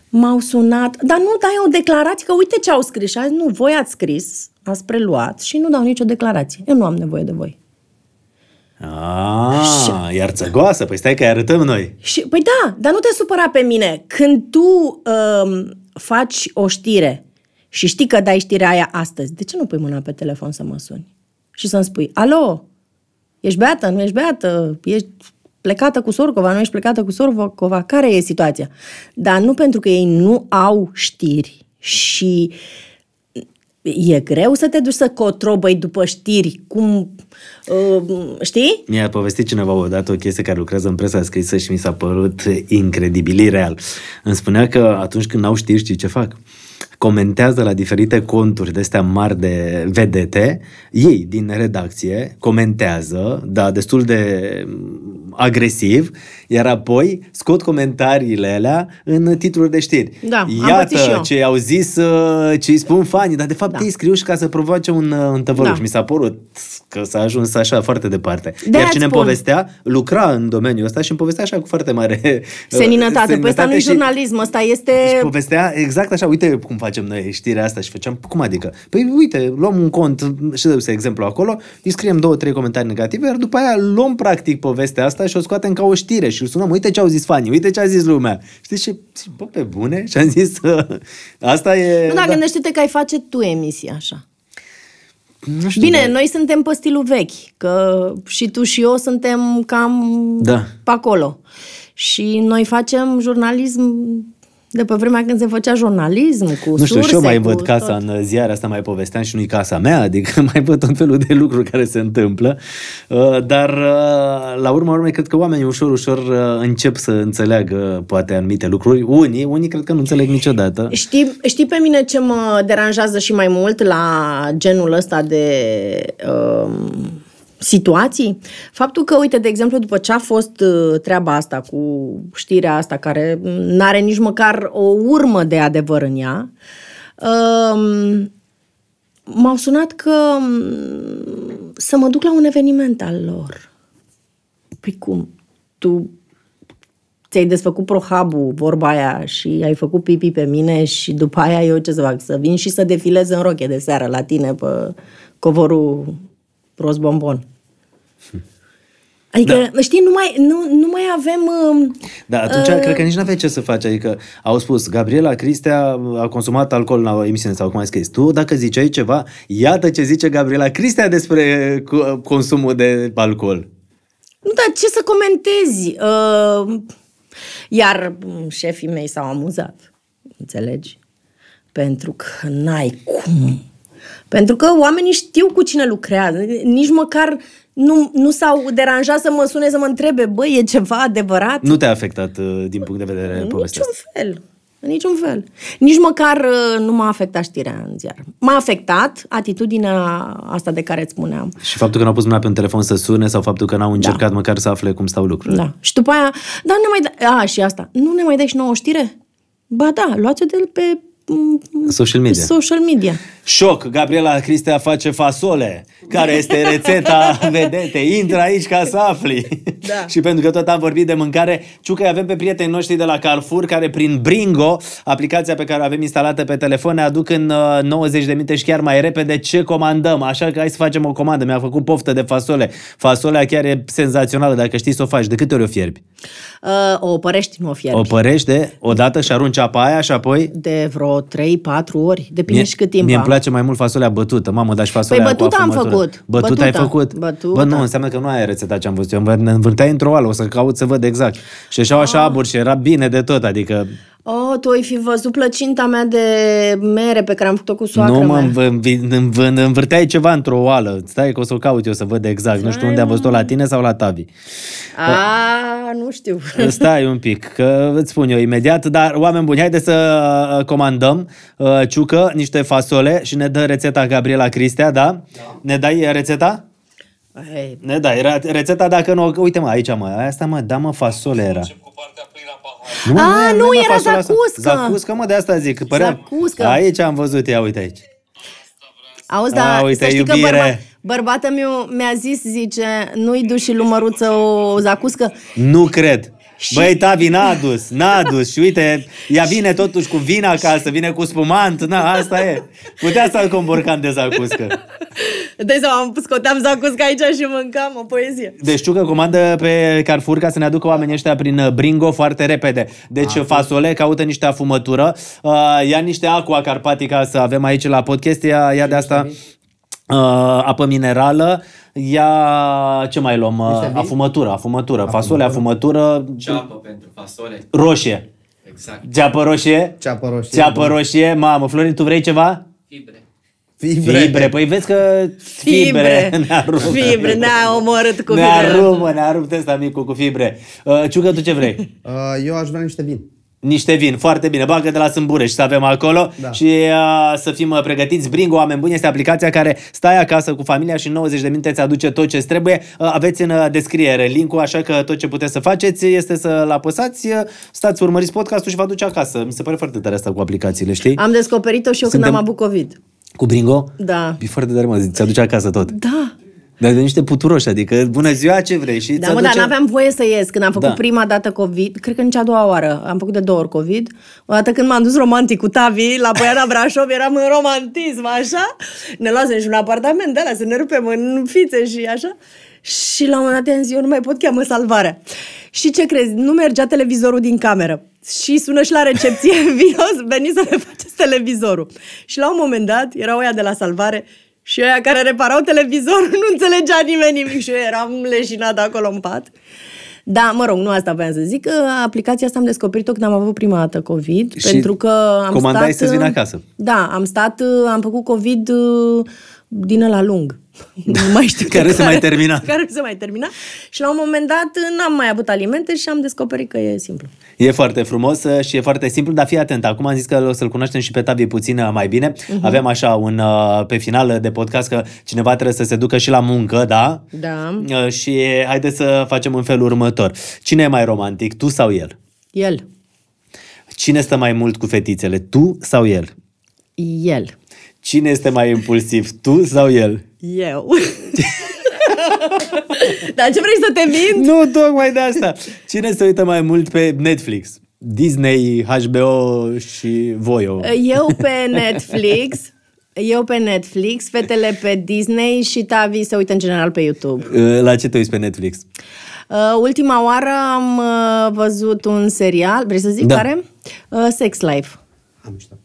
Speaker 2: m-au sunat, dar nu dai o declarație, că uite ce au scris. Și a zis, nu, voi ați scris, ați preluat și nu dau nicio declarație. Eu nu am nevoie de voi.
Speaker 1: Ah, și... iar țăgoasă, păi stai că arătăm noi.
Speaker 2: Și, păi da, dar nu te supăra pe mine. Când tu um, faci o știre și știi că dai știrea aia astăzi, de ce nu pui mâna pe telefon să mă suni? Și să-mi spui, alo, Ești beată, nu ești beată, ești plecată cu Sorcova, nu ești plecată cu Sorcova, care e situația? Dar nu pentru că ei nu au știri și e greu să te duci să cotrobăi după știri, cum, uh, știi?
Speaker 1: Mi-a povestit cineva odată o chestie care lucrează în presa scrisă și mi s-a părut incredibil, real. Îmi spunea că atunci când au știri, știi ce fac? comentează la diferite conturi de astea mari de vedete, ei din redacție comentează, da, destul de mm, agresiv, iar apoi scot comentariile alea în titluri de știri. Da, Iată ce au zis, uh, ce îi spun fanii, dar de fapt da. ei scriu și ca să provoace un, un uh, tăvăluș. Da. Mi s-a părut că s-a ajuns așa foarte departe. De iar cine spun. povestea, lucra în domeniul ăsta și îmi povestea așa cu foarte mare uh, seninătate. seninătate. Păi ăsta nu
Speaker 2: jurnalism, ăsta este...
Speaker 1: Și povestea exact așa, uite cum faci facem noi știrea asta și făceam, cum adică? Păi uite, luăm un cont, și dau să exemplu acolo, îi scriem două, trei comentarii negative, iar după aia luăm practic povestea asta și o scoatem ca o știre și îl sunăm, uite ce au zis fanii, uite ce a zis lumea. Știi ce? Bă, pe bune? Și am zis, ă, asta e... Nu, da. gândește-te
Speaker 2: că ai face tu emisia așa. Nu știu, Bine, da. noi suntem pe stilul vechi, că și tu și eu suntem cam da. pe acolo. Și noi facem jurnalism de pe vremea când se făcea jurnalism cu Nu știu, surse, și eu mai văd casa
Speaker 1: tot. în ziare, asta mai povesteam și nu-i casa mea, adică mai văd tot felul de lucruri care se întâmplă, uh, dar uh, la urma urmei cred că oamenii ușor, ușor uh, încep să înțeleagă poate anumite lucruri. Unii, unii cred că nu înțeleg niciodată.
Speaker 2: Știi, știi pe mine ce mă deranjează și mai mult la genul ăsta de... Um situații. Faptul că, uite, de exemplu, după ce a fost uh, treaba asta cu știrea asta, care nu are nici măcar o urmă de adevăr în ea, um, m-au sunat că um, să mă duc la un eveniment al lor. Păi cum? Tu ți-ai desfăcut prohabul, vorba aia, și ai făcut pipi pe mine și după aia eu ce să fac? Să vin și să defilez în roche de seară la tine pe
Speaker 1: covorul prost bombon. Adică,
Speaker 2: da. știi, nu mai, nu, nu mai avem... Uh,
Speaker 1: da, atunci uh, cred că nici nu aveai ce să faci. Adică au spus, Gabriela Cristea a consumat alcool la emisiune sau cum ai scris. Tu, dacă ziceai ceva, iată ce zice Gabriela Cristea despre consumul de alcool. Nu, dar ce
Speaker 2: să comentezi? Uh, iar șefii mei s-au amuzat, înțelegi? Pentru că n-ai cum pentru că oamenii știu cu cine lucrează. Nici măcar nu, nu s-au deranjat să mă sune să mă întrebe, băi, e ceva adevărat? Nu
Speaker 1: te-a afectat uh, din punct de vedere povestea Niciun
Speaker 2: fel. În niciun fel. Nici măcar uh, nu m-a afectat știrea în ziar. M-a afectat atitudinea asta de care îți spuneam.
Speaker 1: Și faptul că n-au pus mâna pe un telefon să sune sau faptul că n-au da. încercat da. măcar să afle cum stau lucrurile. Da.
Speaker 2: Și după aia, da, ne mai da... A, și asta. Nu ne mai dai și nouă știre? Ba da, luați-o de pe Social media. Social media.
Speaker 1: Șoc, Gabriela Cristea face fasole, care este rețeta vedete. Intră aici ca să afli. Da. și pentru că tot am vorbit de mâncare, ciu că avem pe prietenii noștri de la Carrefour, care prin Bringo, aplicația pe care o avem instalată pe telefon, ne aduc în 90 uh, de minute și chiar mai repede ce comandăm. Așa că hai să facem o comandă. Mi-a făcut poftă de fasole. Fasolea chiar e senzațională, dacă știi să o faci. De câte ori o fierbi?
Speaker 2: Uh, o părești, nu o fierbi. O
Speaker 1: părești de o dată și arunci apa aia și apoi?
Speaker 2: De vreo trei, patru ori, depinde și cât timp Mie îmi place
Speaker 1: mai mult fasolea bătută, mamă, dar și fasolea păi bătută am făcut. Bătută, bătută ai făcut? Bătută. Bă, nu, înseamnă că nu ai rețeta ce am văzut. Eu îmi într-o oală, o să caut să văd exact. Și așa, așa ah. abur și era bine de tot, adică...
Speaker 2: Oh, tu ai fi văzut plăcinta mea de mere pe care am făcut-o cu soacra Nu, mă,
Speaker 1: înv- învârteai ceva într-o oală. Stai că o să o caut eu să văd exact. Nu știu unde am văzut-o, la tine sau la Tavi.
Speaker 2: A, nu știu. Păi,
Speaker 1: stai un pic, că îți spun eu imediat. Dar, oameni buni, haideți să uh, uh, comandăm uh, ciucă, niște fasole și ne dă rețeta Gabriela Cristea, da? da. Ne dai uh, rețeta? Hey. Ne dai rețeta dacă nu... Uite, mă, aici, mă, asta, mă, da, mă, fasole era. Încep cu partea nu, A, nu, nu, era zacuscă. Zacuscă, mă, de asta zic. Părea... Zacuscă. Aici am văzut, ia uite aici.
Speaker 2: Auzi, da, A, uite, să știi iubire. că bărba, meu mi-a zis, zice, nu-i duși și lui o
Speaker 1: zacuscă? Nu cred. Și... Băi, Tavi n-a adus, n-a adus și uite, ea vine totuși cu vin acasă, vine cu spumant, na, asta e. Putea să-l comborcan de zacuscă.
Speaker 2: De seama, am scoteam zacuscă aici și mâncam o poezie.
Speaker 1: Deci că comandă pe Carrefour ca să ne aducă oamenii ăștia prin uh, Bringo foarte repede. Deci Aha. fasole, caută niște afumătură, uh, ia niște aqua carpatica să avem aici la podcast, ia, ia de asta uh, apă minerală, ia ce mai luăm? Uh, afumătură, afumătură, fasole, afumătură. Ceapă pentru fasole. Roșie. Exact. Ceapă roșie? Ceapă roșie. Ceapă roșie. Mamă, Florin, tu vrei ceva? Fibre. Fibre. fibre. Păi vezi că fibre, fibre. ne-a rupt. Fibre, ne-a omorât cu ne-a fibre. Ne-a rupt, ne-a rupt ăsta micul cu fibre. Uh, Ciucă, tu ce vrei? Uh, eu aș vrea niște vin niște vin, foarte bine, bagă de la Sâmburești să avem acolo da. și uh, să fim uh, pregătiți. Bringo, oameni buni, este aplicația care stai acasă cu familia și în 90 de minute îți aduce tot ce trebuie. Uh, aveți în uh, descriere linkul, așa că tot ce puteți să faceți este să-l apăsați, uh, stați, urmăriți podcastul și vă aduce acasă. Mi se pare foarte tare asta cu aplicațiile, știi? Am descoperit-o și eu Suntem... când am avut COVID. Cu Bringo? Da. E foarte tare, mă, ți aduce acasă tot. Da. Dar de niște puturoși, adică bună ziua, ce vrei? Și da, mă, dar n-aveam
Speaker 2: voie să ies. Când am făcut da. prima dată COVID, cred că nici a doua oară, am făcut de două ori COVID, o dată când m-am dus romantic cu Tavi la Poiana Brașov, eram în romantism, așa, ne luasem și un apartament de alea, să ne rupem în fițe și așa. Și la un moment dat zis, eu nu mai pot cheamă salvarea. Și ce crezi? Nu mergea televizorul din cameră. Și sună și la recepție, vino, veniți să ne faceți televizorul. Și la un moment dat, era oia de la salvare și aia care reparau televizorul nu înțelegea nimeni nimic și eu eram leșinat acolo în pat. Da, mă rog, nu asta voiam să zic. Aplicația asta am descoperit-o când am avut prima dată COVID. Și pentru că am comandai stat, să vin uh, acasă. Da, am stat, uh, am făcut COVID uh, din la lung. nu
Speaker 1: mai știu care, care se mai termina.
Speaker 2: Care se mai termina. Și la un moment dat n-am mai avut alimente și am descoperit că e simplu.
Speaker 1: E foarte frumos uh, și e foarte simplu, dar fii atent. Acum am zis că o să-l cunoaștem și pe Tavi puțin uh, mai bine. Uh-huh. Avem așa un uh, pe final de podcast că cineva trebuie să se ducă și la muncă, da? Da. Și haideți să facem în felul următor. Cine e mai romantic, tu sau el? El. Cine stă mai mult cu fetițele, tu sau el? El. Cine este mai impulsiv, tu sau el? Eu. Dar ce vrei să te mint? Nu, tocmai de asta. Cine se uită mai mult pe Netflix? Disney, HBO și Voio. Eu pe Netflix,
Speaker 2: eu pe Netflix, fetele pe Disney și Tavi se uită în general pe YouTube.
Speaker 1: Uh, la ce te uiți pe Netflix?
Speaker 2: Uh, ultima oară am uh, văzut un serial, vrei să zic da. care? Uh, Sex Life. Am știut.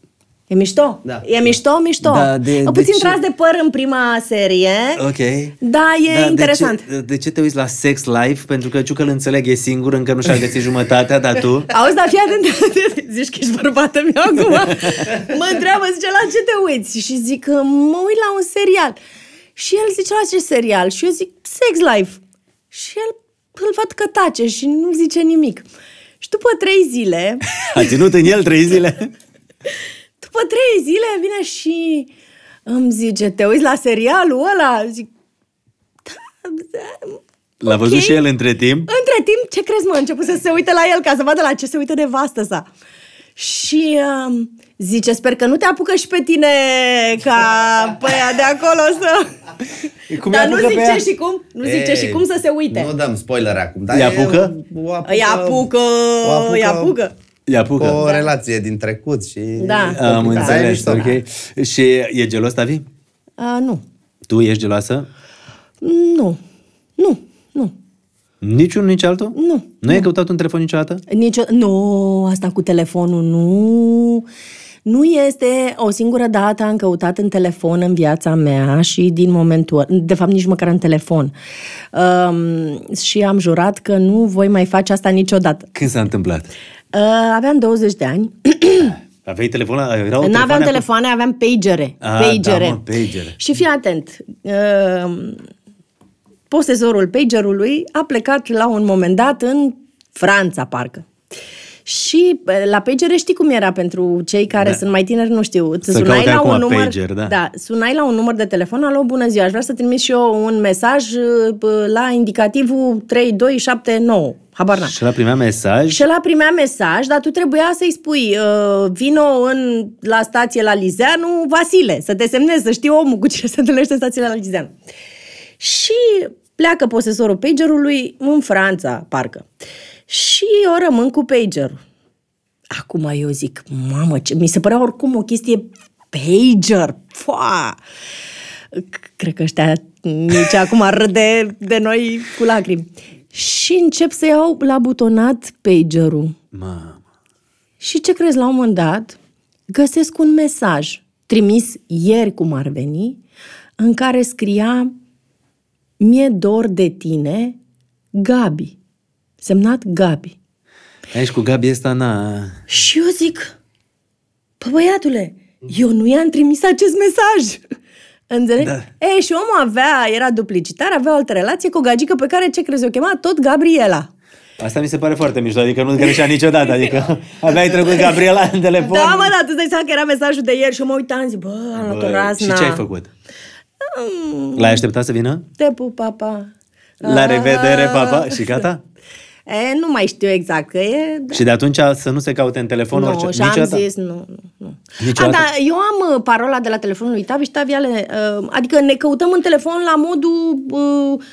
Speaker 2: E mișto. Da. E mișto, mișto. Da, de, o puțin de tras de păr în prima serie.
Speaker 1: Ok. Da, e da, interesant. De ce, de ce te uiți la Sex Life? Pentru că Ciucă îl înțeleg, e singur, încă nu și-a găsit jumătatea, dar tu... Auzi, dar
Speaker 2: fii atent, zici că ești
Speaker 1: bărbată mea acum.
Speaker 2: mă întreabă, zice, la ce te uiți? Și zic, că mă uit la un serial. Și el zice, la ce serial? Și eu zic, Sex Life. Și el îl văd că tace și nu zice nimic. Și după trei zile...
Speaker 1: A ținut în el trei zile?
Speaker 2: după trei zile vine și îmi zice, te uiți la serialul ăla? Zic, da,
Speaker 1: da, L-a okay. văzut și el între timp? Între
Speaker 2: timp, ce crezi mă, a început să se uite la el ca să vadă la ce se uită de vastă sa. Și uh, zice, sper că nu te apucă și pe tine ca păia de acolo să...
Speaker 1: Cum Dar nu zice și cum, nu e, zice și cum să se uite. Nu dăm spoiler acum. Dar îi apucă?
Speaker 2: Îi apucă, îi apucă, apucă, apucă.
Speaker 1: Ia Cu o relație din trecut și... Da. Am înțeles, da. ok. Și e gelos, Tavi?
Speaker 2: Uh, nu.
Speaker 1: Tu ești geloasă?
Speaker 2: Nu. Nu. Nu.
Speaker 1: Niciunul, nici altul? Nu. Nu, nu. ai căutat un telefon niciodată?
Speaker 2: Nici, nu, asta cu telefonul, nu. Nu este o singură dată am căutat în telefon în viața mea și din momentul, de fapt nici măcar în telefon. Um, și am jurat că nu voi mai face asta niciodată.
Speaker 1: Când s-a întâmplat?
Speaker 2: Uh, aveam 20 de ani.
Speaker 1: Aveai telefon? Erau nu aveam telefoane,
Speaker 2: cu... aveam pagere. Ah, da, pagere. Da, mă, pagere. Și fii atent. Uh, posezorul pagerului a plecat la un moment dat în Franța, parcă. Uh, și la pager știi cum era pentru cei care da. sunt mai tineri, nu știu. Să sunai la un număr, pager, da. da. Sunai la un număr de telefon, alo, bună ziua, aș vrea să trimis și eu un mesaj la indicativul 3279.
Speaker 1: Habar n-am. Și la primea mesaj? Și
Speaker 2: la primea mesaj, dar tu trebuia să-i spui uh, vino în, la stație la Lizeanu, Vasile, să te semnezi, să știi omul cu cine se întâlnește în stația la Lizeanu. Și pleacă posesorul pagerului în Franța, parcă. Uh, și eu rămân cu pagerul. Acum eu zic, mamă, ce... mi se părea oricum o chestie pager, foa! Cred că ăștia nici acum râde de noi cu lacrimi. Și încep să iau la butonat pagerul. Mamă. Și ce crezi, la un moment dat, găsesc un mesaj trimis ieri cum ar veni, în care scria Mie dor de tine, Gabi semnat Gabi.
Speaker 1: Aici cu Gabi ăsta, na...
Speaker 2: Și eu zic, pă băiatule, eu nu i-am trimis acest mesaj. Înțelegi? Da. E, și omul avea, era duplicitar, avea o altă relație cu o gagică pe care, ce crezi, o chema tot Gabriela.
Speaker 1: Asta mi se pare foarte mișto, adică nu greșea niciodată, adică aveai trecut Gabriela în telefon. Da,
Speaker 2: mă, dar tu dai că era mesajul de ieri și eu mă uitam, zic, bă, am luat o Și ce ai făcut?
Speaker 1: L-ai așteptat să vină?
Speaker 2: Te pup, papa.
Speaker 1: La revedere, papa. Și gata?
Speaker 2: E, nu mai știu exact că e.
Speaker 1: Da. Și de atunci să nu se caute în telefon nu, orice. Și niciodată? am zis, nu, nu, nu. A, da,
Speaker 2: eu am uh, parola de la telefonul lui Tavi și Tavi ale, uh, adică ne căutăm în telefon la modul uh,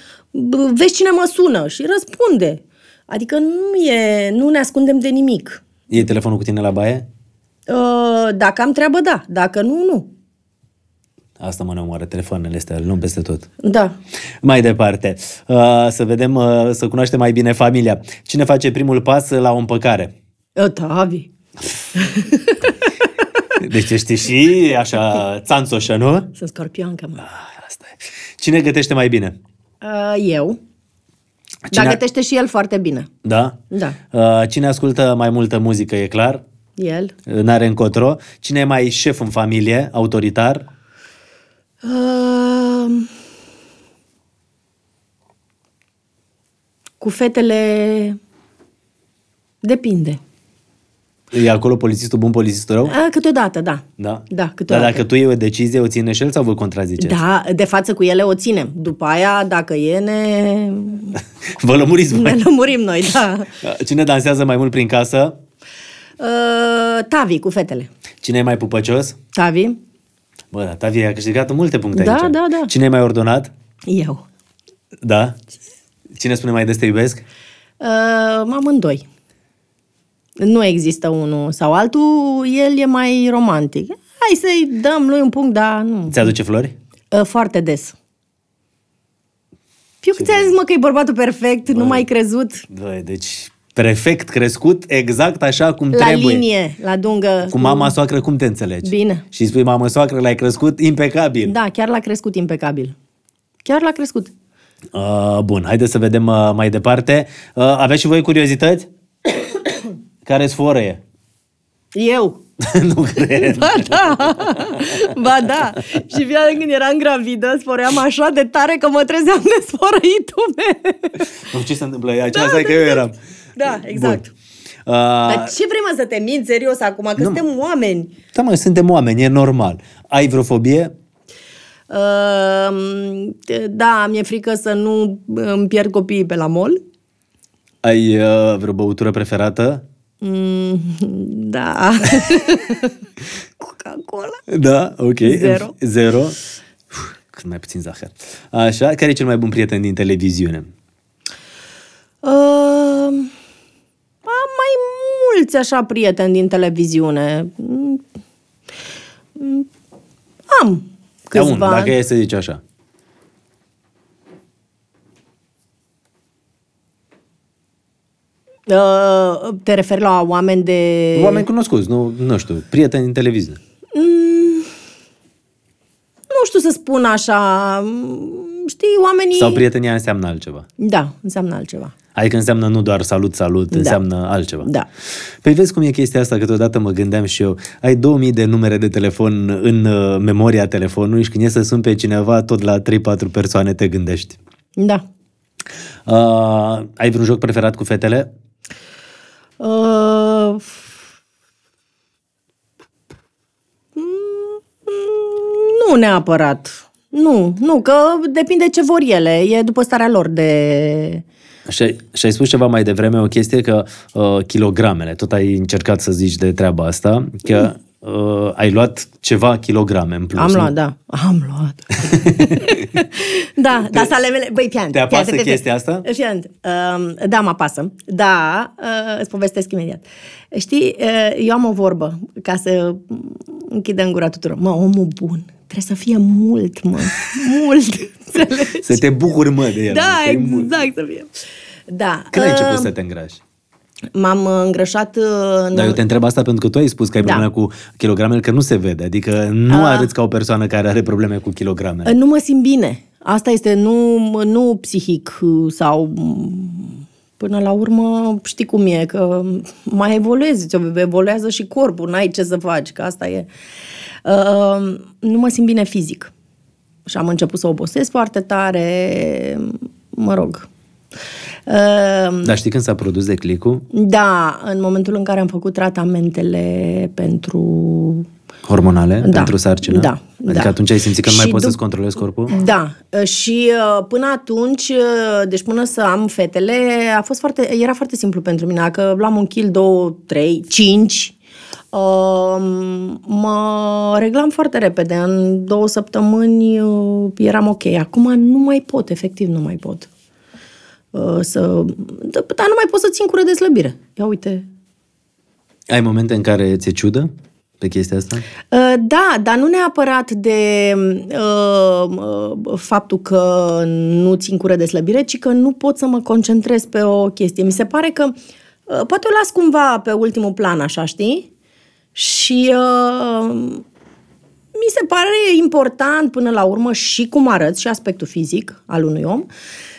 Speaker 2: uh, vezi cine mă sună și răspunde. Adică nu e, nu ne ascundem de nimic.
Speaker 1: E telefonul cu tine la baie?
Speaker 2: Uh, dacă am treabă, da. Dacă nu, nu.
Speaker 1: Asta mă ne omoară telefoanele astea, luăm peste tot. Da. Mai departe, uh, să vedem, uh, să cunoaștem mai bine familia. Cine face primul pas la o împăcare?
Speaker 2: Tavi. Uh, da,
Speaker 1: deci ești și așa țanțoșă, nu?
Speaker 2: Sunt scorpioncă, mă. Ah, asta e.
Speaker 1: Cine gătește mai bine? Eu. Cine... Dar gătește
Speaker 2: și el foarte bine. Da? Da.
Speaker 1: Cine ascultă mai multă muzică, e clar? El. N-are încotro. Cine e mai șef în familie, autoritar?
Speaker 2: Ehm, cu fetele depinde.
Speaker 1: E acolo polițistul bun, polițistul rău?
Speaker 2: câteodată, da.
Speaker 1: Da? Da, câteodată. Dar dacă tu iei o decizie, o ține și el sau vă contraziceți?
Speaker 2: Da, de față cu ele o ținem. După aia, dacă e, ne...
Speaker 1: vă lămuriți voi. Ne
Speaker 2: lămurim noi, da.
Speaker 1: Cine dansează mai mult prin casă?
Speaker 2: Uh, tavi, cu fetele.
Speaker 1: Cine e mai pupăcios? Tavi. Bă, tati, Tavi a câștigat multe puncte da, aici. Da, da, da. Cine mai ordonat? Eu. Da? Cine spune mai des te iubesc?
Speaker 2: Uh, amândoi. Nu există unul sau altul, el e mai romantic. Hai să-i dăm lui un punct, dar nu. Ți-aduce flori? Uh, foarte des. Eu ți-am zis, mă, că e bărbatul perfect, Bă, nu mai crezut.
Speaker 1: Bă, deci perfect crescut, exact așa cum la trebuie. La
Speaker 2: linie, la dungă. Cu mama
Speaker 1: soacră cum te înțelegi? Bine. Și spui, mama soacră, l-ai crescut impecabil.
Speaker 2: Da, chiar l-a crescut impecabil. Chiar l-a crescut.
Speaker 1: Uh, bun, haideți să vedem uh, mai departe. Uh, aveți și voi curiozități? Care e? Eu. nu cred. Ba
Speaker 2: da. Ba da. Și via când eram gravidă, spoream așa de tare că mă trezeam de sporăitul
Speaker 1: meu. Nu, ce se întâmplă? Aceasta da, e că eu eram.
Speaker 2: Da, exact.
Speaker 1: Bun. Uh, Dar ce
Speaker 2: vrem să te minți serios acum? Că nu, suntem
Speaker 1: oameni. Da, mă, suntem oameni, e normal. Ai vreo fobie?
Speaker 2: Uh, da, mi-e frică să nu îmi pierd copiii pe la mol.
Speaker 1: Ai uh, vreo băutură preferată?
Speaker 2: Mm, da.
Speaker 1: Coca-Cola. Da, ok. Zero. Zero. Uf, cât mai puțin zahăr. Așa, care e cel mai bun prieten din televiziune? Uh,
Speaker 2: mulți așa prieteni din televiziune. Mm. Am câțiva. un, dacă
Speaker 1: e să zici așa.
Speaker 2: Uh, te referi la oameni de... Oameni
Speaker 1: cunoscuți, nu, nu știu, prieteni din televiziune.
Speaker 2: Mm, nu știu să spun așa, mm, știi, oamenii... Sau
Speaker 1: prietenia înseamnă altceva.
Speaker 2: Da, înseamnă altceva.
Speaker 1: Adică înseamnă nu doar salut, salut, da. înseamnă altceva. Da. Păi vezi cum e chestia asta, că deodată mă gândeam și eu, ai 2000 de numere de telefon în uh, memoria telefonului și când e să sun pe cineva, tot la 3-4 persoane te gândești. Da. Uh, ai vreun joc preferat cu fetele?
Speaker 2: Uh, nu neapărat. Nu, nu, că depinde ce vor ele. E după starea lor de
Speaker 1: și, ai spus ceva mai devreme o chestie că uh, kilogramele, tot ai încercat să zici de treaba asta, că mm. uh, ai luat ceva kilograme în plus. Am luat, nu?
Speaker 2: da. Am luat. da, te, dar salemele... Băi, pian. Te apasă pian, chestia pian, asta? Pian. Uh, um, da, mă apasă. Da, uh, îți povestesc imediat. Știi, uh, eu am o vorbă ca să închidem gura tuturor. Mă, omul bun Trebuie să fie mult, mă. Mult.
Speaker 1: să te bucuri, mă, de el. Da, exact, mult. să fie.
Speaker 2: Da. Când uh, ai început uh, să te îngrași? M-am uh, îngrășat uh, în... Dar eu te
Speaker 1: întreb asta pentru că tu ai spus că ai da. probleme cu kilogramele, că nu se vede. Adică nu uh, arăți ca o persoană care are probleme cu kilogramele.
Speaker 2: Nu mă simt bine. Asta este nu, nu psihic sau mm, Până la urmă, știi cum e, că mai evoluezi, evoluează și corpul, n-ai ce să faci, că asta e. Uh, nu mă simt bine fizic. Și am început să obosesc foarte tare, mă rog. Uh, Dar
Speaker 1: știi când s-a produs declicul?
Speaker 2: Da, în momentul în care am făcut tratamentele pentru
Speaker 1: Hormonale da, pentru sarcină? Da. Adică da. atunci ai simțit că nu mai poți să-ți controlezi corpul?
Speaker 2: Da. Uh, și uh, până atunci, uh, deci până să am fetele, a fost foarte, era foarte simplu pentru mine. Dacă luam un kil, două, trei, cinci, Uh, mă reglam foarte repede. În două săptămâni uh, eram ok. Acum nu mai pot, efectiv nu mai pot. Uh, să... Dar nu mai pot să țin cură de slăbire. Ia uite.
Speaker 1: Ai momente în care ți-e ciudă? pe chestia asta?
Speaker 2: Uh, da, dar nu neapărat de uh, faptul că nu țin cură de slăbire, ci că nu pot să mă concentrez pe o chestie. Mi se pare că uh, poate o las cumva pe ultimul plan, așa, știi? Și mi se pare important până la urmă și cum arăți și aspectul fizic al unui om,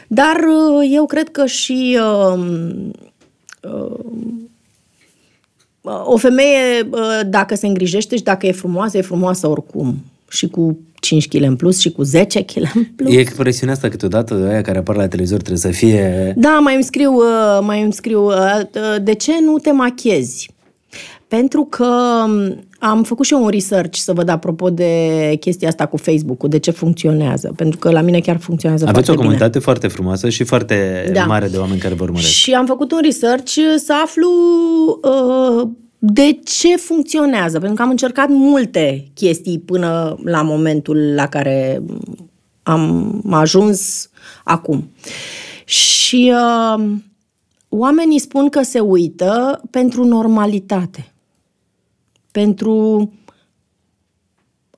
Speaker 2: dar eu cred că și uh, uh, o femeie, dacă se îngrijește și dacă e frumoasă, e frumoasă oricum. Și cu 5 kg în plus și cu 10 kg
Speaker 1: în plus. E expresiunea asta câteodată, aia care apar la televizor trebuie să fie...
Speaker 2: Da, mai îmi scriu, ă, mai îmi scriu ă, ă, de ce nu te machiezi? Pentru că am făcut și eu un research să văd apropo de chestia asta cu Facebook-ul, de ce funcționează, pentru că la mine chiar funcționează Aveți o comunitate
Speaker 1: bine. foarte frumoasă și foarte da. mare de oameni care vă urmăresc.
Speaker 2: Și am făcut un research să aflu uh, de ce funcționează, pentru că am încercat multe chestii până la momentul la care am ajuns acum. Și uh, oamenii spun că se uită pentru normalitate pentru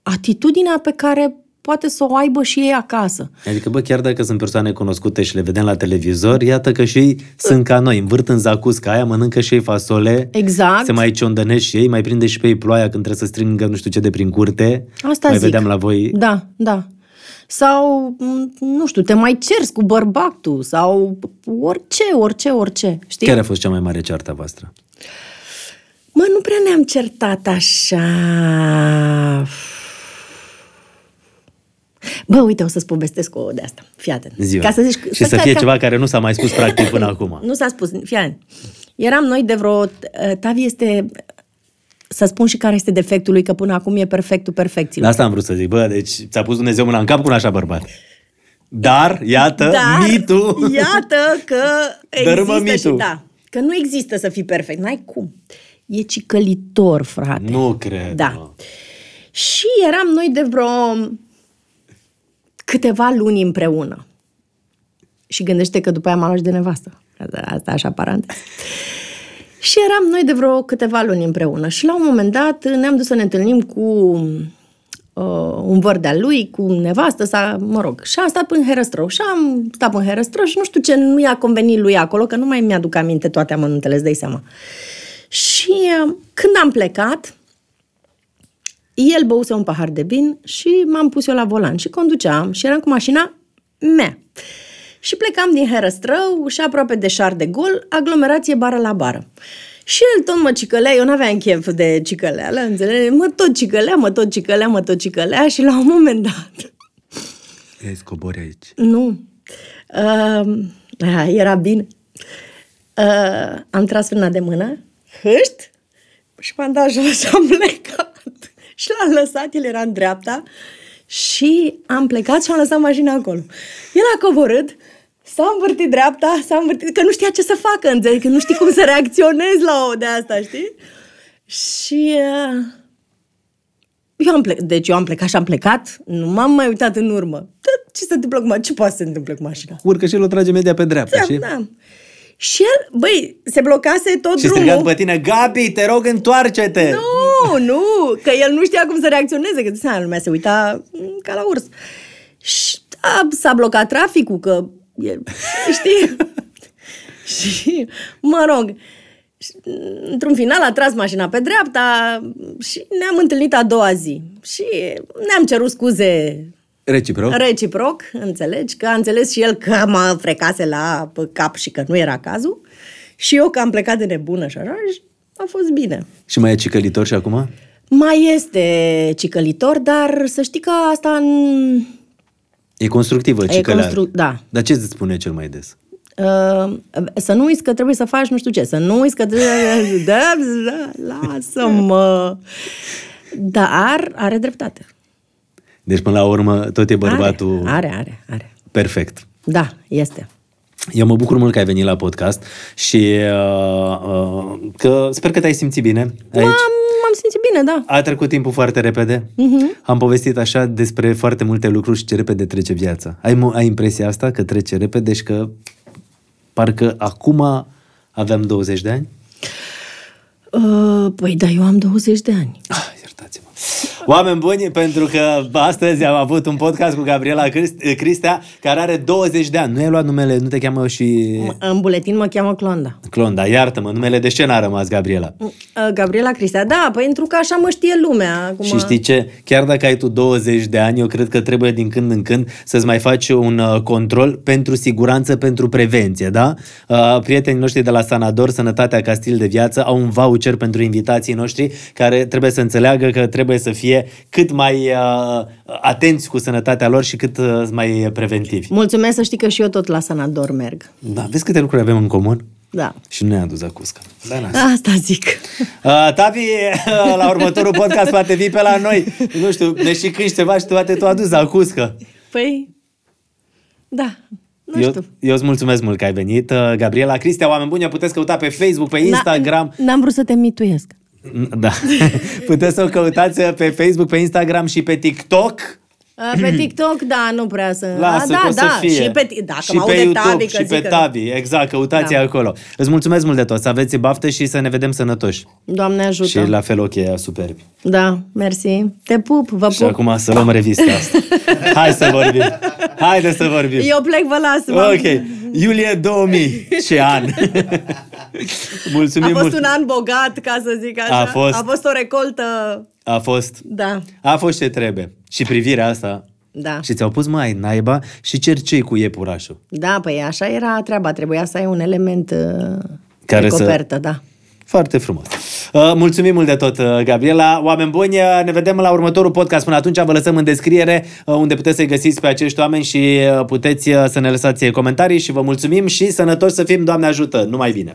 Speaker 2: atitudinea pe care poate să o aibă și ei acasă.
Speaker 1: Adică, bă, chiar dacă sunt persoane cunoscute și le vedem la televizor, iată că și ei sunt ca noi, învârt în zacusca aia, mănâncă și ei fasole,
Speaker 2: exact. se mai
Speaker 1: ciondănesc și ei, mai prinde și pe ei ploaia când trebuie să strângă nu știu ce de prin curte.
Speaker 2: Asta mai zic. vedeam la voi. Da, da. Sau, nu știu, te mai ceri cu bărbatul sau orice, orice, orice.
Speaker 1: Știi? Care a fost cea mai mare ceartă voastră? Uh,
Speaker 2: Mă, nu prea ne-am certat așa. Bă, uite, o să-ți povestesc o de asta. Fii atent. Ziua. Ca să zici, și să, să fie ca... ceva
Speaker 1: care nu s-a mai spus practic până acum.
Speaker 2: Nu s-a spus, fii atent. Eram noi de vreo... Eh, Tavi este să spun și care este defectul lui, că până acum e perfectul perfecțiilor. Asta am vrut
Speaker 1: să zic, bă, deci ți-a pus Dumnezeu mâna în cap cu un așa bărbat. Dar, iată, Dar, mitul... Iată
Speaker 2: că există mitul. și da, că nu există să fii perfect, n-ai cum. Uh, e cicălitor,
Speaker 1: frate. Nu
Speaker 2: cred. Da. Și eram noi de vreo câteva luni împreună. Și gândește că după aia m-a luat de nevastă. Asta așa aparent. și eram noi de vreo câteva luni împreună. Și la un moment dat ne-am dus să ne întâlnim cu uh, un văr de-al lui, cu nevastă sa, mă rog. Și am stat în Herăstrău. Și am stat în Herăstrău și nu știu ce nu i-a convenit lui acolo, că nu mai mi-aduc aminte toate amănuntele, îți dai seama. Uh, și um, când am plecat, el băuse un pahar de vin și m-am pus eu la volan și conduceam și eram cu mașina mea. Și plecam din Herăstrău și aproape de Șar de Gol, aglomerație bară la bară. Și el tot mă cicălea, eu n-aveam chef de cicăleală, înțelegi? Mă tot cicălea, mă tot cicălea, mă tot cicălea și la un moment dat...
Speaker 1: E scobori aici.
Speaker 2: Nu. Uh, era bine. Uh, am tras frâna de mână hâșt și m-am dat jos am plecat. și l-am lăsat, el era în dreapta și am plecat și am lăsat mașina acolo. El a coborât, S-a învârtit dreapta, s-a învârtit, că nu știa ce să facă, înțeleg, că nu știi cum să reacționezi la o de asta, știi? Și uh, eu am plecat, deci eu am plecat și am plecat, nu m-am mai uitat în urmă. Da, ce
Speaker 1: se întâmplă cu mașina? Ce poate să se întâmple cu mașina? Urcă și el o trage media pe dreapta, da, știi? Da. Și el, băi, se blocase tot și drumul. Și pe tine, Gabi, te rog, întoarce-te! Nu, nu,
Speaker 2: că el nu știa cum să reacționeze, că zisea, ah, lumea se uita mm, ca la urs. Și a, da, s-a blocat traficul, că el, știi? și, mă rog, într-un final a tras mașina pe dreapta și ne-am întâlnit a doua zi. Și ne-am cerut scuze Reciproc. Reciproc, înțelegi, că a înțeles și el că mă frecase la cap și că nu era cazul. Și eu că am plecat de nebună și așa, și a fost bine.
Speaker 1: Și mai e cicălitor și acum?
Speaker 2: Mai este cicălitor, dar să știi că asta... În...
Speaker 1: E constructivă cicălea. Constru... Da. Dar ce îți spune cel mai des?
Speaker 2: Uh, să nu uiți că trebuie să faci nu știu ce, să nu uiți că trebuie... da, da, lasă-mă! Dar are dreptate.
Speaker 1: Deci, până la urmă, tot e bărbatul...
Speaker 2: Are, are, are. are. Perfect. Da, este.
Speaker 1: Eu mă bucur mult că ai venit la podcast și uh, uh, că sper că te-ai simțit bine aici. M-am,
Speaker 2: m-am simțit bine, da.
Speaker 1: A trecut timpul foarte repede. Uh-huh. Am povestit așa despre foarte multe lucruri și ce repede trece viața. Ai, ai impresia asta că trece repede și că parcă acum aveam 20 de ani?
Speaker 2: Uh, păi da, eu am 20 de ani. Ah,
Speaker 1: Oameni buni, pentru că astăzi am avut un podcast cu Gabriela Crist- Cristea, care are 20 de ani. Nu e ai luat numele, nu te cheamă și...
Speaker 2: În buletin mă cheamă Clonda.
Speaker 1: Clonda, iartă-mă, numele de ce n-a rămas Gabriela? Mm,
Speaker 2: uh, Gabriela Cristea, da, pentru păi că așa mă știe lumea. Acum... Și știi
Speaker 1: ce? Chiar dacă ai tu 20 de ani, eu cred că trebuie din când în când să-ți mai faci un uh, control pentru siguranță, pentru prevenție, da? Uh, prietenii noștri de la Sanador, Sănătatea ca stil de viață, au un voucher pentru invitații noștri care trebuie să înțeleagă că trebuie să fie fie cât mai uh, atenți cu sănătatea lor și cât uh, mai preventivi.
Speaker 2: Mulțumesc să știi că și eu tot la Sanador merg.
Speaker 1: Da, vezi câte lucruri avem în comun? Da. Și nu ne-a dus acusca. Da, na.
Speaker 2: Asta zic.
Speaker 1: Uh, Tavi, uh, la următorul podcast poate vii pe la noi. Nu știu, deși când ceva și toate tu adus acuscă.
Speaker 2: Păi, da.
Speaker 1: Nu știu. eu îți mulțumesc mult că ai venit, uh, Gabriela. Cristia, oameni buni, puteți căuta pe Facebook, pe Instagram.
Speaker 2: N-am vrut să te mituiesc.
Speaker 1: Da. Puteți să o căutați pe Facebook, pe Instagram și pe TikTok.
Speaker 2: Pe TikTok, da, nu prea să... Lasă, da, da, să fie. și pe, dacă și pe YouTube, tabi, și pe că...
Speaker 1: exact, căutați da. acolo. Îți mulțumesc mult de tot, să aveți baftă și să ne vedem sănătoși.
Speaker 2: Doamne ajută. Și la
Speaker 1: fel ok, superbi.
Speaker 2: Da, mersi. Te pup, vă pup. Și acum
Speaker 1: să luăm revista asta. Hai să vorbim. Haide să vorbim. Eu plec,
Speaker 2: vă las. Ok.
Speaker 1: Iulie 2000, ce an! Mulțumim A fost mult. un
Speaker 2: an bogat, ca să zic așa. A fost, a fost o recoltă... A fost. Da.
Speaker 1: A fost ce trebuie. Și privirea asta da. Și ți-au pus mai naiba și cercei cu iepurașul.
Speaker 2: Da, păi așa era treaba. Trebuia să ai un element uh,
Speaker 1: care de copertă, să... da. Foarte frumos. Uh, mulțumim mult de tot, uh, Gabriela. Oameni buni, uh, ne vedem la următorul podcast. Până atunci vă lăsăm în descriere unde puteți să-i găsiți pe acești oameni și puteți să ne lăsați comentarii și vă mulțumim și sănătoși să fim, Doamne ajută, numai bine!